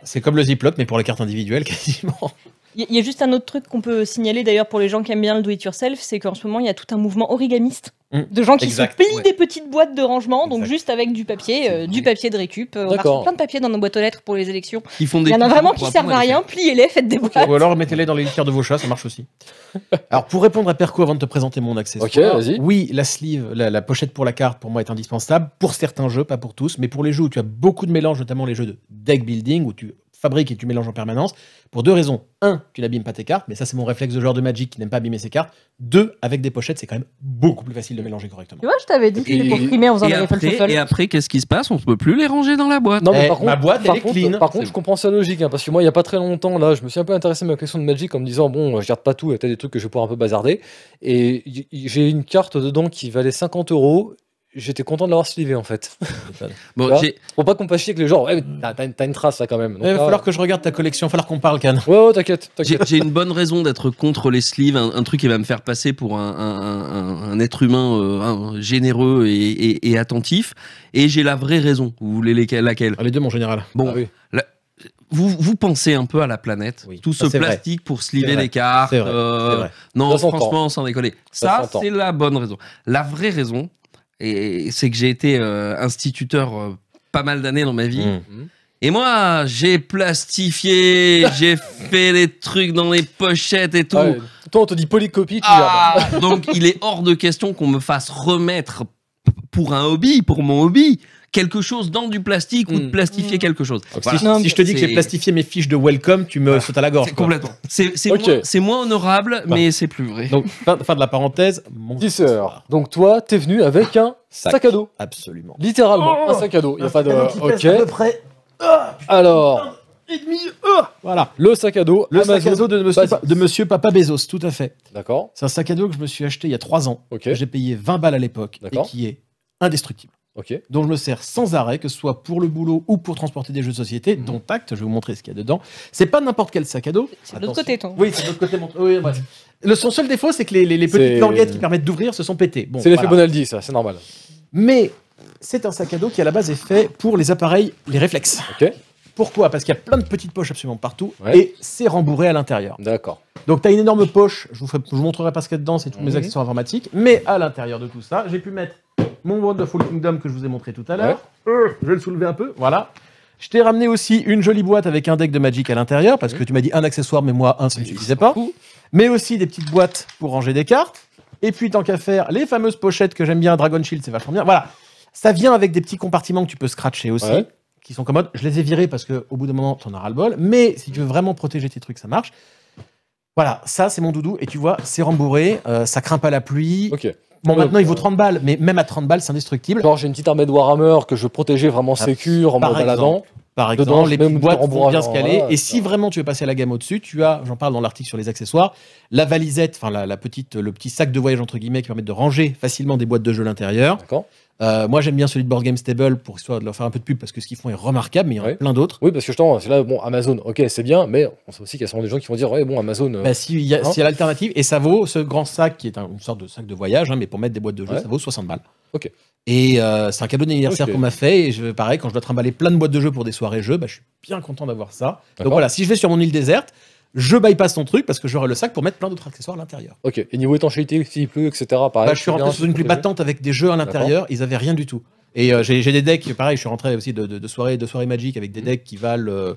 c'est comme le Ziploc, mais pour les cartes individuelles quasiment. Il y a juste un autre truc qu'on peut signaler d'ailleurs pour les gens qui aiment bien le do-it-yourself, c'est qu'en ce moment, il y a tout un mouvement origamiste mm. de gens qui se plient des petites boîtes de rangement, donc juste avec du papier, euh, du papier de récup. Euh, on a plein de papier dans nos boîtes aux lettres pour les élections. Il y en a vraiment qui servent à rien, pliez-les, faites des boîtes. Ou alors mettez-les dans les litières de vos chats, ça marche aussi. alors pour répondre à Perco avant de te présenter mon accessoire, oui, la sleeve, la, pochette pour la carte pour moi est indispensable pour certains jeux, pas pour tous, mais pour les jeux où tu as beaucoup de mélange, notamment les jeux de deck building où tu fabrique et tu mélanges en permanence, pour deux raisons. Un, tu n'abîmes pas tes cartes, mais ça c'est mon réflexe de joueur de Magic qui n'aime pas abîmer ses cartes. Deux, avec des pochettes, c'est quand même beaucoup plus facile de mélanger correctement. Tu vois, je t'avais dit qu'il pour primer en faisant et, après, et après, qu'est-ce qui se passe On ne peut plus les ranger dans la boîte. Non, mais par contre, boîte, est clean. Par contre, je comprends sa logique, hein, parce que moi, il n'y a pas très longtemps, là, je me suis un peu intéressé à ma question de Magic en me disant, bon, je garde pas tout, il y a des trucs que je vais pouvoir un peu bazarder. Et j'ai une carte dedans qui valait 50 euros j'étais content de l'avoir slivé en fait. bon, Pour pas qu'on passe chier avec les gens, ouais, t'as, une trace là quand même. il va falloir euh, que je regarde ta collection, il va falloir qu'on parle, Can. Ouais, ouais t'inquiète. J'ai, une bonne raison d'être contre les sleeves, un, truc qui va me faire passer pour un, être humain euh, généreux et, attentif. Et j'ai la vraie raison. Vous voulez laquelle ah, Les deux, mon général. Bon, ah vous, pensez un peu à la planète, tout ce plastique pour sliver les cartes. Euh, non, franchement, sans décoller ça c'est la bonne raison. La vraie raison, et, c'est que j'ai été euh, instituteur euh, pas mal d'années dans ma vie. Mmh. Et moi, j'ai plastifié, j'ai fait les trucs dans les pochettes et tout. Toi, on te dit polycopie, ah. Donc, il est hors de question qu'on me fasse remettre pour un hobby, pour mon hobby, quelque chose dans du plastique ou de mm. plastifier mm. quelque chose. si, si, je te dis que j'ai plastifié mes fiches de welcome, tu me sautes à la gorge. Complètement. C'est moins, honorable, mais c'est plus vrai. Donc, fin, de la parenthèse. Mon heures. Donc, toi, t'es venu avec un sac, à dos. Absolument. Littéralement, un oh sac à dos. Il n'y a pas de. Ok. À peu près. Alors et demi. voilà. Le sac à dos. Le sac à dos de monsieur, Papa Bezos, tout à fait. D'accord. C'est un sac à dos que je me suis acheté il y a 3 ans. Ok. J'ai payé 20 balles à l'époque et qui est indestructible dont je me sers sans arrêt, que ce soit pour le boulot ou pour transporter des jeux de société, mhm. dont Tact, je vais vous montrer ce qu'il y a dedans. C'est pas n'importe quel sac à dos. C'est de l'autre côté, ton. Oui, c'est de l'autre côté, mon... oui, Le, son seul défaut, c'est que les, petites languettes qui permettent d'ouvrir se sont pétées. c'est l'effet Bonaldi, ça, c'est normal. Mais c'est un sac à dos qui, à la base, est fait pour les appareils, les réflexes. Ok. Pourquoi Parce qu'il y a plein de petites poches absolument partout et c'est rembourré à l'intérieur. D'accord. Donc tu as une énorme poche, je vous, ferai, je montrerai pas ce qu'il y a dedans, c'est tous mes accessoires informatiques, mais à l'intérieur de tout ça, j'ai pu mettre mon Wonderful Kingdom que je vous ai montré tout à l'heure. Euh, je vais le soulever un peu, voilà. Je t'ai ramené aussi une jolie boîte avec un deck de Magic à l'intérieur, parce que tu m'as dit un accessoire, mais moi, un, ça ne suffisait pas. Mais aussi des petites boîtes pour ranger des cartes. Et puis, tant qu'à faire, les fameuses pochettes que j'aime bien, Dragon Shield, c'est vachement bien. Voilà. Ça vient avec des petits compartiments que tu peux scratcher aussi qui sont commodes. Je les ai virés parce que au bout d'un moment, tu en auras le bol. Mais si tu veux vraiment protéger tes trucs, ça marche. Voilà, ça, c'est mon doudou. Et tu vois, c'est rembourré, euh, ça craint pas la pluie. Ok. Bon, euh, maintenant, il vaut 30 euh, balles, mais même à 30 balles, c'est indestructible. Genre, j'ai une petite armée de Warhammer que je protégeais vraiment ah, sécure en là dent. Par exemple, les petites boîtes vont bien se caler. et si vraiment tu veux passer à la gamme au-dessus, tu as, j'en parle dans l'article sur les accessoires, la valisette, enfin la, petite, le petit sac de voyage entre guillemets qui permet de ranger facilement des boîtes de jeu à l'intérieur. D'accord. Euh, moi, j'aime bien celui de Board Game Stable pour soit de leur faire un peu de pub parce que ce qu'ils font est remarquable, mais il y en a plein d'autres. Oui, parce que je t'en, c'est là, bon, Amazon, ok, c'est bien, mais on sait aussi qu'il y a sûrement des gens qui vont dire, ouais, bon, Amazon. Euh, bah, si y a, y hein a l'alternative, et ça vaut ce grand sac qui est une sorte de sac de voyage, hein, mais pour mettre des boîtes de jeux, ça vaut 60 balles. Ok. Et euh, c'est un cadeau d'anniversaire qu'on m'a fait. Et je, pareil, quand je dois trimballer plein de boîtes de jeux pour des soirées jeux, bah, je suis bien content d'avoir ça. Donc voilà, si je vais sur mon île déserte, je bypass ton truc parce que j'aurai le sac pour mettre plein d'autres accessoires à l'intérieur. Ok, et niveau étanchéité, s'il pleut, etc. Pareil, bah, je suis rentré sur une pluie battante avec des jeux à l'intérieur, ils avaient rien du tout. Et euh, j'ai des decks, pareil, je suis rentré aussi de, de, de soirée, de Magic avec des mm. decks qui valent euh,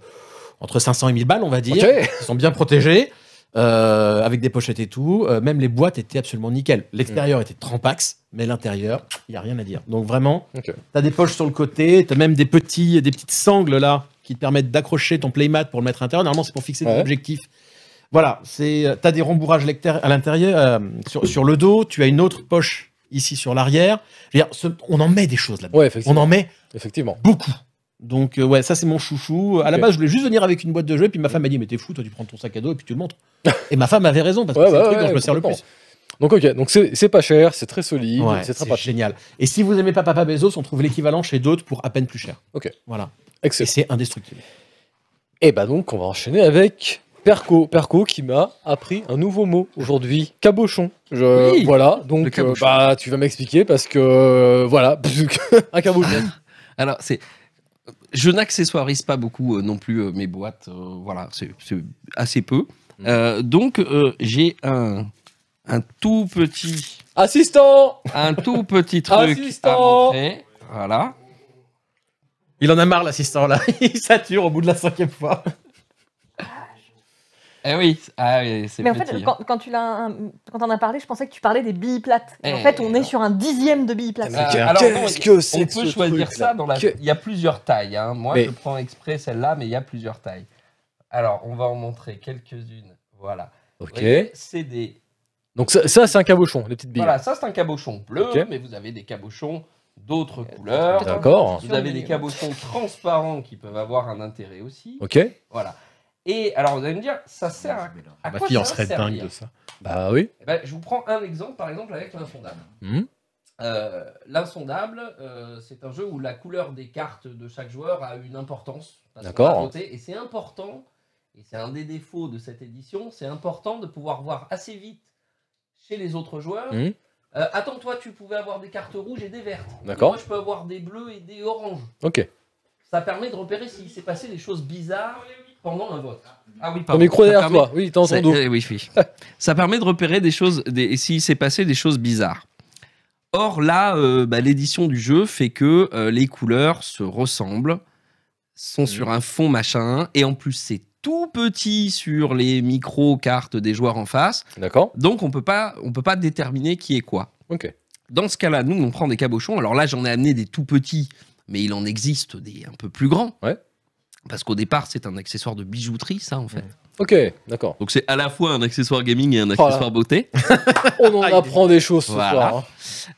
entre 500 et 1000 balles, on va dire. Ils sont bien protégés, euh, avec des pochettes et tout. même les boîtes étaient absolument nickel. L'extérieur mm. était trempax, mais l'intérieur, il n'y a rien à dire. Donc vraiment, tu as des poches sur le côté, tu as même des, petits, des petites sangles là qui te permettent d'accrocher ton playmat pour le mettre à l'intérieur. Normalement, c'est pour fixer des objectifs. Voilà, tu euh, as des rembourrages à l'intérieur, euh, sur, le dos, tu as une autre poche ici sur l'arrière. on en met des choses là-dedans. on en met effectivement. beaucoup. Donc euh, ouais, ça c'est mon chouchou. À la base, je voulais juste venir avec une boîte de jeux, puis ma femme m'a dit mais t'es fou, toi tu prends ton sac à dos et puis tu le montres. et ma femme avait raison parce que c'est le truc dont je me sers le plus. Donc ok, donc c'est pas cher, c'est très solide, c'est très génial. Et si vous aimez pas Papa Bezos, on trouve l'équivalent chez d'autres pour à peine plus cher. Ok. Voilà. Et c'est indestructible. Et eh bah ben donc, on va enchaîner avec Perco. Perco qui m'a appris un nouveau mot aujourd'hui, cabochon. Je, voilà, donc euh, bah, tu vas m'expliquer parce que euh, voilà, un cabochon. Alors, c'est. Je n'accessoirise pas beaucoup euh, non plus mes boîtes, voilà, c'est assez peu. Mm. donc, j'ai un, un tout petit. Assistant Un tout petit truc Assistant à Voilà. Il en a marre, l'assistant, là. Il sature au bout de la cinquième fois. Eh oui, ah oui c'est Mais en fait, hein. quand, tu l'as, quand on a parlé, je pensais que tu parlais des billes plates. en eh, fait, on est sur un dixième de billes plates. Ah, alors, qu'est-ce que c'est On peut choisir ça dans la. Il y a plusieurs tailles. Hein. Moi, je prends exprès celle-là, mais il y a plusieurs tailles. Alors, on va en montrer quelques-unes. Voilà. Ok. C'est des. Donc ça, c'est un cabochon, les petites billes. Voilà, ça c'est un cabochon bleu, mais vous avez des cabochons d'autres couleurs. D'accord. Vous avez des cabotons transparents qui peuvent avoir un intérêt aussi. Ok. Voilà. Et alors vous allez me dire, ça ah, sert à, à en serait dingue de ça. Bah oui. Eh ben, je vous prends un exemple, par exemple avec l'insondable. Hmm. Euh, l'insondable, euh, c'est un jeu où la couleur des cartes de chaque joueur a une importance. D'accord. Et c'est important, et c'est un des défauts de cette édition, c'est important de pouvoir voir assez vite chez les autres joueurs. Hmm. Euh, attends, toi, tu pouvais avoir des cartes rouges et des vertes. D'accord. Moi, je peux avoir des bleus et des oranges. Ok. Ça permet de repérer s'il s'est passé des choses bizarres pendant un vote. Ah oui, pardon. micro derrière toi. Oui, euh, oui, oui. ça permet de repérer des choses, des... s'il s'est passé des choses bizarres. Or, là, euh, bah, l'édition du jeu fait que les couleurs se ressemblent, sont sur mhm. un fond machin, et en plus, c'est tout petit sur les micro-cartes des joueurs en face. D'accord. Donc, on peut pas, on peut pas déterminer qui est quoi. Ok. Dans ce cas-là, nous, on prend des cabochons. Alors là, j'en ai amené des tout petits, mais il en existe des un peu plus grands. Ouais. Parce qu'au départ, c'est un accessoire de bijouterie, ça, en fait. Ok, d'accord. Donc c'est à la fois un accessoire gaming et un accessoire beauté. on en ah, apprend des choses ce soir. Hein.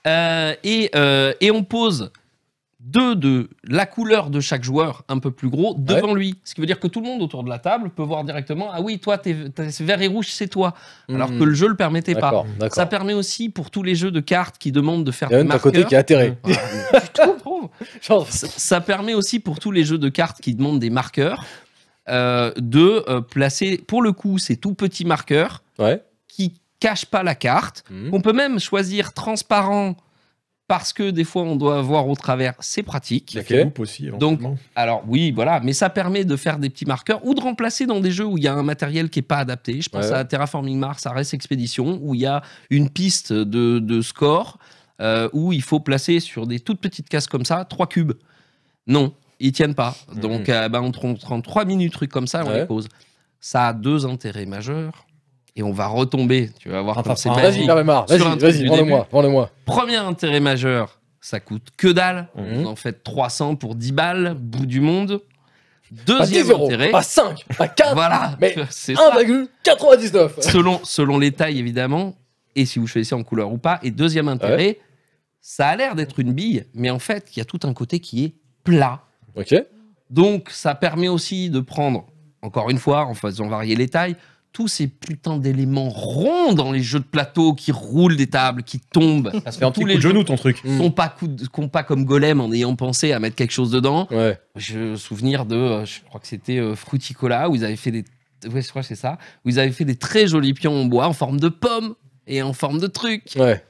Euh, et, euh, et on pose deux de la couleur de chaque joueur un peu plus gros devant lui. Ce qui veut dire que tout le monde autour de la table peut voir directement Ah oui, toi, t'es, vert et rouge, c'est toi. Hmm. Alors que le jeu le permettait pas. Ça permet aussi pour tous les jeux de cartes qui demandent de faire Il côté qui est atterré. ça, permet aussi pour tous les jeux de cartes qui demandent des marqueurs euh, de euh, placer, pour le coup, ces tout petits marqueurs qui cachent pas la carte. Hmm. On peut même choisir transparent parce que des fois on doit voir au travers, c'est pratique. La okay. aussi. Donc, alors oui, voilà, mais ça permet de faire des petits marqueurs ou de remplacer dans des jeux où il y a un matériel qui n'est pas adapté. Je pense à Terraforming Mars, à Res Expedition, où il y a une piste de, score euh, où il faut placer sur des toutes petites cases comme ça trois cubes. Non, ils tiennent pas. Donc, euh, ben, on prend trois minutes, trucs comme ça, on les pose. Ça a deux intérêts majeurs et on va retomber. Tu vas voir enfin, c'est ah, Vas-y, vas y moi Premier intérêt majeur, ça coûte que dalle. Mhm. On en fait 300 pour 10 balles, bout du monde. Deuxième intérêt. à 5, à 4. voilà. Mais 1,99. selon, selon les tailles, évidemment, et si vous choisissez en couleur ou pas. Et deuxième intérêt, ça a l'air d'être une bille, mais en fait, il y a tout un côté qui est plat. Ok. Donc, ça permet aussi de prendre, encore une fois, en faisant varier les tailles, tous ces putains d'éléments ronds dans les jeux de plateau qui roulent des tables, qui tombent. Ça se fait un tous les genoux ton truc. Sont pas, sont pas comme Golem en ayant pensé à mettre quelque chose dedans. Je me souvenir de, euh, je crois que c'était euh, Fruiticola où ils avaient fait des. Ouais, c'est ça. Où ils avaient fait des très jolis pions en bois en forme de pomme et en forme de truc.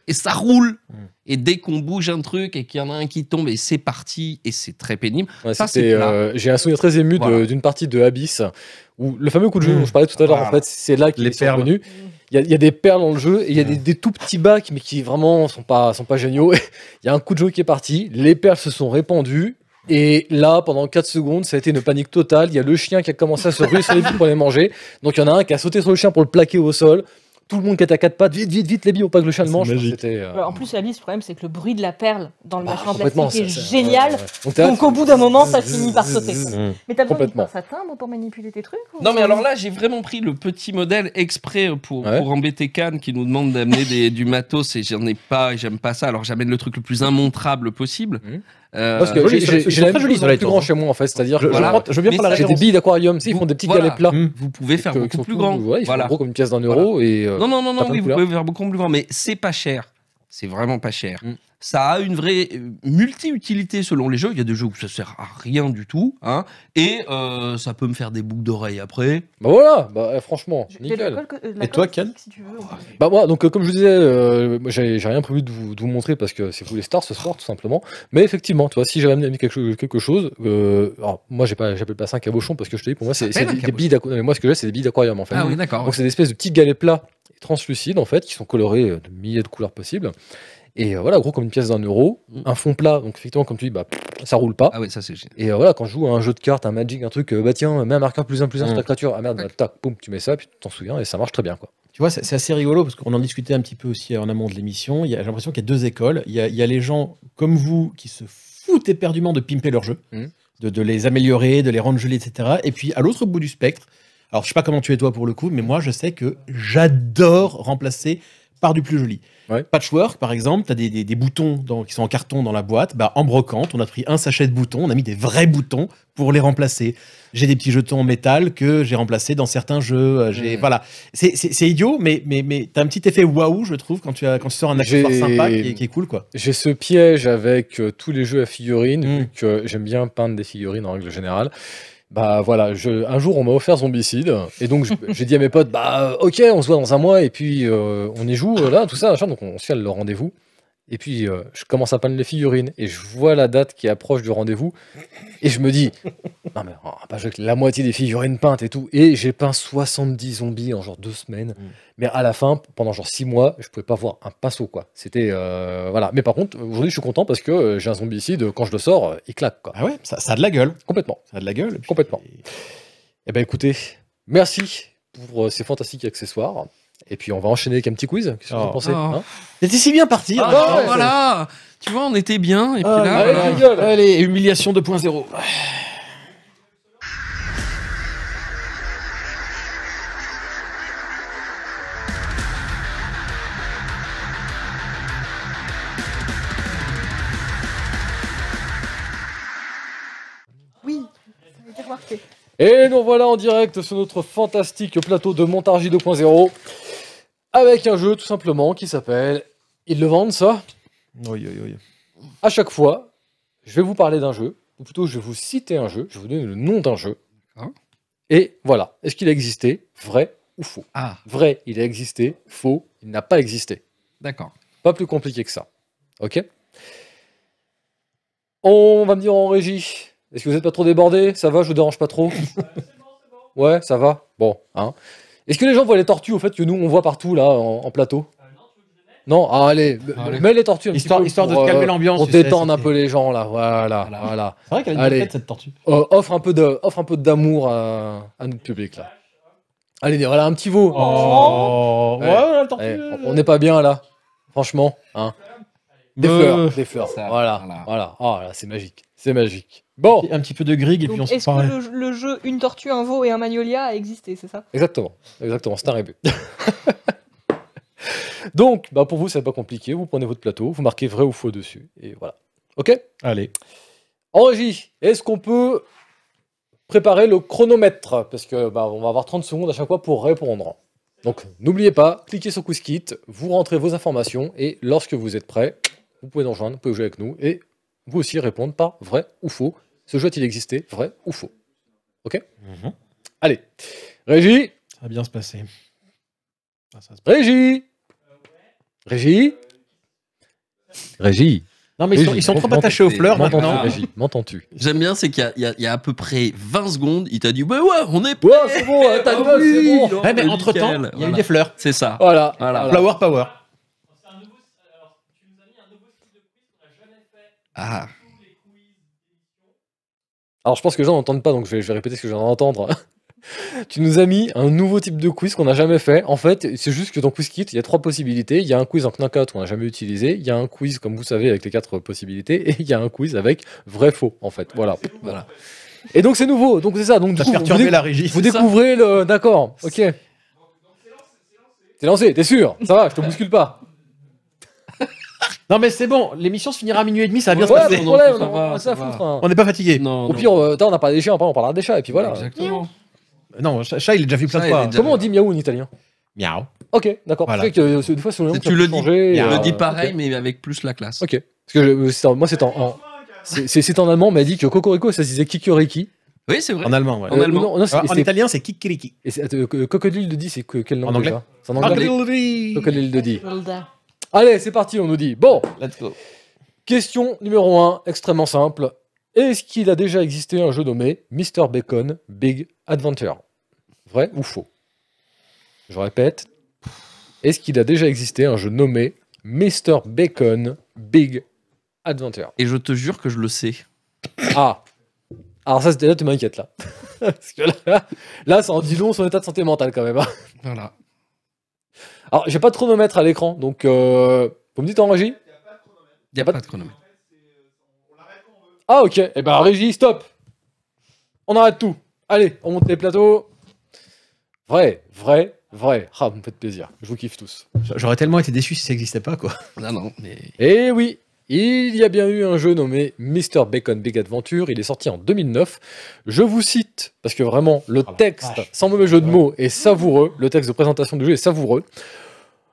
Et ça roule. Mm. Et dès qu'on bouge un truc et qu'il y en a un qui tombe et c'est parti et c'est très pénible. ça, euh, J'ai un souvenir très ému d'une partie de Abyss où le fameux coup de jeu dont mm. je parlais tout à l'heure, en fait, c'est là qu'il est revenu. Il y, a des perles dans le jeu et il y a mm. des, tout petits bacs mais qui vraiment sont pas, sont pas géniaux. Il y a un coup de jeu qui est parti, les perles se sont répandues et là, pendant 4 secondes, ça a été une panique totale. Il y a le chien qui a commencé à se ruer sur les pour les manger. Donc il y en a un qui a sauté sur le chien pour le plaquer au sol tout le monde qui est à quatre pattes, vite, vite, vite, les billes, pas que le chat mange. Euh, en plus, la le problème, c'est que le bruit de la perle dans le ah, machin plastique est, génial. Donc, au bout d'un moment, ça finit par sauter. Mm. Mais t'as besoin ça, satin pour manipuler tes trucs Non, mais alors là, j'ai vraiment pris le petit modèle exprès pour, embêter Cannes qui nous demande d'amener du matos et j'en ai pas, j'aime pas ça. Alors j'amène le truc le plus immontrable possible. Mm. Euh, Parce que j'ai la même jolie sur les plus grand chez moi en fait, c'est-à-dire je veux bien faire la J'ai des billes d'aquarium, hmm. ils font des petites galets plats. Vous pouvez faire beaucoup plus grand. Ils sont gros comme une pièce d'un euro et. Euh, non, non, non, non, oui, vous pouvez faire beaucoup plus grand, mais c'est pas cher. C'est vraiment pas cher. Hmm ça a une vraie euh, multi-utilité selon les jeux. Il y a des jeux où ça sert à rien du tout, hein, et euh, ça peut me faire des boucles d'oreilles après. Bah voilà, bah, eh, franchement, nickel. Euh, et toi, Ken Bah moi, donc comme je disais, euh, j'ai rien prévu de vous, montrer parce que c'est pour les stars ce soir, tout simplement. Mais effectivement, toi, si j'avais amené quelque chose, quelque chose euh, alors moi, j'appelle pas ça un cabochon parce que je te dis, pour moi, c'est des, Moi, ce que j'ai, c'est des billes d'aquarium en fait. Ah oui, d'accord. Donc, c'est des espèces de petits galets plats translucides en fait, qui sont colorés de milliers de couleurs possibles et euh, voilà, gros, comme une pièce d'un euro, mm. un fond plat, donc effectivement, comme tu dis, bah, ça roule pas. Ah ouais ça c'est Et euh, voilà, quand je joue à un jeu de cartes, un Magic, un truc, euh, bah tiens, mets un marqueur plus un plus un sur ta mm. créature, ah merde, bah, tac, poum, tu mets ça, puis tu t'en souviens, et ça marche très bien, quoi. Tu vois, c'est assez rigolo parce qu'on en discutait un petit peu aussi en amont de l'émission. J'ai l'impression qu'il y a deux écoles. Il y a, les gens comme vous qui se foutent éperdument de pimper leurs jeux, mm. de, les améliorer, de les rendre jolis, etc. Et puis à l'autre bout du spectre, alors je sais pas comment tu es toi pour le coup, mais moi je sais que j'adore remplacer par du plus joli. Patchwork, par exemple, tu as des, boutons qui sont en carton dans la boîte. Bah, en brocante, on a pris un sachet de boutons, on a mis des vrais boutons pour les remplacer. J'ai des petits jetons en métal que j'ai remplacés dans certains jeux. Euh, j'ai voilà, c'est idiot, mais mais mais t'as un petit effet waouh, je trouve, quand tu as quand tu sors un accessoire sympa qui est, cool quoi. J'ai ce piège avec euh, tous les jeux à figurines, mm. que j'aime bien peindre des figurines en règle générale bah voilà, un jour on m'a offert Zombicide et donc j'ai dit à mes potes bah ok on se voit dans un mois et puis euh, on y joue là tout ça donc on se fait le rendez-vous et puis, euh, je commence à peindre les figurines et je vois la date qui approche du rendez-vous. Et je me dis, non, mais pas la moitié des figurines peintes et tout. Et j'ai peint 70 zombies en genre deux semaines. Mm. Mais à la fin, pendant genre six mois, je pouvais pas voir un pinceau, quoi. C'était. Euh, voilà. Mais par contre, aujourd'hui, je suis content parce que euh, j'ai un zombie ici, Quand je le sors, il claque, quoi. Ah ouais, ça, a de la gueule. Complètement. Ça a de la gueule. Complètement. Eh ben écoutez, merci pour ces fantastiques accessoires. Et puis on va enchaîner avec un petit quiz. Qu'est-ce que vous en oh. pensez ah. hein C'était si bien parti. Ah, voilà Tu vois, on était bien, et puis ah, là, allez, humiliation 2.0. Oui, ça Et nous voilà en direct sur notre fantastique plateau de Montargis 2.0 avec un jeu tout simplement qui s'appelle. Ils le vendent ça Oui, oui, oui. À chaque fois, je vais vous parler d'un jeu, ou plutôt je vais vous citer un jeu, je vais vous donner le nom d'un jeu. Hein et voilà. Est-ce qu'il a existé Vrai ou faux ah. Vrai, il a existé. Faux, il n'a pas existé. D'accord. Pas plus compliqué que ça. Ok On va me dire en régie. Est-ce que vous n'êtes pas trop débordé Ça va, je vous dérange pas trop Ouais, ça va Bon, hein. Est-ce que les gens voient les tortues, au fait, que nous, on voit partout, là, en, plateau euh, non, ah, ah, allez, mets les tortues. Un histoire, histoire de calmer euh, l'ambiance. Pour détendre un peu les gens, là. Voilà, voilà. C'est vrai qu'elle a une tête, cette tortue. Oh, offre un peu de, un peu d'amour à, à, notre public, là. Allez, voilà, un petit veau. Oh. Eh, on n'est pas bien, là. Franchement, hein. Des fleurs, des fleurs. voilà, voilà. voilà. Oh, là, c'est magique. C'est magique. Bon. Un petit peu de grig et puis on se Est-ce que le, jeu Une tortue, un veau et un magnolia a existé, c'est ça Exactement, exactement, c'est un rébut. Donc, bah pour vous, c'est pas compliqué. Vous prenez votre plateau, vous marquez vrai ou faux dessus, et voilà. Ok Allez. En régie, est-ce qu'on peut préparer le chronomètre Parce que bah, on va avoir 30 secondes à chaque fois pour répondre. Donc, n'oubliez pas, cliquez sur kit vous rentrez vos informations, et lorsque vous êtes prêt, vous pouvez nous rejoindre, vous pouvez jouer avec nous, et vous aussi répondez par vrai ou faux. Ce jeu a-t-il existé Vrai ou faux Ok mhm. Allez. Régie Ça va bien se passer. Régie Régie Régie non, mais ils sont, trop attachés aux fleurs maintenant. M'entends-tu J'aime bien, c'est qu'il y, a à peu près 20 secondes, il t'a dit Ouais, bah ouais, on est Ouais, c'est bon, t'as entre temps, il y a eu des fleurs. C'est ça. Voilà. voilà. Flower Power. Ah. Alors je pense que les gens n'entendent pas, donc je vais, vais répéter ce que je viens d'entendre. tu nous as mis un nouveau type de quiz qu'on n'a jamais fait. En fait, c'est juste que dans QuizKit, il y a trois possibilités. Il y a un quiz en knockout qu'on n'a jamais utilisé. Il y a un quiz, comme vous savez, avec les quatre possibilités. Et il y a un quiz avec vrai-faux, en fait. voilà. voilà. Et donc c'est nouveau. Donc c'est ça. Donc du coup, vous, la vous découvrez le. D'accord. Ok. T'es lancé. T'es sûr. Ça va. Je te bouscule pas. Non, mais c'est bon, l'émission se finira à minuit et demi, ça va bien se passer. on ah, va, foutre, hein. On n'est pas fatigué. Au pire, euh, on n'a pas des chats, on parlera des chats, et puis voilà. Exactement. Non, chat, il est déjà vu plein de fois. Comment on dit miaou en italien Miaou. Ok, d'accord. C'est vrai que euh, fois, sur le Tu le dis, le dit euh, pareil, mais avec plus la classe. Ok. Parce que moi, c'est en, c'est- en allemand, on m'a dit que Cocorico, ça se disait Kikoriki. Oui, c'est vrai. En allemand, ouais. En allemand. Non, en italien, c'est kikiriki. et de dit, c'est quel quelle langue hein. En anglais. déjà en anglais. de dit. Allez, c'est parti, on nous dit. Bon. Let's go. Question numéro 1, extrêmement simple. Est-ce qu'il a déjà existé un jeu nommé Mr. Bacon Big Adventure Vrai ou faux Je répète. Est-ce qu'il a déjà existé un jeu nommé Mr. Bacon Big Adventure Et je te jure que je le sais. Ah Alors ça, déjà, tu m'inquiètes là. Parce que là, là, ça en dit long son état de santé mentale quand même. Hein. Voilà. Alors, j'ai pas de chronomètre à l'écran, donc euh, vous me dites en régie Il n'y a pas de chronomètre. Ah, ok. Eh ben, régie, stop On arrête tout. Allez, on monte les plateaux. Vrai, vrai, vrai. Ah, vous me faites plaisir. Je vous kiffe tous. J'aurais tellement été déçu si ça n'existait pas, quoi. Non, non, mais... Eh oui il y a bien eu un jeu nommé Mr. Bacon Big Adventure, il est sorti en 2009. Je vous cite, parce que vraiment, le ah texte, sans mauvais jeu de mots, est savoureux, le texte de présentation du jeu est savoureux.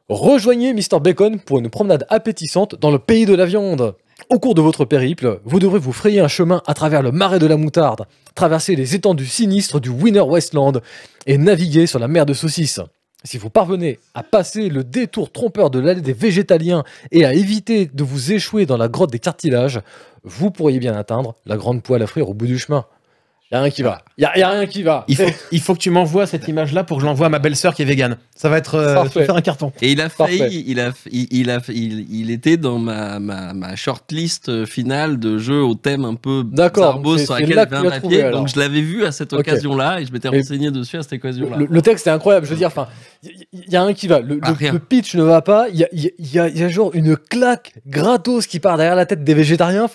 Rejoignez Mr. Bacon pour une promenade appétissante dans le pays de la viande. Au cours de votre périple, vous devrez vous frayer un chemin à travers le marais de la moutarde, traverser les étendues sinistres du Winner Westland et naviguer sur la mer de saucisses si vous parvenez à passer le détour trompeur de l'allée des végétaliens et à éviter de vous échouer dans la grotte des cartilages, vous pourriez bien atteindre la grande poêle à frire au bout du chemin. Il n'y a rien qui va. Il a, rien qui va. Il faut, il faut que tu m'envoies cette image-là pour que je l'envoie à ma belle-sœur qui est végane. Ça va être euh, faire un carton. Et il a failli. Il a, il, a, il, était dans ma, ma, ma shortlist euh, finale de jeux au thème un peu d'accord. sur laquelle il Donc je l'avais vu à cette occasion-là et je m'étais renseigné dessus à cette occasion-là. Le, texte est incroyable. Je veux dire, il y, a un qui va. Ah, le, pitch ne va pas. Il y a, y, genre une claque gratos qui part derrière la tête des végétariens.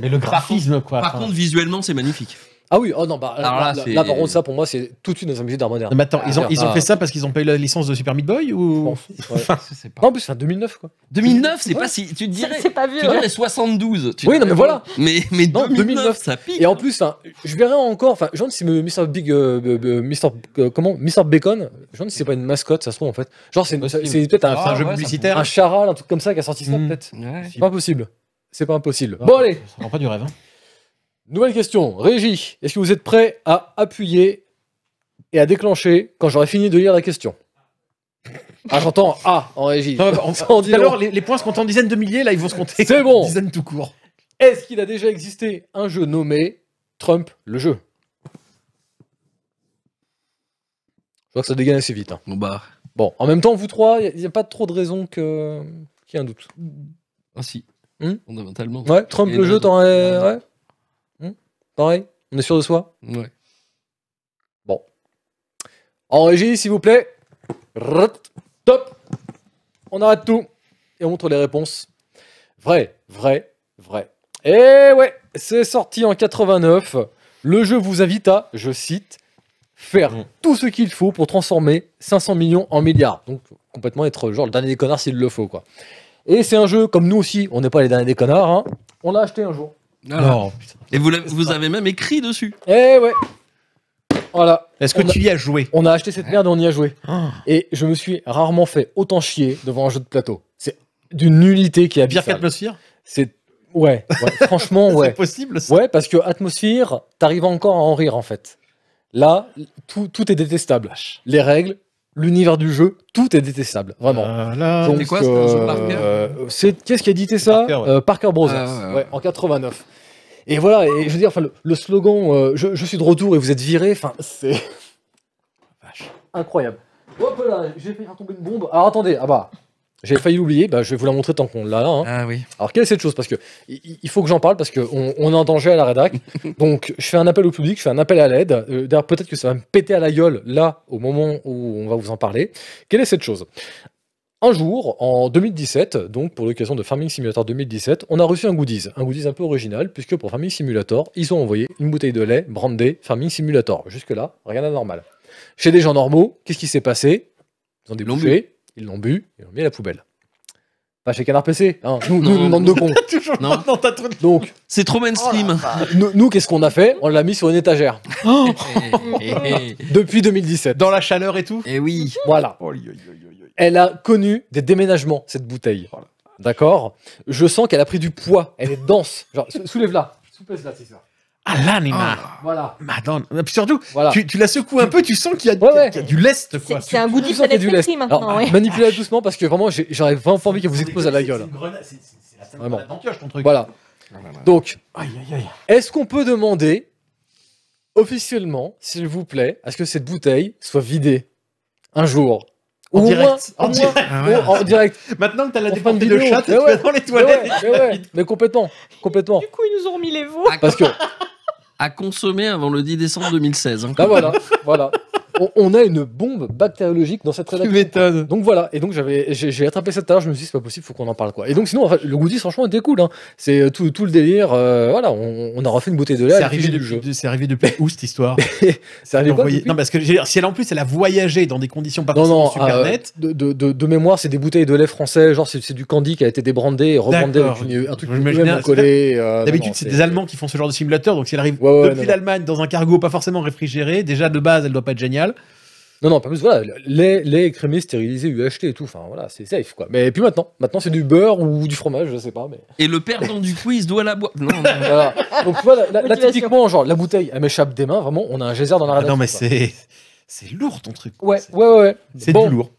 Mais le graphisme, quoi. Par contre, visuellement, c'est magnifique. Ah oui, oh non, bah, là, par contre, ça pour moi, c'est tout de suite dans un musée d'art Mais attends, ils ont, ah, ils ont ah. fait ça parce qu'ils ont payé la licence de Super Meat Boy ou ouais. Non, en plus, c'est 2009 quoi. 2009, c'est pas si. Tu te dirais. C'est pas vieux. Tu dirais 72. Hein. Tu oui, non, mais voilà. Mais, mais 2009, ça pique. Et en hein. plus, je verrai encore. Enfin, je me si Mr. Big. Euh, Mr. Euh, comment Mr. Bacon, je me si c'est pas une mascotte, ça se trouve en fait. Genre, c'est peut-être un, ah, jeu publicitaire. Un charal, un truc comme ça qui a sorti ça, mm. peut-être. C'est pas possible. C'est pas impossible. Bon, allez. Ça pas du rêve. Hein. Nouvelle question, Régie, est-ce que vous êtes prêt à appuyer et à déclencher quand j'aurai fini de lire la question Ah, j'entends A en Régie. Non, bah, les, points se comptent en dizaines de milliers, là, ils vont se compter. en Dizaines tout court. Est-ce qu'il a déjà existé un jeu nommé Trump le jeu Je vois que ça dégaine assez vite. Hein. Bon, bah, Bon, en même temps, vous trois, il n'y a, pas trop de raison qu'il y ait un doute. Ah si, hmm Fondamentalement. Ouais, Trump le jeu, t'en es. Pareil On est sûr de soi Ouais. Bon. En régie, s'il vous plaît. Top On arrête tout. Et on montre les réponses. Vrai, vrai, vrai. Et eh ouais, c'est sorti en 89. Le jeu vous invite à, je cite, faire mm. tout ce qu'il faut pour transformer 500 millions en milliards. Donc complètement être genre le dernier des connards s'il le faut quoi. Et c'est un jeu comme nous aussi, on n'est pas les derniers des connards. Hein. On l'a acheté un jour. Ah. Et vous, avez même écrit dessus. Eh ouais Voilà. Est-ce que tu y as joué On a acheté cette merde et on y a joué. Ah. Et je me suis rarement fait autant chier devant un jeu de plateau. C'est d'une nullité qui a Pire fait qu'atmosphère C'est... Ouais, franchement, ouais. C'est possible Ouais, parce que atmosphère, t'arrives encore à en rire en fait. Là, tout, tout est détestable. Les règles, l'univers du jeu, tout est détestable, vraiment. Ah c'est quoi euh, ce qui a édité ça euh, Parker, Bros. Ah, ouais, en 89. Et voilà, et je veux dire, enfin, le, slogan euh, je, suis de retour et vous êtes viré, enfin, c'est incroyable. Hop là, j'ai fait tomber une bombe. Alors attendez, ah bah, j'ai failli l'oublier, bah, je vais vous la montrer tant qu'on l'a là. Hein. Ah oui. Alors, quelle est cette chose Parce que il faut que j'en parle, parce qu'on on est en danger à la rédac. Donc, je fais un appel au public, je fais un appel à l'aide. Euh, d'ailleurs, peut-être que ça va me péter à la gueule là, au moment où on va vous en parler. Quelle est cette chose Un jour, en 2017, donc pour l'occasion de Farming Simulator 2017, on a reçu un goodies. Un goodies un peu original, puisque pour Farming Simulator, ils ont envoyé une bouteille de lait brandée Farming Simulator. Jusque-là, rien d'anormal. Chez des gens normaux, qu'est-ce qui s'est passé Ils ont débouché, ils l'ont bu, ils l'ont mis à la poubelle. Pas chez Canard PC, hein. nous, nous, nous, de cons. Non. Donc, C'est trop mainstream. Oh nous, qu'est-ce qu'on a fait On l'a mis sur une étagère. Oh. Depuis 2017. Dans la chaleur et tout Et eh oui. Voilà. Oh, Elle a connu des déménagements, cette bouteille. D'accord Je sens qu'elle a pris du poids. Elle est dense. Genre, soulève-la. Soupèse-la, c'est ça. Ah, l'anima ah, Voilà. Madonna. Puis surtout, tu, la secoues un peu, tu sens qu'il y, a du lest, quoi. C'est un goût de lest. maintenant, Alors, ouais. Manipulez doucement parce que vraiment, j'aurais vraiment envie qu'elle vous explose à la gueule. C'est la vraiment. de ton truc. Voilà. Donc, est-ce qu'on peut demander officiellement, s'il vous plaît, à ce que cette bouteille soit vidée un jour en direct. Ah, en, direct. Maintenant que t'as la défense de chat, tu ouais. vas dans les toilettes. Mais, complètement, complètement. Du coup, ils nous ont remis les veaux. Parce que à consommer avant le 10 décembre 2016. Hein, bah voilà, voilà on, a une bombe bactériologique dans cette rédaction. Tu m'étonnes. Donc voilà, et donc j'avais, j'ai attrapé ça tout à l'heure, je me suis dit, c'est pas possible, faut qu'on en parle quoi. Et donc sinon, le goodies, franchement, était cool. Hein. C'est euh, tout, tout, le délire, euh, voilà, on, a refait une bouteille de lait C'est arrivé, depuis, jeu. c'est arrivé où cette histoire C'est arrivé Non, parce que si elle en plus, elle a voyagé dans des conditions pas non, super euh, nettes. De, mémoire, c'est des bouteilles de lait français, genre c'est, du candy qui a été débrandé et rebrandé avec un truc collé. D'habitude, c'est des Allemands qui font ce genre de simulateur, donc si elle arrive depuis l'Allemagne dans un cargo pas forcément réfrigéré, déjà de base, elle doit pas être géniale. Non, non, pas plus, voilà, lait, lait écrémé, stérilisé, UHT et tout, enfin voilà, c'est safe quoi. Mais puis maintenant, maintenant c'est du beurre ou du fromage, je sais pas. Et le perdant du quiz doit la boire. Non, Voilà. Donc là, typiquement, genre, la bouteille, elle m'échappe des mains, vraiment, on a un geyser dans la ah, Non, mais c'est. C'est lourd ton truc. Ouais, ouais, ouais. C'est du lourd.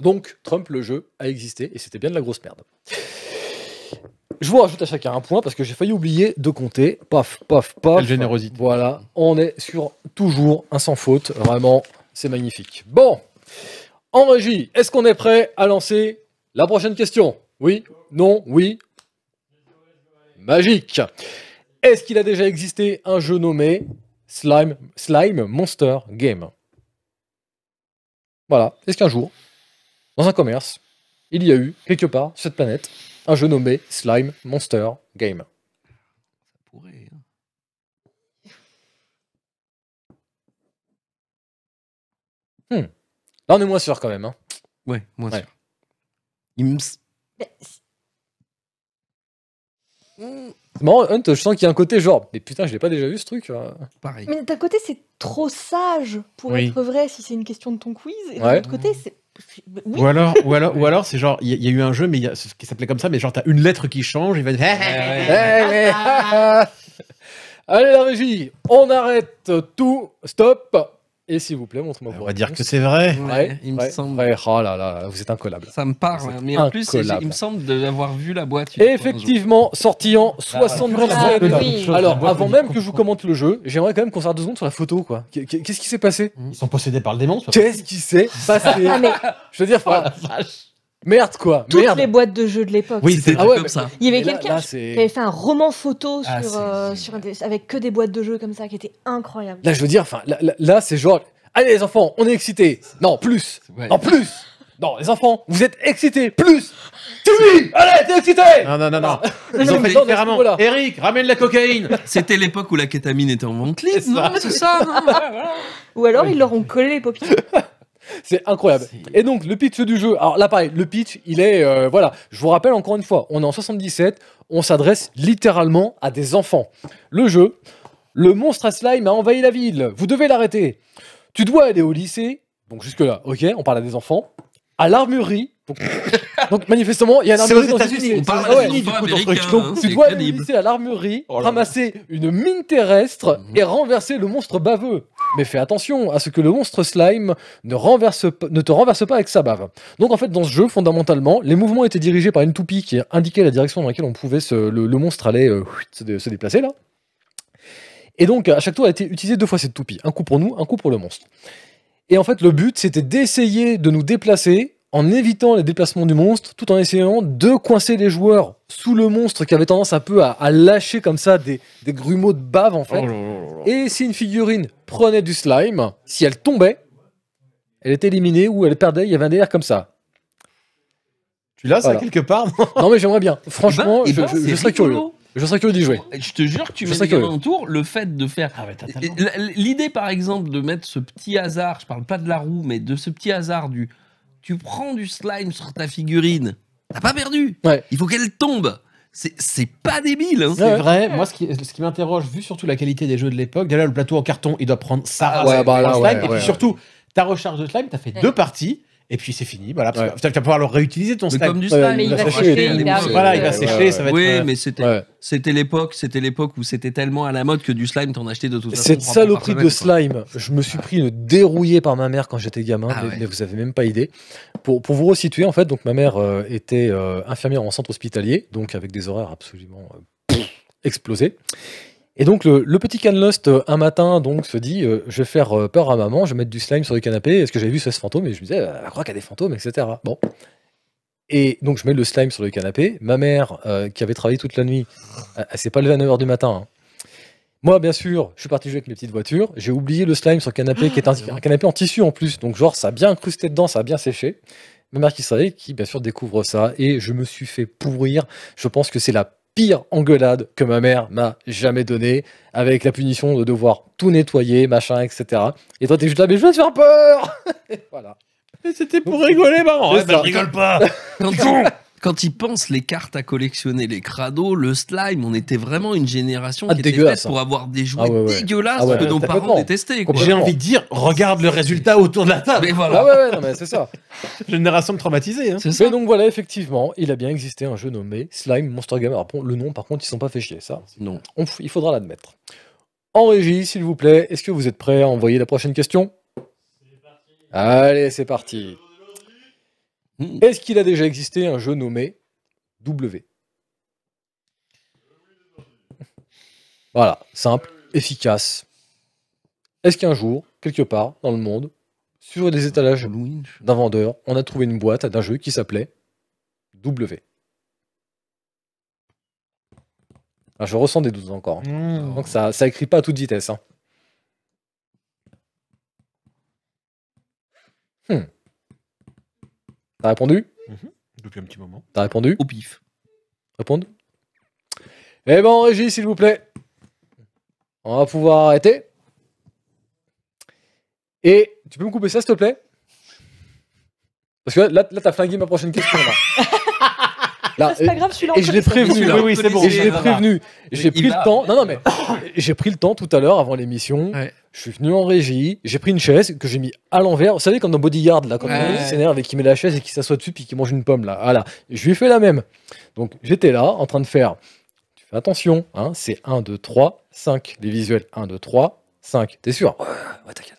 Donc, Trump, le jeu, a existé et c'était bien de la grosse merde. Je vous rajoute à chacun un point parce que j'ai failli oublier de compter. Paf, paf, paf. Quelle générosité. Voilà, on est sur toujours un sans faute. Vraiment, c'est magnifique. Bon, en régie, est-ce qu'on est prêt à lancer la prochaine question Oui Non Oui Magique. Est-ce qu'il a déjà existé un jeu nommé Slime, Slime Monster Game Voilà. Est-ce qu'un jour, dans un commerce, il y a eu, quelque part, sur cette planète, un jeu nommé Slime Monster Game. Ça pourrait. Hein. Hmm. Là, on est moins sûr quand même. Hein. Ouais, moins sûr. Hmm je sens qu'il y a un côté genre, mais putain, je l'ai pas déjà vu ce truc. Hein. Pareil. Mais d'un côté, c'est trop sage pour être vrai si c'est une question de ton quiz, et de l'autre côté, c'est. Ou alors, ou alors, ou alors c'est genre, il y, a eu un jeu mais y qui s'appelait comme ça, mais genre, t'as une lettre qui change, il va dire. Eh, eh, Allez, la régie, on arrête tout, stop, et s'il vous plaît, montre-moi. On va dire que c'est vrai. Ouais, il me semble. Oh là là, vous êtes incollable. Ça me parle, mais en plus, il me semble d'avoir vu la boîte. Effectivement, sorti en 60 Alors, ah, avant même que je vous commente le jeu, j'aimerais quand même qu'on s'arrête deux secondes sur la photo, quoi. Qu'est-ce qui s'est passé Ils sont possédés par le démon. Qu'est-ce qui s'est passé ah, Je veux dire, oh, vache Merde quoi Toutes les boîtes de jeux de l'époque. Oui, c'était ah comme ça. Il y avait quelqu'un qui avait fait un roman photo ah, sur, euh, avec que des boîtes de jeux comme ça qui était incroyable. Là, je veux dire, enfin, là, c'est genre, allez les enfants, on est excités. Non, plus. Non, plus. Non, les enfants, vous êtes excités. Plus. Timmy, allez, t'es excité. Non, non, non, non. Ils ont fait différemment. Eric, ramène la cocaïne. C'était l'époque où la kétamine était en vente libre. C'est ça. Ou alors ils leur ont collé les paupières. C'est incroyable. Et donc, le pitch du jeu. Alors là, pareil, le pitch, il est. Euh, voilà. Je vous rappelle encore une fois, on est en 77. On s'adresse littéralement à des enfants. Le jeu. Le monstre à slime a envahi la ville. Vous devez l'arrêter. Tu dois aller au lycée. Donc, jusque-là, ok, on parle à des enfants. À l'armurerie Donc, manifestement, il y a un C'est dans On ah hein, tu dois aller à l'armurerie, oh ramasser une mine terrestre mhm. et renverser le monstre baveux. Mais fais attention à ce que le monstre slime ne, te renverse pas avec sa bave. Donc en fait, dans ce jeu, fondamentalement, les mouvements étaient dirigés par une toupie qui indiquait la direction dans laquelle on pouvait le, monstre allait euh, se déplacer là. Et donc à chaque tour a été utilisée deux fois cette toupie, un coup pour nous, un coup pour le monstre. Et en fait, le but c'était d'essayer de nous déplacer en évitant les déplacements du monstre, tout en essayant de coincer les joueurs sous le monstre qui avait tendance un peu à, lâcher comme ça des, grumeaux de bave en fait. Oh et si une figurine prenait du slime, si elle tombait, elle était éliminée ou elle perdait, il y avait un délire comme ça. Tu l'as ça quelque part Non mais j'aimerais bien. Franchement, eh ben, eh ben, je, je, serais curieux. Je serais curieux d'y jouer. Je te jure que tu vas mets tour, le fait de faire... Ah, l'idée par exemple de mettre ce petit hasard, je parle pas de la roue, mais de ce petit hasard du tu prends du slime sur ta figurine, t'as pas perdu. Il faut qu'elle tombe. C'est pas débile. Hein. C'est vrai. Moi, ce qui, m'interroge, vu surtout la qualité des jeux de l'époque, d'ailleurs le plateau en carton, il doit prendre ça, ah bah slime. et puis surtout, ta recharge de slime, t'as fait deux parties et puis c'est fini. Voilà, tu vas pouvoir le réutiliser ton slime, du il, va sécher, voilà, il va sécher, ça va être. Oui, euh, mais c'était c'était l'époque, c'était l'époque où c'était tellement à la mode que du slime t'en achetais de toute façon. Cette saloperie de slime, je me suis pris une dérouillée par ma mère quand j'étais gamin, ah mais, vous avez même pas idée. Pour, pour vous resituer en fait, donc ma mère euh, était euh, infirmière en centre hospitalier, donc avec des horaires absolument explosés. Et donc le, petit Can lust euh, un matin donc se dit euh, je vais faire euh, peur à maman, je vais mettre du slime sur le canapé, est-ce que j'avais vu ce fantôme Et je me disais bah, Elle croit crois qu'il y a des fantômes, etc. Bon. Et donc je mets le slime sur le canapé. Ma mère, qui avait travaillé toute la nuit, elle, s'est pas levée à 9h du matin. Hein. Moi, bien sûr, je suis parti jouer avec mes petites voitures. J'ai oublié le slime sur le canapé, qui est un, canapé en tissu en plus. Donc, genre, ça a bien incrusté dedans, ça a bien séché ma mère qui réveille, qui bien sûr découvre ça, et je me suis fait pourrir. Je pense que c'est la pire engueulade que ma mère m'a jamais donnée, avec la punition de devoir tout nettoyer, machin, etc. Et toi, t'es juste là, mais je vais te faire peur Voilà. Mais c'était pour rigoler, maman. Ouais, bah, je rigole pas. quand ils pensent les cartes à collectionner, les crados, le slime, on était vraiment une génération ah, qui était faite pour hein. avoir des ah, jouets dégueulasses ah, que nos parents détestaient. J'ai envie de dire, regarde le résultat autour de la table. Mais voilà. c'est ça. génération traumatisée. Hein. Mais donc voilà, effectivement, il a bien existé un jeu nommé Slime Monster Game. le nom, par contre, ils sont pas fait chier, ça. Non. il faudra l'admettre. En régie, s'il vous plaît, est-ce que vous êtes prêts à envoyer la prochaine question Allez, c'est parti. Mm. Est-ce qu'il a déjà existé un jeu nommé W Voilà, simple, efficace. Est-ce qu'un jour, quelque part dans le monde, sur des étalages d'un vendeur, on a trouvé une boîte d'un jeu qui s'appelait W ah, Je ressens des doutes encore. Hein. Mm. Donc ça, ça écrit pas à toute vitesse. Hein. Hmm. T'as répondu mhm. Depuis un petit moment. T'as répondu Au pif. Répondre Eh ben, Régis, s'il vous plaît. On va pouvoir arrêter. Et tu peux me couper ça, s'il te plaît Parce que là, là t'as flingué ma prochaine question. Là. Ah, c'est pas grave, Et je l'ai prévenu. Oui, oui, c'est bon. Et je l'ai prévenu. J'ai pris le temps. mais j'ai pris le temps tout à l'heure avant l'émission. Je suis venu en régie, j'ai pris une chaise que j'ai mis à l'envers. Vous savez, comme dans Bodyguard, là, quand il s'énerve et qu'il met la chaise et qu'il s'assoit dessus puis qui mange une pomme, là. Voilà. Ah, je lui ai fait la même. Donc, j'étais là, en train de faire. Tu fais attention, hein, c'est 1, 2, 3, 5. Les visuels, 1, 2, 3, 5. T'es sûr Ouais, t'inquiète.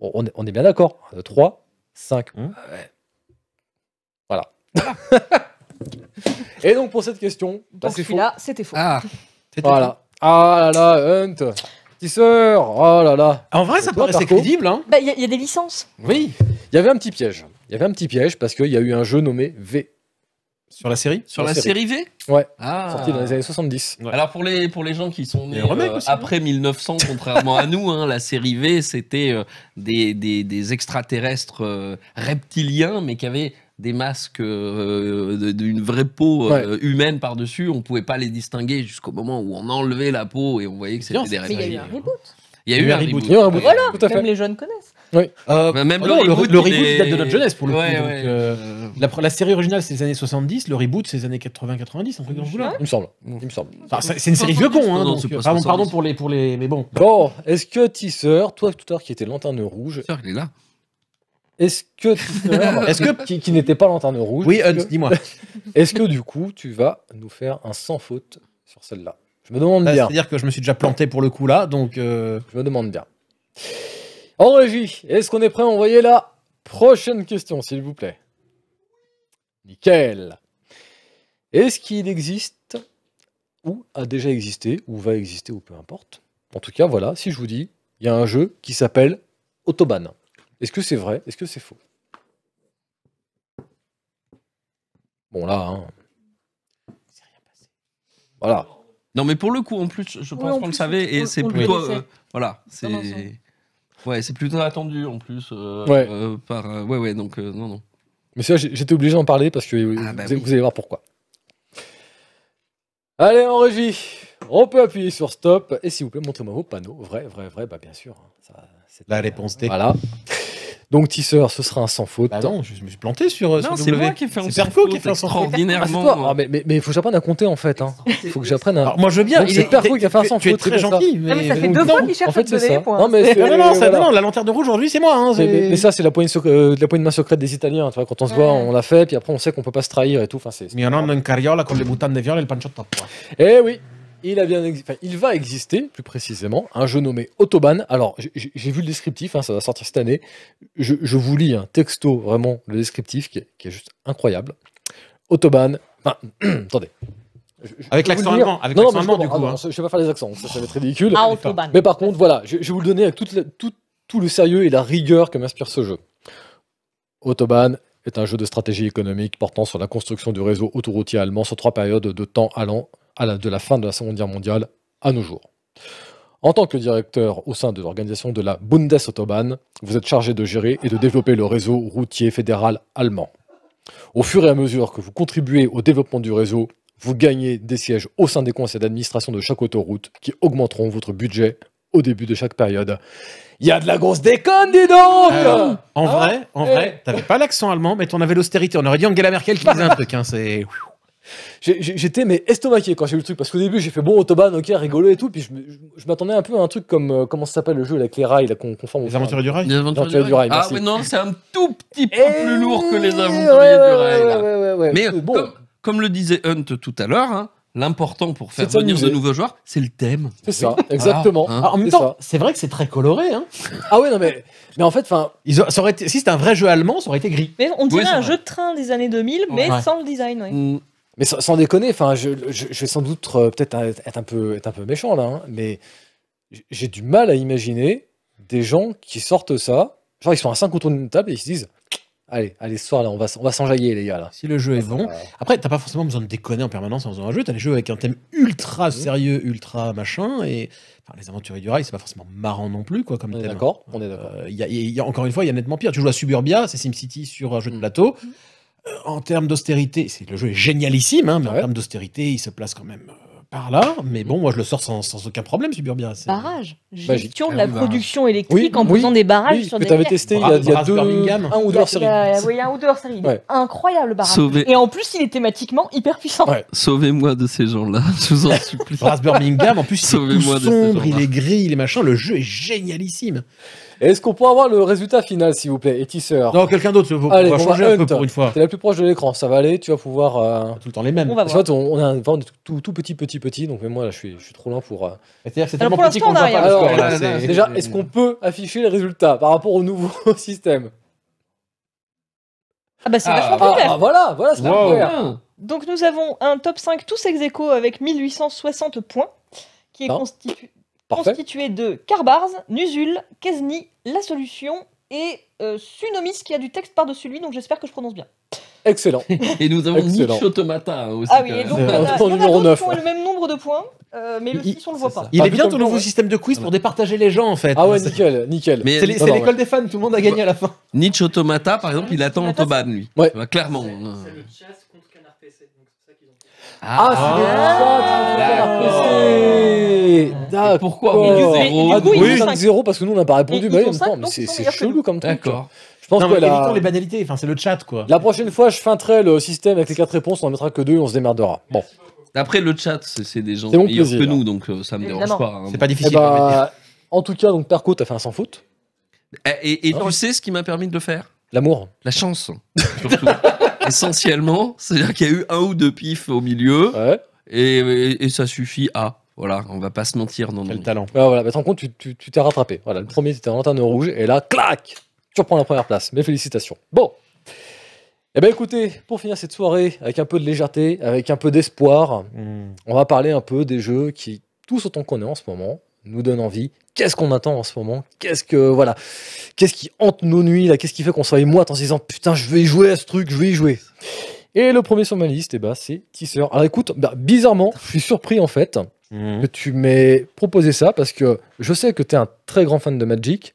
on, est, bien d'accord. 1, 2, 3, 5. Voilà. Et donc pour cette question, Donc, bah, c'est là c'était faux. Ah, voilà. Ah là là, Hunt. Tisseur, sœur, oh là là. En vrai, ça paraissait crédible. Hein bah, il y, a- des licences. Oui, il y avait un petit piège. Il y avait un petit piège parce qu'il y a eu un jeu nommé V, Sur la série Sur la, série. V Ah. sorti dans les années 70. Alors pour les, pour les gens qui sont nés euh, après 1900, contrairement à nous, hein, la série V, c'était euh, des, des, extraterrestres euh, reptiliens, mais qui avaient des masques euh, d'une vraie peau euh, humaine par-dessus, on ne pouvait pas les distinguer jusqu'au moment où on enlevait la peau et on voyait que c'était des répliques. Il y a eu un reboot. Il y a eu un reboot. Voilà, Tout les jeunes connaissent. Oui. Euh, ah bah, même le, reboot, le, reboot date de notre jeunesse pour le coup. la, série originale c'est les années 70, le reboot c'est les années 80-90, un truc dans Il me semble. Il me semble. c'est une série vieux con. Hein, pardon pour les, pour les. Mais bon. Bon, est-ce que Tisseur, toi tout à l'heure qui était l'antenne rouge. Tisseur, il est là. Est-ce que, est-ce que qui, n'était pas lanterne rouge Oui, dis-moi. Est-ce que du coup, tu vas nous faire un sans faute sur celle-là Je me demande bah, bien. C'est-à-dire que je me suis déjà planté pour le coup là, donc. Euh, je me demande bien. En régie, est-ce qu'on est prêt à envoyer la prochaine question, s'il vous plaît Nickel. Est-ce qu'il existe, ou a déjà existé, ou va exister, ou peu importe En tout cas, voilà, si je vous dis, il y a un jeu qui s'appelle Autobahn. Est-ce que c'est vrai Est-ce que c'est faux Bon, là, hein. Voilà. Non, mais pour le coup, en plus, je pense qu'on le savait et c'est plutôt. Euh, voilà, c'est. Ouais, c'est plutôt attendu en plus. Euh, ouais. Euh, par, ouais, ouais, donc non, non. Mais ça, j'étais obligé d'en parler parce que ah, bah vous, allez voir pourquoi. Allez, en régie, on peut appuyer sur stop. Et s'il vous plaît, montrez-moi vos panneaux. Vrai, vrai, vrai, bah bien sûr. Hein. Ça, la réponse D. Voilà. Donc Tisseur, ce sera un sans faute. Bah non, je me suis planté sur. Euh, non, c'est moi qui fait un sans faute. qui fait un sans faute. Ah, mais il faut que j'apprenne à compter en fait. Hein. faut que j'apprenne à. Alors, moi je veux bien. C'est Perfo qui a fait un sans faute. Tu es très gentil. Mais ça fait deux fois qu'il cherche à te donner Non mais non non la lanterne de rouge aujourd'hui c'est moi. Hein, mais ça c'est euh, la poignée de main secrète des Italiens. Quand on se voit on l'a fait puis après on sait qu'on peut pas se trahir et tout. Enfin c'est. a une une carriola con les boutons de et le pancho a Eh oui il, a il va exister, plus précisément, un jeu nommé Autobahn. Alors, j'ai vu le descriptif, hein, ça va sortir cette année. Je, vous lis un hein, texto, vraiment, le descriptif, qui est, juste incroyable. Autobahn. attendez. avec l'accent allemand, avec non, du coup. Je hein. ne je vais pas faire les accents, ça, va être ridicule. Ah, Mais par contre, voilà, je, vais vous le donner avec tout, tout le sérieux et la rigueur que m'inspire ce jeu. Autobahn est un jeu de stratégie économique portant sur la construction du réseau autoroutier allemand sur trois périodes de temps allant de la fin de la Seconde Guerre mondiale à nos jours. En tant que directeur au sein de l'organisation de la Bundesautobahn, vous êtes chargé de gérer et de développer le réseau routier fédéral allemand. Au fur et à mesure que vous contribuez au développement du réseau, vous gagnez des sièges au sein des conseils d'administration de chaque autoroute qui augmenteront votre budget au début de chaque période. Il y a de la grosse déconne, dis donc euh, En ah. vrai, en vrai, eh. t'avais pas l'accent allemand, mais t'en avais l'austérité. On aurait dit Angela Merkel qui disait un truc. Hein, c'est... J'étais mais estomaqué quand j'ai vu le truc parce qu'au début j'ai fait bon Autobahn ok rigolo et tout puis je, m'attendais un peu à un truc comme euh, comment ça s'appelle le jeu avec les rails les aventuriers du rail les aventuriers du rail ah mais non c'est un tout petit peu eh plus lourd que les aventuriers du rail mais comme, comme, le disait Hunt tout à l'heure hein, L'important pour faire venir de nouveaux joueurs, c'est le thème. C'est ça, hein. exactement. Hein. Ah, en même temps, c'est vrai que c'est très coloré. ah ouais, non mais, mais en fait, enfin, si c'était un vrai jeu allemand, ça aurait été gris. Mais on dirait un jeu de train des années 2000, mais sans le design. Mm. Mais sans, déconner, enfin, je, vais sans doute euh, peut-être être un peu, un peu méchant là, hein, mais j'ai du mal à imaginer des gens qui sortent ça, genre ils sont à 5 autour d'une table et ils se disent Allez, allez, ce soir, là, on va, on va s'enjailler, les gars. Là. Si le jeu est ah, bon. Après, t'as pas forcément besoin de déconner en permanence en faisant un jeu. T'as des jeux avec un thème ultra mmh. sérieux, ultra machin. Et enfin, les aventuriers du rail, c'est pas forcément marrant non plus, quoi, comme on D'accord, on est d'accord. Euh, a, encore une fois, il y a nettement pire. Tu joues à Suburbia, c'est SimCity sur un jeu de mmh. plateau. Mmh. Euh, en termes d'austérité, le jeu est génialissime, hein, mais en termes d'austérité, il se place quand même euh, par là, mais bon, moi je le sors sans, aucun problème, Suburbia. Barrage. Bah, Gestion de la production électrique en faisant des barrages sur des... des. Que avais testé il y a, deux, un ou deux hors série. Oui, un ou deux hors série. Ouais. Incroyable barrage. Et en plus, il est thématiquement hyper puissant. Ouais. Sauvez-moi de ces gens-là, je vous en supplie. Brass Birmingham, en plus, il est sombre, il est gris, il est machin. Le jeu est génialissime. Est-ce qu'on peut avoir le résultat final, s'il vous plaît, étisseur Non, quelqu'un d'autre, vous on changer bah, un peu pour une fois. T'es la plus proche de l'écran, ça va aller, tu vas pouvoir. Euh, tout le temps les mêmes. On on, est tout, petit, petit, petit, donc moi, là, je suis, je suis trop loin pour. Euh, c'est-à-dire que c'est tellement petit qu'on voit pas. Euh, déjà, est-ce qu'on peut afficher les résultats par rapport au nouveau système Ah, bah, c'est vachement ah, plus ah, voilà, voilà, c'est wow. Donc, nous avons un top 5 tous ex aequo avec 1860 points qui est hein constitué constitué de Carbars, Nusul, Kesni, La Solution et euh, Sunomis qui a du texte par-dessus lui, donc j'espère que je prononce bien. Excellent. et nous avons Nietzsche Automata aussi. Ah oui, et donc, le même nombre de points, euh, mais le 6, on ne le voit pas. Il est ah, bien ton nouveau système de quiz pour départager les gens en fait. Ah ouais, nickel, nickel. C'est l'école des fans, tout le monde a gagné à la fin. Nietzsche Automata, par exemple, il attend Autobahn, lui. Ouais. Clairement. C'est le euh. chasse ah, ah, ah, c'est ah, ça, D'accord. Pourquoi Ah, oui, 5-0 parce que nous on n'a pas répondu. Mais bah c'est chelou comme truc. D'accord. Je pense que les banalités, enfin c'est le chat quoi. La prochaine fois, je feinterai le système avec les 4 réponses, on en mettra que 2 et on se démerdera. Bon. Après le chat, c'est des gens meilleurs que nous, donc ça euh, ça me dérange pas. Hein. C'est pas difficile. Eh ben, en tout cas, donc Perco, t'as fait un sans faute. Eh, et, ah. tu sais ce qui m'a permis de le faire L'amour. La chance. Surtout. essentiellement. C'est-à-dire qu'il y a eu un ou deux pifs au milieu. Et, ça suffit à. Voilà, on va pas se mentir. Non, le talent. voilà, compte, tu, t'es rattrapé. Voilà, le premier, c'était un lanterne rouge. Et là, clac Tu reprends la première place. Mes félicitations. Bon. Eh bien écoutez, pour finir cette soirée avec un peu de légèreté, avec un peu d'espoir, hmm. on va parler un peu des jeux qui, tous autant qu'on est en ce moment, nous donne envie. Qu'est-ce qu'on attend en ce moment Qu'est-ce que voilà Qu'est-ce qui hante nos nuits là Qu'est-ce qui fait qu'on soit émoi en se disant putain je vais y jouer à ce truc, je vais y jouer. Et le premier sur ma liste, et eh ben, c'est Tisseur. Alors écoute, bah, bizarrement, je suis surpris en fait mhm. que tu m'aies proposé ça parce que je sais que tu es un très grand fan de Magic,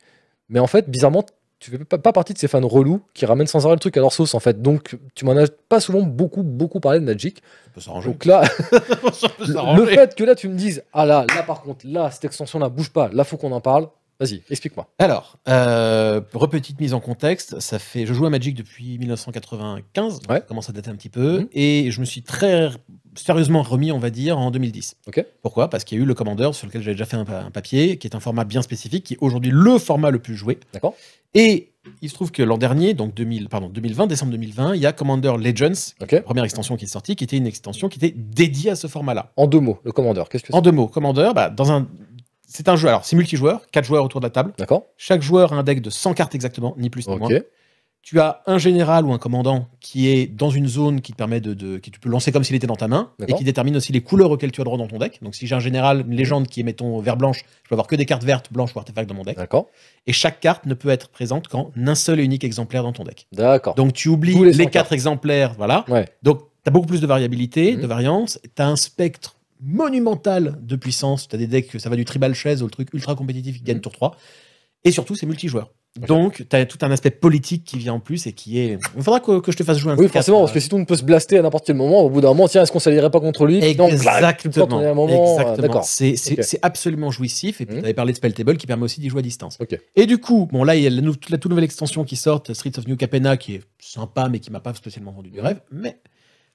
mais en fait, bizarrement, tu fais pas, partie de ces fans relous qui ramènent sans arrêt le truc à leur sauce en fait. Donc tu m'en as pas souvent beaucoup beaucoup parlé de Magic. Ça Donc là, le fait que là tu me dises ah là là par contre là cette extension là bouge pas, là faut qu'on en parle. Vas-y, explique-moi. Alors, euh, repetite mise en contexte, ça fait, je joue à Magic depuis 1995, ça commence à dater un petit peu, mhm. et je me suis très sérieusement remis, on va dire, en 2010. Ok. Pourquoi Parce qu'il y a eu le Commander, sur lequel j'avais déjà fait un, papier, qui est un format bien spécifique, qui est aujourd'hui le format le plus joué. D'accord. Et il se trouve que l'an dernier, donc 2000, pardon, 2020, décembre 2020, il y a Commander Legends, première extension qui est sortie, qui était une extension qui était dédiée à ce format-là. En deux mots, le Commander, qu'est-ce que En deux mots, Commander, bah, dans un c'est un jeu, alors c'est multijoueur, 4 joueurs autour de la table. D'accord. Chaque joueur a un deck de 100 cartes exactement, ni plus ni moins. Tu as un général ou un commandant qui est dans une zone qui te permet de, qui tu peux lancer comme s'il était dans ta main et qui détermine aussi les couleurs auxquelles tu as droit dans ton deck. Donc si j'ai un général, une légende qui est mettons vert blanche, je peux avoir que des cartes vertes, blanches ou artefacts dans mon deck. D'accord. Et chaque carte ne peut être présente qu'en un seul et unique exemplaire dans ton deck. D'accord. Donc tu oublies les 4 exemplaires, voilà. Donc tu as beaucoup plus de variabilité, mhm. de variance, tu as un spectre monumental de puissance. Tu as des decks, que ça va du tribal chaise au truc ultra compétitif qui gagne mm. tour 3. Et surtout, c'est multijoueur. Donc, tu as tout un aspect politique qui vient en plus et qui est. Il faudra que, que je te fasse jouer un Oui, forcément, parce que euh. si tout ne peut se blaster à n'importe quel moment, au bout d'un moment, tiens, est-ce qu'on s'allierait pas contre lui bah, Exactement. Euh, Exactement. C'est absolument jouissif. Et puis, mm. tu avais parlé de Spelltable qui permet aussi d'y jouer à distance. Et du coup, bon, là, il y a la, toute la nouvelle extension qui sort, Streets of New Capena, qui est sympa, mais qui m'a pas spécialement vendu du mm. rêve. Mais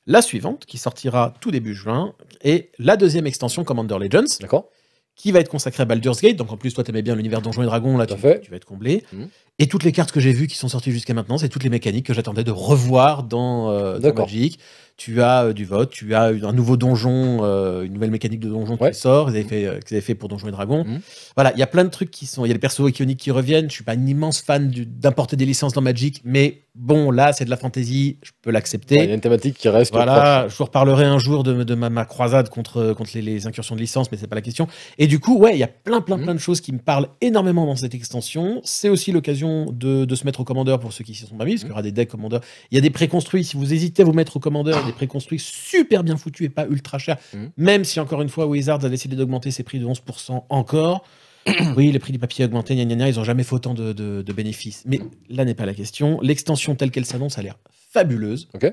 la suivante, qui sortira tout début juin, est la deuxième extension Commander Legends. D'accord. Qui va être consacrée à Baldur's Gate. Donc en plus, toi, t'aimais bien l'univers Donjons et Dragons, là, tu, vas être comblé. Mhm. Et toutes les cartes que j'ai vues qui sont sorties jusqu'à maintenant, c'est toutes les mécaniques que j'attendais de revoir dans, la euh, dans tu as euh, du vote, tu as un nouveau donjon, euh, une nouvelle mécanique de donjon qui sort, euh, que avaient, euh, fait pour Donjons et dragon mhm. Voilà, il y a plein de trucs qui sont. Il y a les persos iconiques qui reviennent. Je suis pas un immense fan d'importer des licences dans Magic, mais bon, là, c'est de la fantasy, je peux l'accepter. Il y a une thématique qui reste. Voilà, je vous reparlerai un jour de, de ma, croisade contre, contre les, incursions de licences mais c'est pas la question. Et du coup, ouais, il y a plein, plein, mhm. plein de choses qui me parlent énormément dans cette extension. C'est aussi l'occasion de, se mettre au commandeur pour ceux qui s'y sont pas mis, parce mhm. qu'il y aura des decks commandeurs. Il y a des préconstruits. Si vous hésitez à vous mettre au commandeur, préconstruit préconstruits super bien foutu et pas ultra cher mmh. Même si, encore une fois, Wizards a décidé d'augmenter ses prix de 11% encore. oui, les prix du papier a augmenté, ils n'ont jamais fait autant de, bénéfices. Mais là n'est pas la question. L'extension telle qu'elle s'annonce a l'air fabuleuse. OK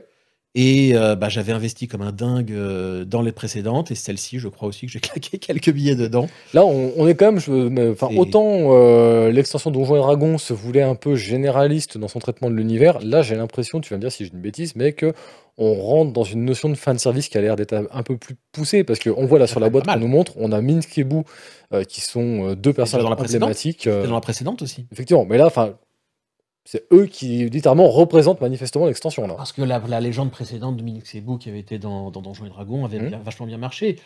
et euh, bah, j'avais investi comme un dingue euh, dans les précédentes. Et celle-ci, je crois aussi que j'ai claqué quelques billets dedans. Là, on, est quand même. Je, enfin, autant euh, l'extension Donjons et Dragons se voulait un peu généraliste dans son traitement de l'univers, là, j'ai l'impression, tu vas me dire si j'ai une bêtise, mais que on rentre dans une notion de fin de service qui a l'air d'être un peu plus poussée parce qu'on voit là sur la boîte qu'on nous montre, on a Minsk et Boo qui sont deux personnages dans la dans la précédente aussi. Effectivement, mais là, enfin, c'est eux qui littéralement représentent manifestement l'extension. Parce que la, légende précédente, de et Boo, qui avait été dans, Donjons et Dragons, avait mmh. vachement bien marché.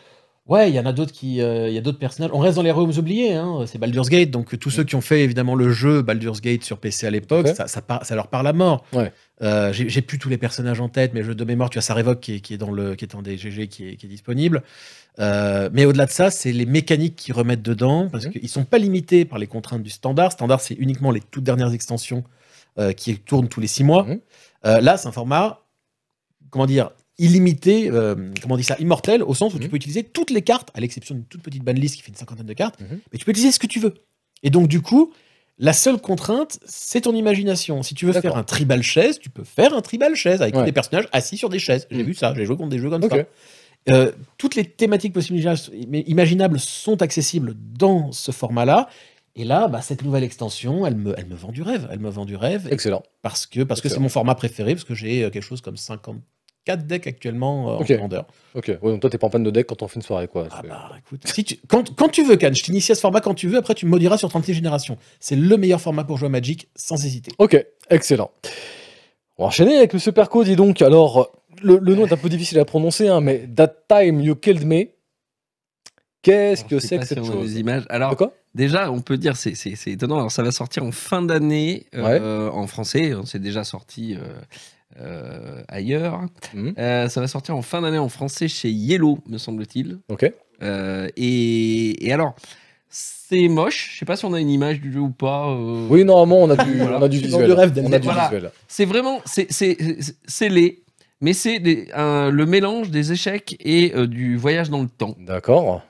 Ouais, il y en a d'autres qui, euh, Il y a d'autres personnages. On reste dans les royaumes oubliés, hein. c'est Baldur's Gate. Donc tous mmh. ceux qui ont fait évidemment le jeu Baldur's Gate sur PC à l'époque, ça, ça, ça, leur parle à mort. Ouais. Euh, j'ai, plus tous les personnages en tête, mais jeu de mémoire, tu as ça qui, qui est dans le, qui est des DGG, qui est, qui est disponible. Euh, mais au-delà de ça, c'est les mécaniques qu'ils remettent dedans parce mmh. qu'ils sont pas limités par les contraintes du standard. Standard, c'est uniquement les toutes dernières extensions euh, qui tourne tous les six mois. Mhm. Euh, là, c'est un format, comment dire, illimité, euh, comment dit ça, immortel, au sens où tu mhm. peux utiliser toutes les cartes, à l'exception d'une toute petite banlist qui fait une cinquantaine de cartes, mhm. mais tu peux utiliser ce que tu veux. Et donc, du coup, la seule contrainte, c'est ton imagination. Si tu veux faire un tribal chaise, tu peux faire un tribal chaise avec des personnages assis sur des chaises. J'ai vu ça, j'ai joué contre des jeux comme ça. toutes les thématiques possibles imaginables sont accessibles dans ce format-là. Et là, bah, cette nouvelle extension, elle me, elle me vend du rêve. Elle me vend du rêve. Excellent. Parce que parce que c'est mon format préféré, parce que j'ai euh, quelque chose comme 54 decks actuellement euh, en vendeur. Ok, donc toi, t'es pas en panne de decks quand on fait une soirée, quoi. Ah bah, écoute, quand, tu veux, Khan. je t'initie à ce format quand tu veux, après tu me maudiras sur 30 générations. C'est le meilleur format pour jouer à Magic, sans hésiter. Ok, excellent. On va enchaîner avec le Perco, dis donc. Alors, le, nom est un peu difficile à prononcer, hein, mais That Time You Killed Me. Qu'est-ce que c'est que cette chose images. Alors, de quoi Déjà, on peut dire, c'est étonnant. Alors, ça va sortir en fin d'année euh, en français. On s'est déjà sorti euh, euh, ailleurs. Mhm. ça va sortir en fin d'année en français chez Yellow, me semble-t-il. Ok. Et, alors, c'est moche. Je sais pas si on a une image du jeu ou pas. Oui, normalement, on a du, visuel. rêve on a visuel. C'est vraiment, c'est les, mais c'est le mélange des échecs et du voyage dans le temps. D'accord.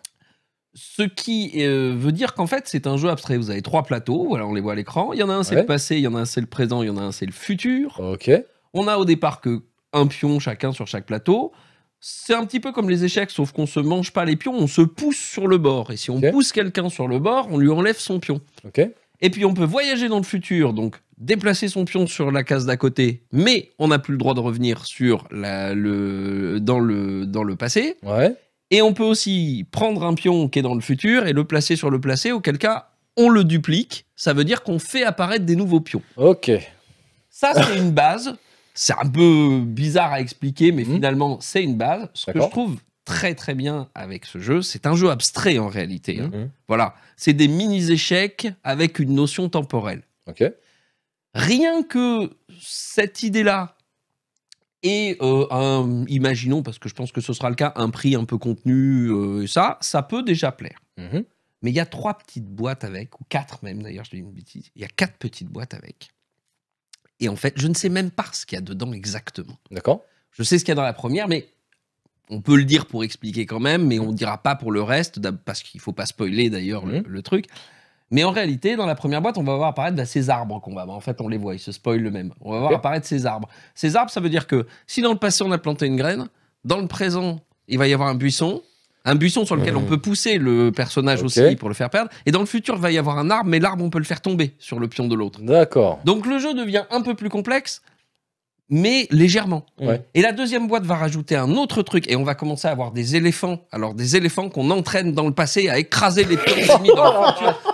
Ce qui euh, veut dire qu'en fait, c'est un jeu abstrait. Vous avez trois plateaux, voilà, on les voit à l'écran. Il y en a un, c'est le passé, il y en a un, c'est le présent, il y en a un, c'est le futur. Ok. On a au départ que un pion chacun sur chaque plateau. C'est un petit peu comme les échecs, sauf qu'on se mange pas les pions, on se pousse sur le bord. Et si on pousse quelqu'un sur le bord, on lui enlève son pion. Et puis on peut voyager dans le futur, donc déplacer son pion sur la case d'à côté, mais on n'a plus le droit de revenir sur le, dans, le, dans le passé. Ouais. Et on peut aussi prendre un pion qui est dans le futur et le placer sur le placé, auquel cas on le duplique. Ça veut dire qu'on fait apparaître des nouveaux pions. Ok. Ça, c'est une base. C'est un peu bizarre à expliquer, mais mhm. finalement, c'est une base. Ce que je trouve très très bien avec ce jeu, c'est un jeu abstrait en réalité. Hein. Mhm. Voilà, c'est des mini-échecs avec une notion temporelle. Ok. Rien que cette idée-là et euh, imaginons, parce que je pense que ce sera le cas, un prix un peu contenu, euh, ça, ça peut déjà plaire. Mm-hmm. Mais il y a trois petites boîtes avec, ou quatre même d'ailleurs, je dis une bêtise, il y a quatre petites boîtes avec. Et en fait, je ne sais même pas ce qu'il y a dedans exactement. D'accord. Je sais ce qu'il y a dans la première, mais on peut le dire pour expliquer quand même, mais on ne dira pas pour le reste, parce qu'il ne faut pas spoiler d'ailleurs le, mm-hmm. truc. Mais en réalité, dans la première boîte, on va voir apparaître bah, ces arbres qu'on va En fait, on les voit, ils se spoilent le même. On va voir apparaître ces arbres. Ces arbres, ça veut dire que si dans le passé, on a planté une graine, dans le présent, il va y avoir un buisson. Un buisson sur lequel on mmh. peut pousser le personnage aussi pour le faire perdre. Et dans le futur, il va y avoir un arbre, mais l'arbre, on peut le faire tomber sur le pion de l'autre. D'accord. Donc le jeu devient un peu plus complexe, mais légèrement. Et la deuxième boîte va rajouter un autre truc et on va commencer à avoir des éléphants. Alors des éléphants qu'on entraîne dans le passé à écraser les pyramides dans l'aventure.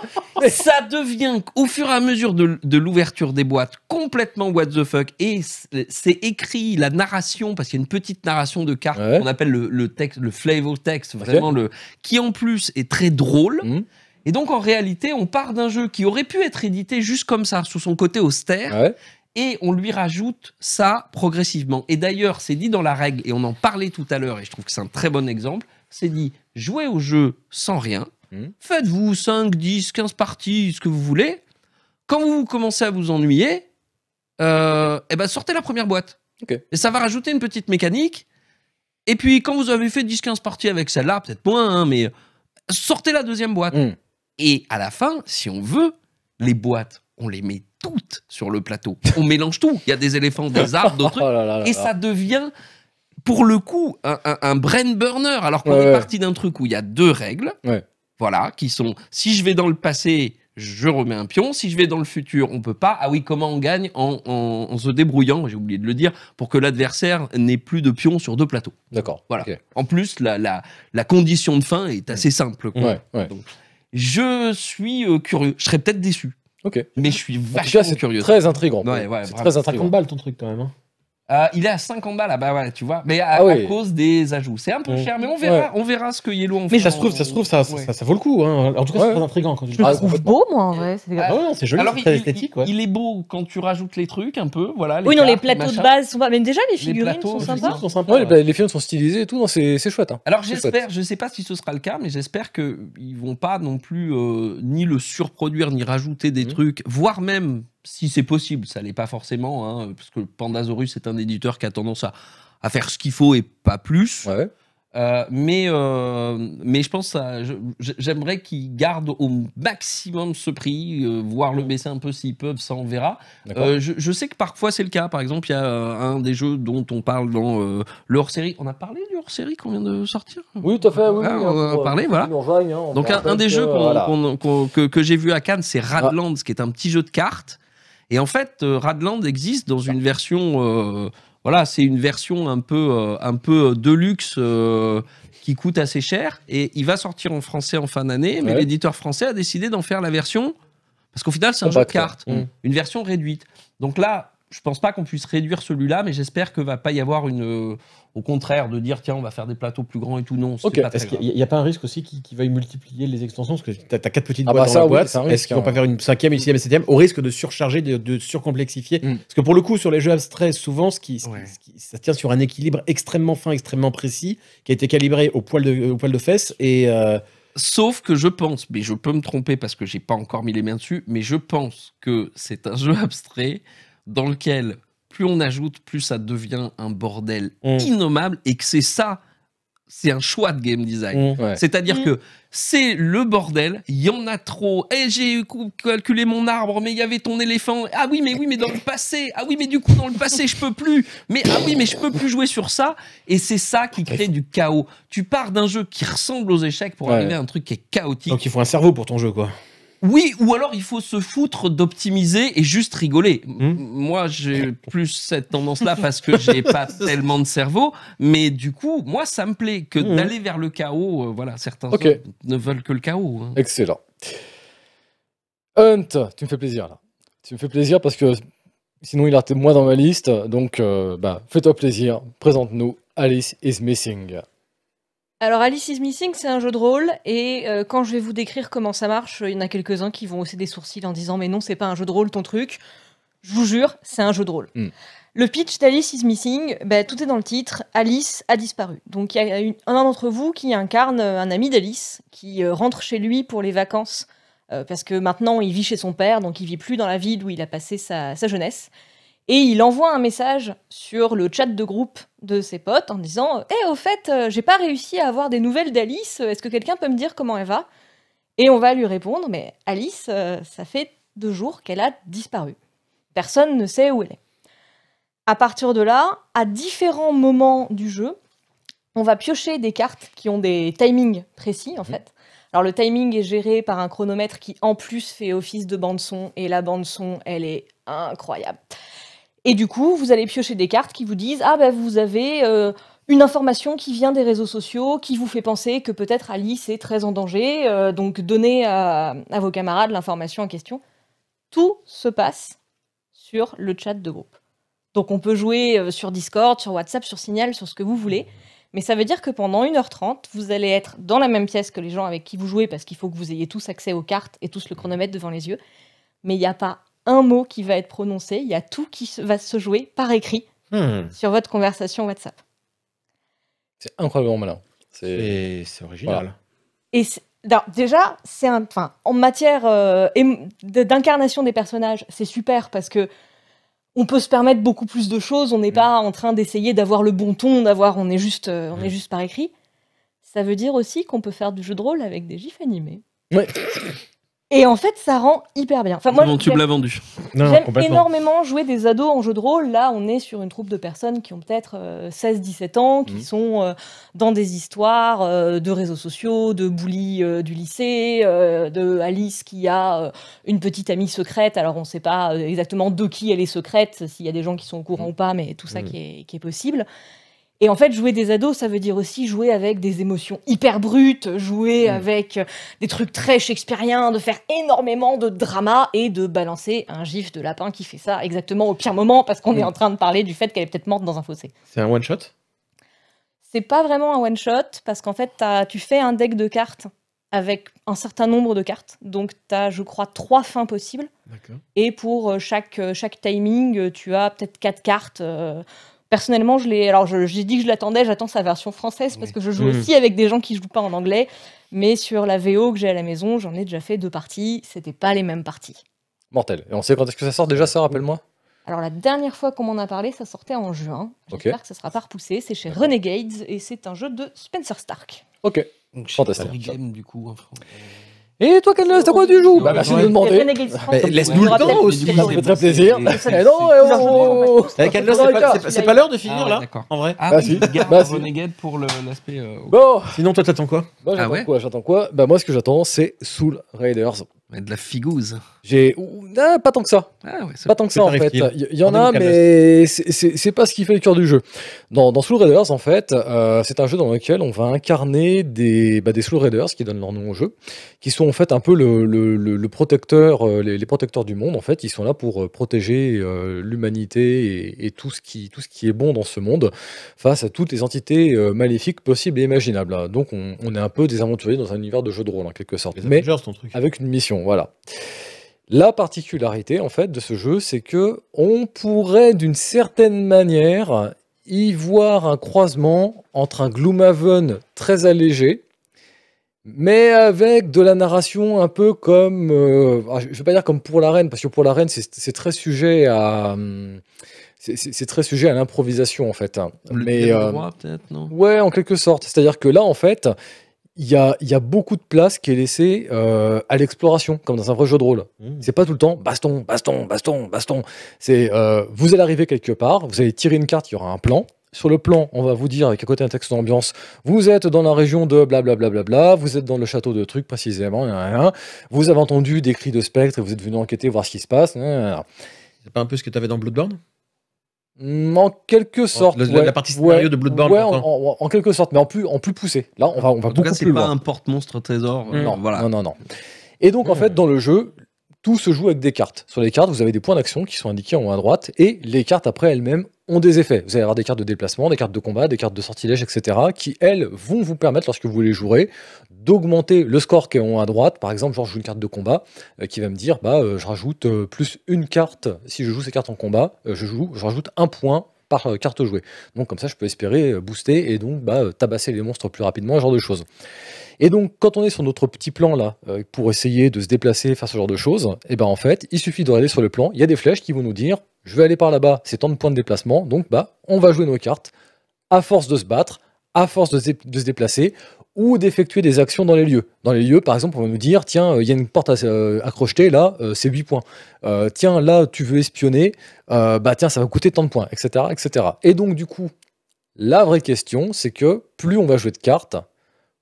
Ça devient, au fur et à mesure de, l'ouverture des boîtes, complètement what the fuck. Et c'est écrit, la narration, parce qu'il y a une petite narration de carte qu'on appelle le, le, texte, le flavor text, vraiment le, qui en plus est très drôle. Mhm. Et donc, en réalité, on part d'un jeu qui aurait pu être édité juste comme ça, sous son côté austère, et on lui rajoute ça progressivement. Et d'ailleurs, c'est dit dans la règle, et on en parlait tout à l'heure, et je trouve que c'est un très bon exemple, c'est dit, jouez au jeu sans rien, hmm. faites-vous 5, 10, 15 parties, ce que vous voulez. Quand vous commencez à vous ennuyer, et euh, eh ben sortez la première boîte. Et ça va rajouter une petite mécanique. Et puis, quand vous avez fait 10-15 parties avec celle-là, peut-être moins, hein, mais sortez la deuxième boîte. Hmm. Et à la fin, si on veut, les boîtes on les met toutes sur le plateau. On mélange tout. Il y a des éléphants, des arbres, d'autres oh et ça devient, pour le coup, un, brain burner. Alors qu'on est parti d'un truc où il y a deux règles. Voilà, qui sont si je vais dans le passé, je remets un pion. Si je vais dans le futur, on peut pas. Ah oui, comment on gagne en, se débrouillant, j'ai oublié de le dire, pour que l'adversaire n'ait plus de pions sur deux plateaux. D'accord. Voilà. En plus, la, condition de fin est assez simple. Quoi. je suis euh, curieux. Je serais peut-être déçu. Mais je suis vachement en curieux. Très intriguant. c'est très intriguant. balle ton truc quand même. Hein. Euh, il est à 50 balles, là ah bah ouais, tu vois, mais à, ah cause des ajouts. C'est un peu mm. cher, mais on verra, on verra ce que Yellow en fait. Mais ça se trouve, ça se trouve, ça, ça, vaut le coup. Hein. En tout cas, c'est intriguant. quand tu Je le trouve ah, beau, moi, en vrai. C'est ah, joli, Alors, très il, esthétique. Il, est beau quand tu rajoutes les trucs un peu, voilà. oui, non, les plateaux de base sont pas. Mais déjà, les figurines les plateaux, sont, sympas. Sont sympas les, figurines sont stylisées et tout, c'est chouette. Hein. Alors j'espère, je sais pas si ce sera le cas, mais j'espère qu'ils vont pas non plus euh, ni le surproduire, ni rajouter des mm. trucs, voire même si c'est possible, ça l'est pas forcément, hein, parce que Pandasaurus est un éditeur qui a tendance à, faire ce qu'il faut et pas plus. Euh, mais, euh, mais je pense j'aimerais qu'ils gardent au maximum ce prix, euh, voire voir le baisser un peu s'ils peuvent, ça on verra. Je, sais que parfois c'est le cas. Par exemple, il y a un des jeux dont on parle dans le hors-série. On a parlé du hors-série qu'on vient de sortir Oui, tout à fait. Oui, ah, on hein, en a parlé, voilà. Hein, Donc un, des jeux que, j'ai vu à Cannes, c'est Radlands, qui est un petit jeu de cartes. Et en fait, euh, Radland existe dans une version, euh, voilà, c'est une version un peu, euh, un peu de luxe qui coûte assez cher. Et il va sortir en français en fin d'année, mais l'éditeur français a décidé d'en faire la version, parce qu'au final, c'est un jeu de cartes, mmh. une version réduite. Donc là, je pense pas qu'on puisse réduire celui-là, mais j'espère que va pas y avoir une. Euh, au contraire, de dire tiens, on va faire des plateaux plus grands et tout, non. Okay. Est-ce qu'il n'y a, pas un risque aussi qui, va y multiplier les extensions Parce que tu as, quatre petites ah boîtes bah dans la boîte. Est-ce qu'ils vont hein. pas faire une cinquième, une sixième et septième au risque de surcharger, de, de surcomplexifier mm. Parce que pour le coup, sur les jeux abstraits, souvent, ce qui, ça tient sur un équilibre extrêmement fin, extrêmement précis, qui a été calibré au poil de, au poil de fesses. Et. Euh, Sauf que je pense, mais je peux me tromper parce que j'ai pas encore mis les mains dessus, mais je pense que c'est un jeu abstrait dans lequel plus on ajoute, plus ça devient un bordel mm. innommable et que c'est ça, c'est un choix de game design. Mm. C'est-à-dire mm. que c'est le bordel, il y en a trop. Et eh, j'ai calculé mon arbre, mais il y avait ton éléphant. Ah oui, mais oui, mais dans le passé. Ah oui, mais du coup, dans le passé, je peux plus. Mais ah oui, mais je peux plus jouer sur ça. Et c'est ça qui crée du chaos. Tu pars d'un jeu qui ressemble aux échecs pour arriver à un truc qui est chaotique. Donc il faut un cerveau pour ton jeu, quoi. Oui, ou alors il faut se foutre d'optimiser et juste rigoler. Hmm. Moi, j'ai plus cette tendance-là parce que je n'ai pas tellement de cerveau, mais du coup, moi, ça me plaît que hmm. d'aller vers le chaos. Euh, voilà, certains ne veulent que le chaos. Hein. Excellent. Hunt, tu me fais plaisir là. Tu me fais plaisir parce que sinon il a été moins dans ma liste. Donc, euh, bah, fais-toi plaisir. Présente-nous Alice is Missing. Alors Alice is Missing, c'est un jeu de rôle et euh, quand je vais vous décrire comment ça marche, il y en a quelques-uns qui vont hausser des sourcils en disant mais non, c'est pas un jeu de rôle ton truc. Je vous jure, c'est un jeu de rôle. Hmm. Le pitch d'Alice is Missing, ben, tout est dans le titre, Alice a disparu. Donc il y a un d'entre vous qui incarne euh, un ami d'Alice qui euh, rentre chez lui pour les vacances parce que maintenant il vit chez son père, donc il vit plus dans la ville où il a passé sa jeunesse. Et il envoie un message sur le chat de groupe de ses potes en disant Eh, au fait, euh, j'ai pas réussi à avoir des nouvelles d'Alice, est-ce que quelqu'un peut me dire comment elle va Et on va lui répondre Mais Alice, euh, ça fait deux jours qu'elle a disparu. Personne ne sait où elle est. À partir de là, à différents moments du jeu, on va piocher des cartes qui ont des timings précis en mhm. fait. Alors le timing est géré par un chronomètre qui en plus fait office de bande son et la bande son elle est incroyable. Et du coup, vous allez piocher des cartes qui vous disent Ah, ben vous avez euh, une information qui vient des réseaux sociaux, qui vous fait penser que peut-être Alice est très en danger. Euh, donc, donnez à, à vos camarades l'information en question. Tout se passe sur le chat de groupe. Donc, on peut jouer euh, sur Discord, sur WhatsApp, sur Signal, sur ce que vous voulez. Mais ça veut dire que pendant 1h30, vous allez être dans la même pièce que les gens avec qui vous jouez, parce qu'il faut que vous ayez tous accès aux cartes et tous le chronomètre devant les yeux. Mais il n'y a pas un mot qui va être prononcé, il y a tout qui va se jouer par écrit hmm. sur votre conversation WhatsApp. C'est incroyablement malin. C'est original. Et déjà, c'est en matière euh, d'incarnation des personnages, c'est super parce que on peut se permettre beaucoup plus de choses. On n'est hmm. pas en train d'essayer d'avoir le bon ton, d'avoir, on est juste, euh, on est hmm. juste par écrit. Ça veut dire aussi qu'on peut faire du jeu de rôle avec des gifs animés. Ouais. Et en fait, ça rend hyper bien. Enfin, moi, Mon vendu. J'aime énormément jouer des ados en jeu de rôle. Là, on est sur une troupe de personnes qui ont peut-être 16-17 euh, ans, qui mhm. sont euh, dans des histoires euh, de réseaux sociaux, de bully du lycée, de Alice qui a une petite amie secrète. Alors, on ne sait pas exactement de qui elle est secrète, s'il y a des gens qui sont au courant mhm. ou pas, mais tout ça mhm. qui est possible. Et en fait, jouer des ados, ça veut dire aussi jouer avec des émotions hyper brutes, jouer mm. avec euh, des trucs très shakespeariens, de faire énormément de drama et de balancer un gif de lapin qui fait ça exactement au pire moment parce qu'on est mm. en train de parler du fait qu'elle est peut-être morte dans un fossé. C'est un one-shot C'est pas vraiment un one-shot parce qu'en fait, tu fais un deck de cartes avec un certain nombre de cartes. Donc, tu as, je crois, trois fins possibles. Et pour euh, chaque, euh, chaque timing, tu as peut-être quatre cartes. Personnellement, je l'ai. Alors, j'ai dit que je l'attendais. J'attends sa version française parce que je joue mm. aussi avec des gens qui jouent pas en anglais. Mais sur la VO que j'ai à la maison, j'en ai déjà fait deux parties. C'était pas les mêmes parties. Mortel. Et on sait quand est-ce que ça sort déjà, ça rappelle-moi. Alors la dernière fois qu'on m'en a parlé, ça sortait en juin. J'espère que ça sera pas repoussé. C'est chez Renegades et c'est un jeu de Spencer Stark. Ok. Donc, Fantastique. Game, du coup. En et toi, Canelès, t'as quoi du jour Bah, merci de nous demander. Laisse-nous le temps aussi. Ça fait très plaisir. Et eh non, et eh, on- oh. eh, c'est pas- l'heure de finir ah là d'accord. En vrai. Ah, bah si. garde Renegade pour bah l'aspect. Euh, bon, Sinon, toi, t'attends quoi moi, Ah ouais J'attends quoi Bah, moi, ce que j'attends, c'est Soul Raiders. Mais de la figouse. J'ai ah, pas tant que ça. Ah pas tant que ça en fait. Il y, en a, mais c'est pas ce qui fait le cœur du jeu. Dans, dans Raiders, en fait, euh, c'est un jeu dans lequel on va incarner des, bah, des Soul Raiders qui donnent leur nom au jeu, qui sont en fait un peu le, le, protecteur, euh, les, protecteurs du monde. En fait, ils sont là pour euh, protéger l'humanité et, tout ce qui tout ce qui est bon dans ce monde face à toutes les entités maléfiques possibles et imaginables. Donc, on, est un peu des aventuriers dans un univers de jeu de rôle en quelque sorte, mais avec une mission voilà. La particularité en fait de ce jeu, c'est que on pourrait d'une certaine manière y voir un croisement entre un Gloomhaven très allégé, mais avec de la narration un peu comme, euh, ah, je pas dire comme pour la reine, parce que pour la reine c'est très sujet à, hum, c'est très sujet à l'improvisation en fait. Hein. mais euh, peut-être non Ouais, en quelque sorte. C'est-à-dire que là en fait, il y a, beaucoup de place qui est laissée euh, à l'exploration, comme dans un vrai jeu de rôle. Hmm. C'est pas tout le temps baston, baston, baston, baston. C'est euh, vous allez arriver quelque part, vous allez tirer une carte, il y aura un plan. Sur le plan, on va vous dire avec à côté un texte d'ambiance. Vous êtes dans la région de blablabla, bla bla bla vous êtes dans le château de trucs précisément. Vous avez entendu des cris de spectre et vous êtes venu enquêter voir ce qui se passe. C'est pas un peu ce que tu avais dans Bloodborne Mm, en quelque sorte. la partie scénario de Bloodborne. en, quelque sorte, mais en plus, en plus poussé. Là, on va, on va tout plus C'est pas un porte-monstre trésor. Euh, non, voilà. non, non, Et donc, en euh. fait, dans le jeu, tout se joue avec des cartes. Sur les cartes, vous avez des points d'action qui sont indiqués en haut à droite, et les cartes après elles-mêmes ont des effets. Vous allez avoir des cartes de déplacement, des cartes de combat, des cartes de sortilège, etc., qui, elles, vont vous permettre, lorsque vous les jouerez, d'augmenter le score qui ont à droite. Par exemple, genre, je joue une carte de combat euh, qui va me dire, bah, euh, je rajoute euh, plus une carte, si je joue ces cartes en combat, je, joue, je rajoute un point par euh, carte jouée. Donc comme ça, je peux espérer euh, booster et donc bah, euh, tabasser les monstres plus rapidement, ce genre de choses. Et donc quand on est sur notre petit plan là, pour essayer de se déplacer, faire ce genre de choses, et eh ben en fait, il suffit de regarder sur le plan, il y a des flèches qui vont nous dire, je vais aller par là-bas, c'est tant de points de déplacement, donc bah, on va jouer nos cartes, à force de se battre, à force de se déplacer, ou d'effectuer des actions dans les lieux. Dans les lieux, par exemple, on va nous dire, tiens, euh, il y a une porte à, euh, crocheter, là, euh, c'est 8 points. tiens, là, tu veux espionner, bah tiens, ça va coûter tant de points, etc., etc. Et donc, du coup, la vraie question, c'est que plus on va jouer de cartes,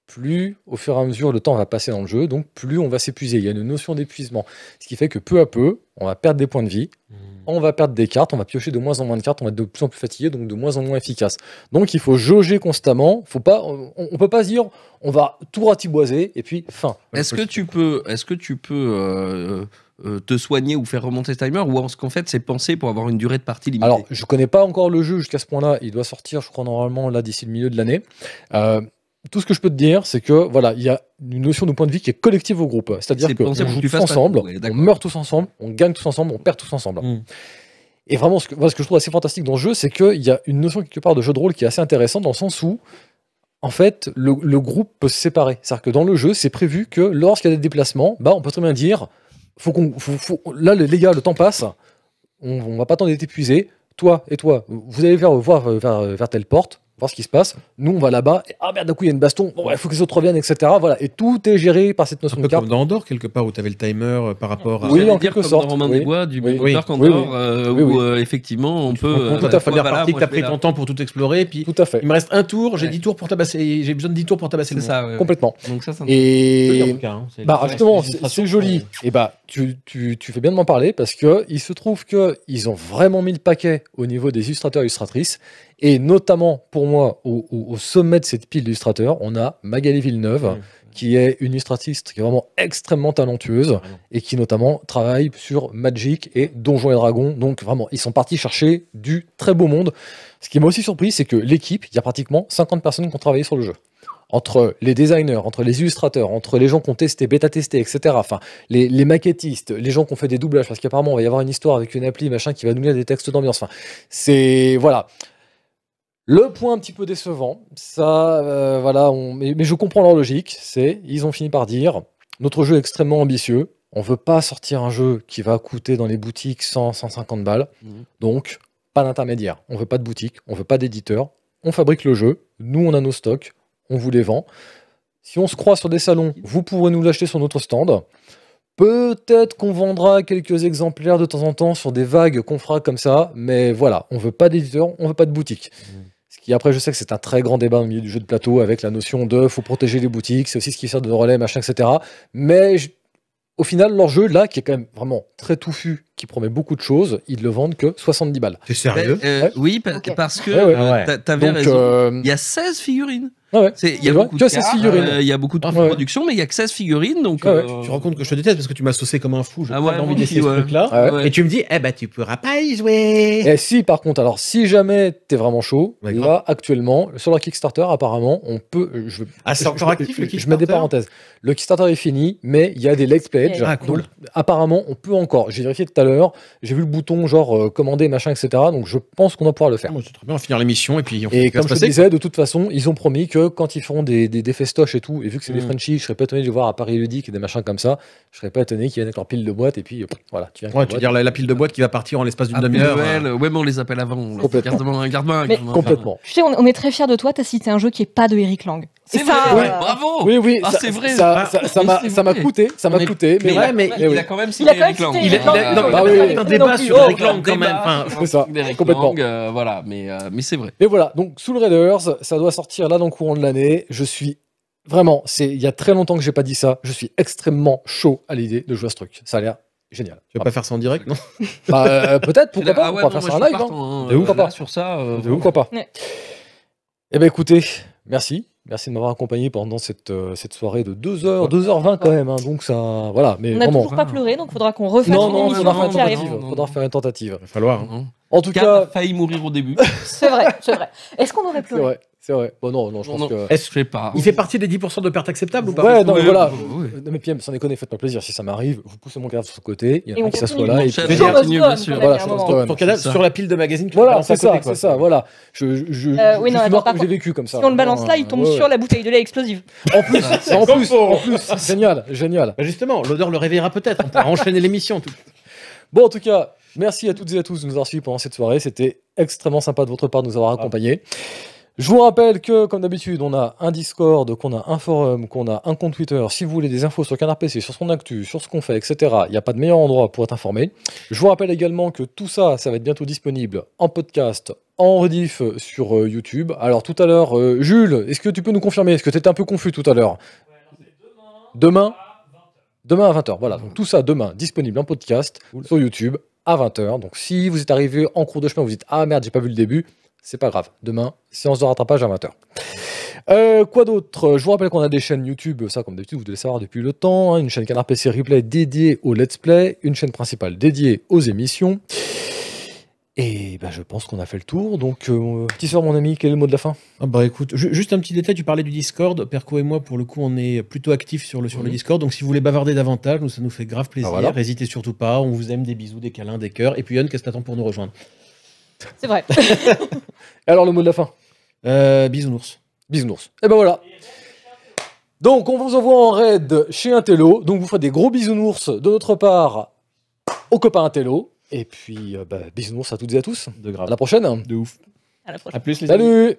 plus au fur et à mesure le temps va passer dans le jeu, donc plus on va s'épuiser. Il y a une notion d'épuisement. Ce qui fait que peu à peu, on va perdre des points de vie, mmh on va perdre des cartes, on va piocher de moins en moins de cartes, on va être de plus en plus fatigué, donc de moins en moins efficace. Donc il faut jauger constamment, faut pas, on, peut pas dire on va tout ratiboiser et puis fin. Est-ce que, tu peux, est-ce que tu peux euh, euh, te soigner ou faire remonter ce timer ou est-ce qu'en fait c'est pensé pour avoir une durée de partie limitée Alors je connais pas encore le jeu jusqu'à ce point-là, il doit sortir je crois normalement là d'ici le milieu de l'année. Euh, tout ce que je peux te dire, c'est que voilà, il y a une notion de point de vue qui est collective au groupe. C'est-à-dire qu'on joue tous ensemble, on meurt tous ensemble, on gagne tous ensemble, on perd tous ensemble. Hmm. Et vraiment, ce que, je trouve assez fantastique dans le jeu, c'est qu'il y a une notion quelque part de jeu de rôle qui est assez intéressante dans le sens où, en fait, le, groupe peut se séparer. C'est-à-dire que dans le jeu, c'est prévu que lorsqu'il y a des déplacements, bah, on peut très bien dire faut qu'on, là, les gars, le temps passe, on, va pas attendre d'être épuisé. Toi et toi, vous allez voir vers telle porte ce qui se passe. Nous, on va là-bas, et ah merde, d'un coup, il y a une baston, il faut que les autres reviennent, etc. Voilà, et tout est géré par cette notion de carte. Comme dans Andorre, quelque part, où tu avais le timer euh, par rapport à. Oui, en quelque comme Dans Romain des Bois, du oui. oui. Andorre, euh, où euh, effectivement, on peut. tout à fait, tu pris ton temps pour tout explorer, puis tout à fait. il me reste un tour, j'ai 10 tours pour tabasser, j'ai besoin de 10 tours pour tabasser ça. Complètement. Donc ça, c'est Et. Bah, justement, c'est joli. Et bah, tu fais bien de m'en parler parce que il se trouve qu'ils ont vraiment mis le paquet au niveau des illustrateurs et illustratrices et notamment, pour moi, au, sommet de cette pile d'illustrateurs, on a Magali Villeneuve, mmh. qui est une illustratrice qui est vraiment extrêmement talentueuse et qui notamment travaille sur Magic et Donjons et Dragons. Donc vraiment, ils sont partis chercher du très beau monde. Ce qui m'a aussi surpris, c'est que l'équipe, il y a pratiquement 50 personnes qui ont travaillé sur le jeu entre les designers, entre les illustrateurs, entre les gens qui ont testé, bêta-testé, etc. Enfin, les, maquettistes, les gens qui ont fait des doublages, parce qu'apparemment, on va y avoir une histoire avec une appli, machin, qui va nous lire des textes d'ambiance. Enfin, c'est. Voilà. Le point un petit peu décevant, ça, euh, voilà, mais, je comprends leur logique, c'est ils ont fini par dire notre jeu est extrêmement ambitieux, on veut pas sortir un jeu qui va coûter dans les boutiques 100, 150 balles, mhm. donc pas d'intermédiaire, on veut pas de boutique, on veut pas d'éditeur, on fabrique le jeu, nous on a nos stocks, on vous les vend. Si on se croit sur des salons, vous pourrez nous l'acheter sur notre stand. Peut-être qu'on vendra quelques exemplaires de temps en temps sur des vagues qu'on fera comme ça, mais voilà, on veut pas d'éditeur, on veut pas de boutique. Mhm et après, je sais que c'est un très grand débat au milieu du jeu de plateau avec la notion de faut protéger les boutiques, c'est aussi ce qui sert de relais, machin, etc. Mais au final, leur jeu, là, qui est quand même vraiment très touffu, qui promet beaucoup de choses, ils le vendent que 70 balles. T'es sérieux ben, euh, Oui, parce que tu t'avais raison. Euh, Il y a 16 figurines. Ah Il y, euh, y a beaucoup de ah production mais il y a que 16 figurines. Donc, ah euh, Tu te rends compte que je te déteste parce que tu m'as saucé comme un fou. J'ai ah envie d'essayer ce truc-là. Et tu me dis, eh ben, tu pourras pas y jouer. si, par contre, alors, si jamais tu es vraiment chaud, là, actuellement, sur la Kickstarter, apparemment, on peut. Je, ah, le Kickstarter Je mets des parenthèses. Le Kickstarter est fini, mais il y a des Let's Play. apparemment, on peut encore. J'ai vérifié tout à l'heure. J'ai vu le bouton, genre, euh, commander, machin, etc. Donc, je pense qu'on va pouvoir le faire. c'est très bien, on va finir l'émission. Et puis, et comme je disais, de toute façon, ils ont promis que quand ils font des, des, festoches et tout, et vu que c'est des mm. Frenchies, je serais pas étonné de voir à Paris Ludique et des machins comme ça. Je serais pas étonné qu'ils viennent avec leur pile de boîtes et puis voilà. Tu viens tu veux dire la, pile de boîtes qui va partir en l'espace d'une ah, demi-heure. Ouais, mais on les appelle avant. Complètement. garde garde Complètement. Tu sais, on, est très fier de toi. t'as cité un jeu qui est pas de Eric Lang. C'est vrai, bravo. Oui, oui, ah, c'est vrai. Ça, m'a, ah, ça m'a coûté, ça m'a coûté. Mais, mais, ouais, mais, il, a, quand même signé Eric Lang. Il a bah un débat sur les Lang quand même. C'est ça, complètement. Euh, voilà, mais euh, mais c'est vrai. Et voilà, donc Soul Raiders, ça doit sortir là dans le courant de l'année. Je suis vraiment, c'est il y a très longtemps que j'ai pas dit ça. Je suis extrêmement chaud à l'idée de jouer à ce truc. Ça a l'air génial. Tu vas pas faire ça en direct, non bah, euh, Peut-être, pourquoi pas, ah on pourra faire ça en live. hein. hein. De où, euh, pas Sur ça, de où, pourquoi pas Eh ben écoutez, merci. Merci de m'avoir accompagné pendant cette, euh, cette soirée de 2h, 2h20 quand même. Hein, donc ça, voilà, mais on n'a toujours pas pleuré, donc il faudra qu'on refasse non, une non, émission. faudra, faudra faire une tentative. Il va falloir. Hein. En tout cas, failli mourir au début. c'est vrai, c'est vrai. Est-ce qu'on aurait pleuré c'est vrai. Bon, non, non, je pense que. pas Il fait partie des 10% de pertes acceptables ou pas Ouais, non, voilà. Non, mais Piem, sans déconner, faites-moi plaisir. Si ça m'arrive, vous poussez mon cadavre sur ce côté, il y a un qui s'assoit là. Et puis... bien sûr. Voilà, je ton cadavre sur la pile de magazine. Voilà, c'est ça, c'est ça, voilà. Je, je, euh, oui, non, j'ai vécu comme ça. Si on le balance là, il tombe sur la bouteille de lait explosive. En plus, c'est en plus. Génial, génial. Bah, justement, l'odeur le réveillera peut-être. On enchaîner l'émission. Bon, en tout cas, merci à toutes et à tous de nous avoir suivis pendant cette soirée. C'était extrêmement sympa de votre part de nous avoir accompagnés. Ah. Je vous rappelle que, comme d'habitude, on a un Discord, qu'on a un forum, qu'on a un compte Twitter. Si vous voulez des infos sur Canard PC, sur son actu, sur ce qu'on fait, etc., il n'y a pas de meilleur endroit pour être informé. Je vous rappelle également que tout ça, ça va être bientôt disponible en podcast, en rediff sur euh, YouTube. Alors tout à l'heure, euh, Jules, est-ce que tu peux nous confirmer Est-ce que tu étais un peu confus tout à l'heure Demain Demain à 20h, voilà. Donc tout ça demain, disponible en podcast, sur YouTube, à 20h. Donc si vous êtes arrivé en cours de chemin, vous dites Ah merde, j'ai pas vu le début, c'est pas grave. Demain, séance de rattrapage à 20h. Euh, quoi d'autre Je vous rappelle qu'on a des chaînes YouTube, ça comme d'habitude, vous devez le savoir depuis le temps. Hein. une chaîne Canard PC Replay dédiée au let's play, une chaîne principale dédiée aux émissions. Et ben, je pense qu'on a fait le tour. Donc, euh, petit sort, mon ami, quel est le mot de la fin ah, Bah écoute, juste un petit détail, tu parlais du Discord. Perco et moi, pour le coup, on est plutôt actifs sur le, sur le mhm. Discord. Donc, si vous voulez bavarder davantage, nous, ça nous fait grave ah, plaisir. N'hésitez surtout pas. On vous aime, des bisous, des câlins, des cœurs. Et puis, Yann, qu'est-ce que t'attends pour nous rejoindre c'est vrai. Et alors, le mot de la fin euh, Bisounours. Bisounours. Et eh ben voilà. Donc, on vous envoie en raid chez Intello. Donc, vous ferez des gros bisounours de notre part aux copains Intello. Et puis, euh, bah, bisounours à toutes et à tous. De grave. À la prochaine. De ouf. À la prochaine. plus, les Salut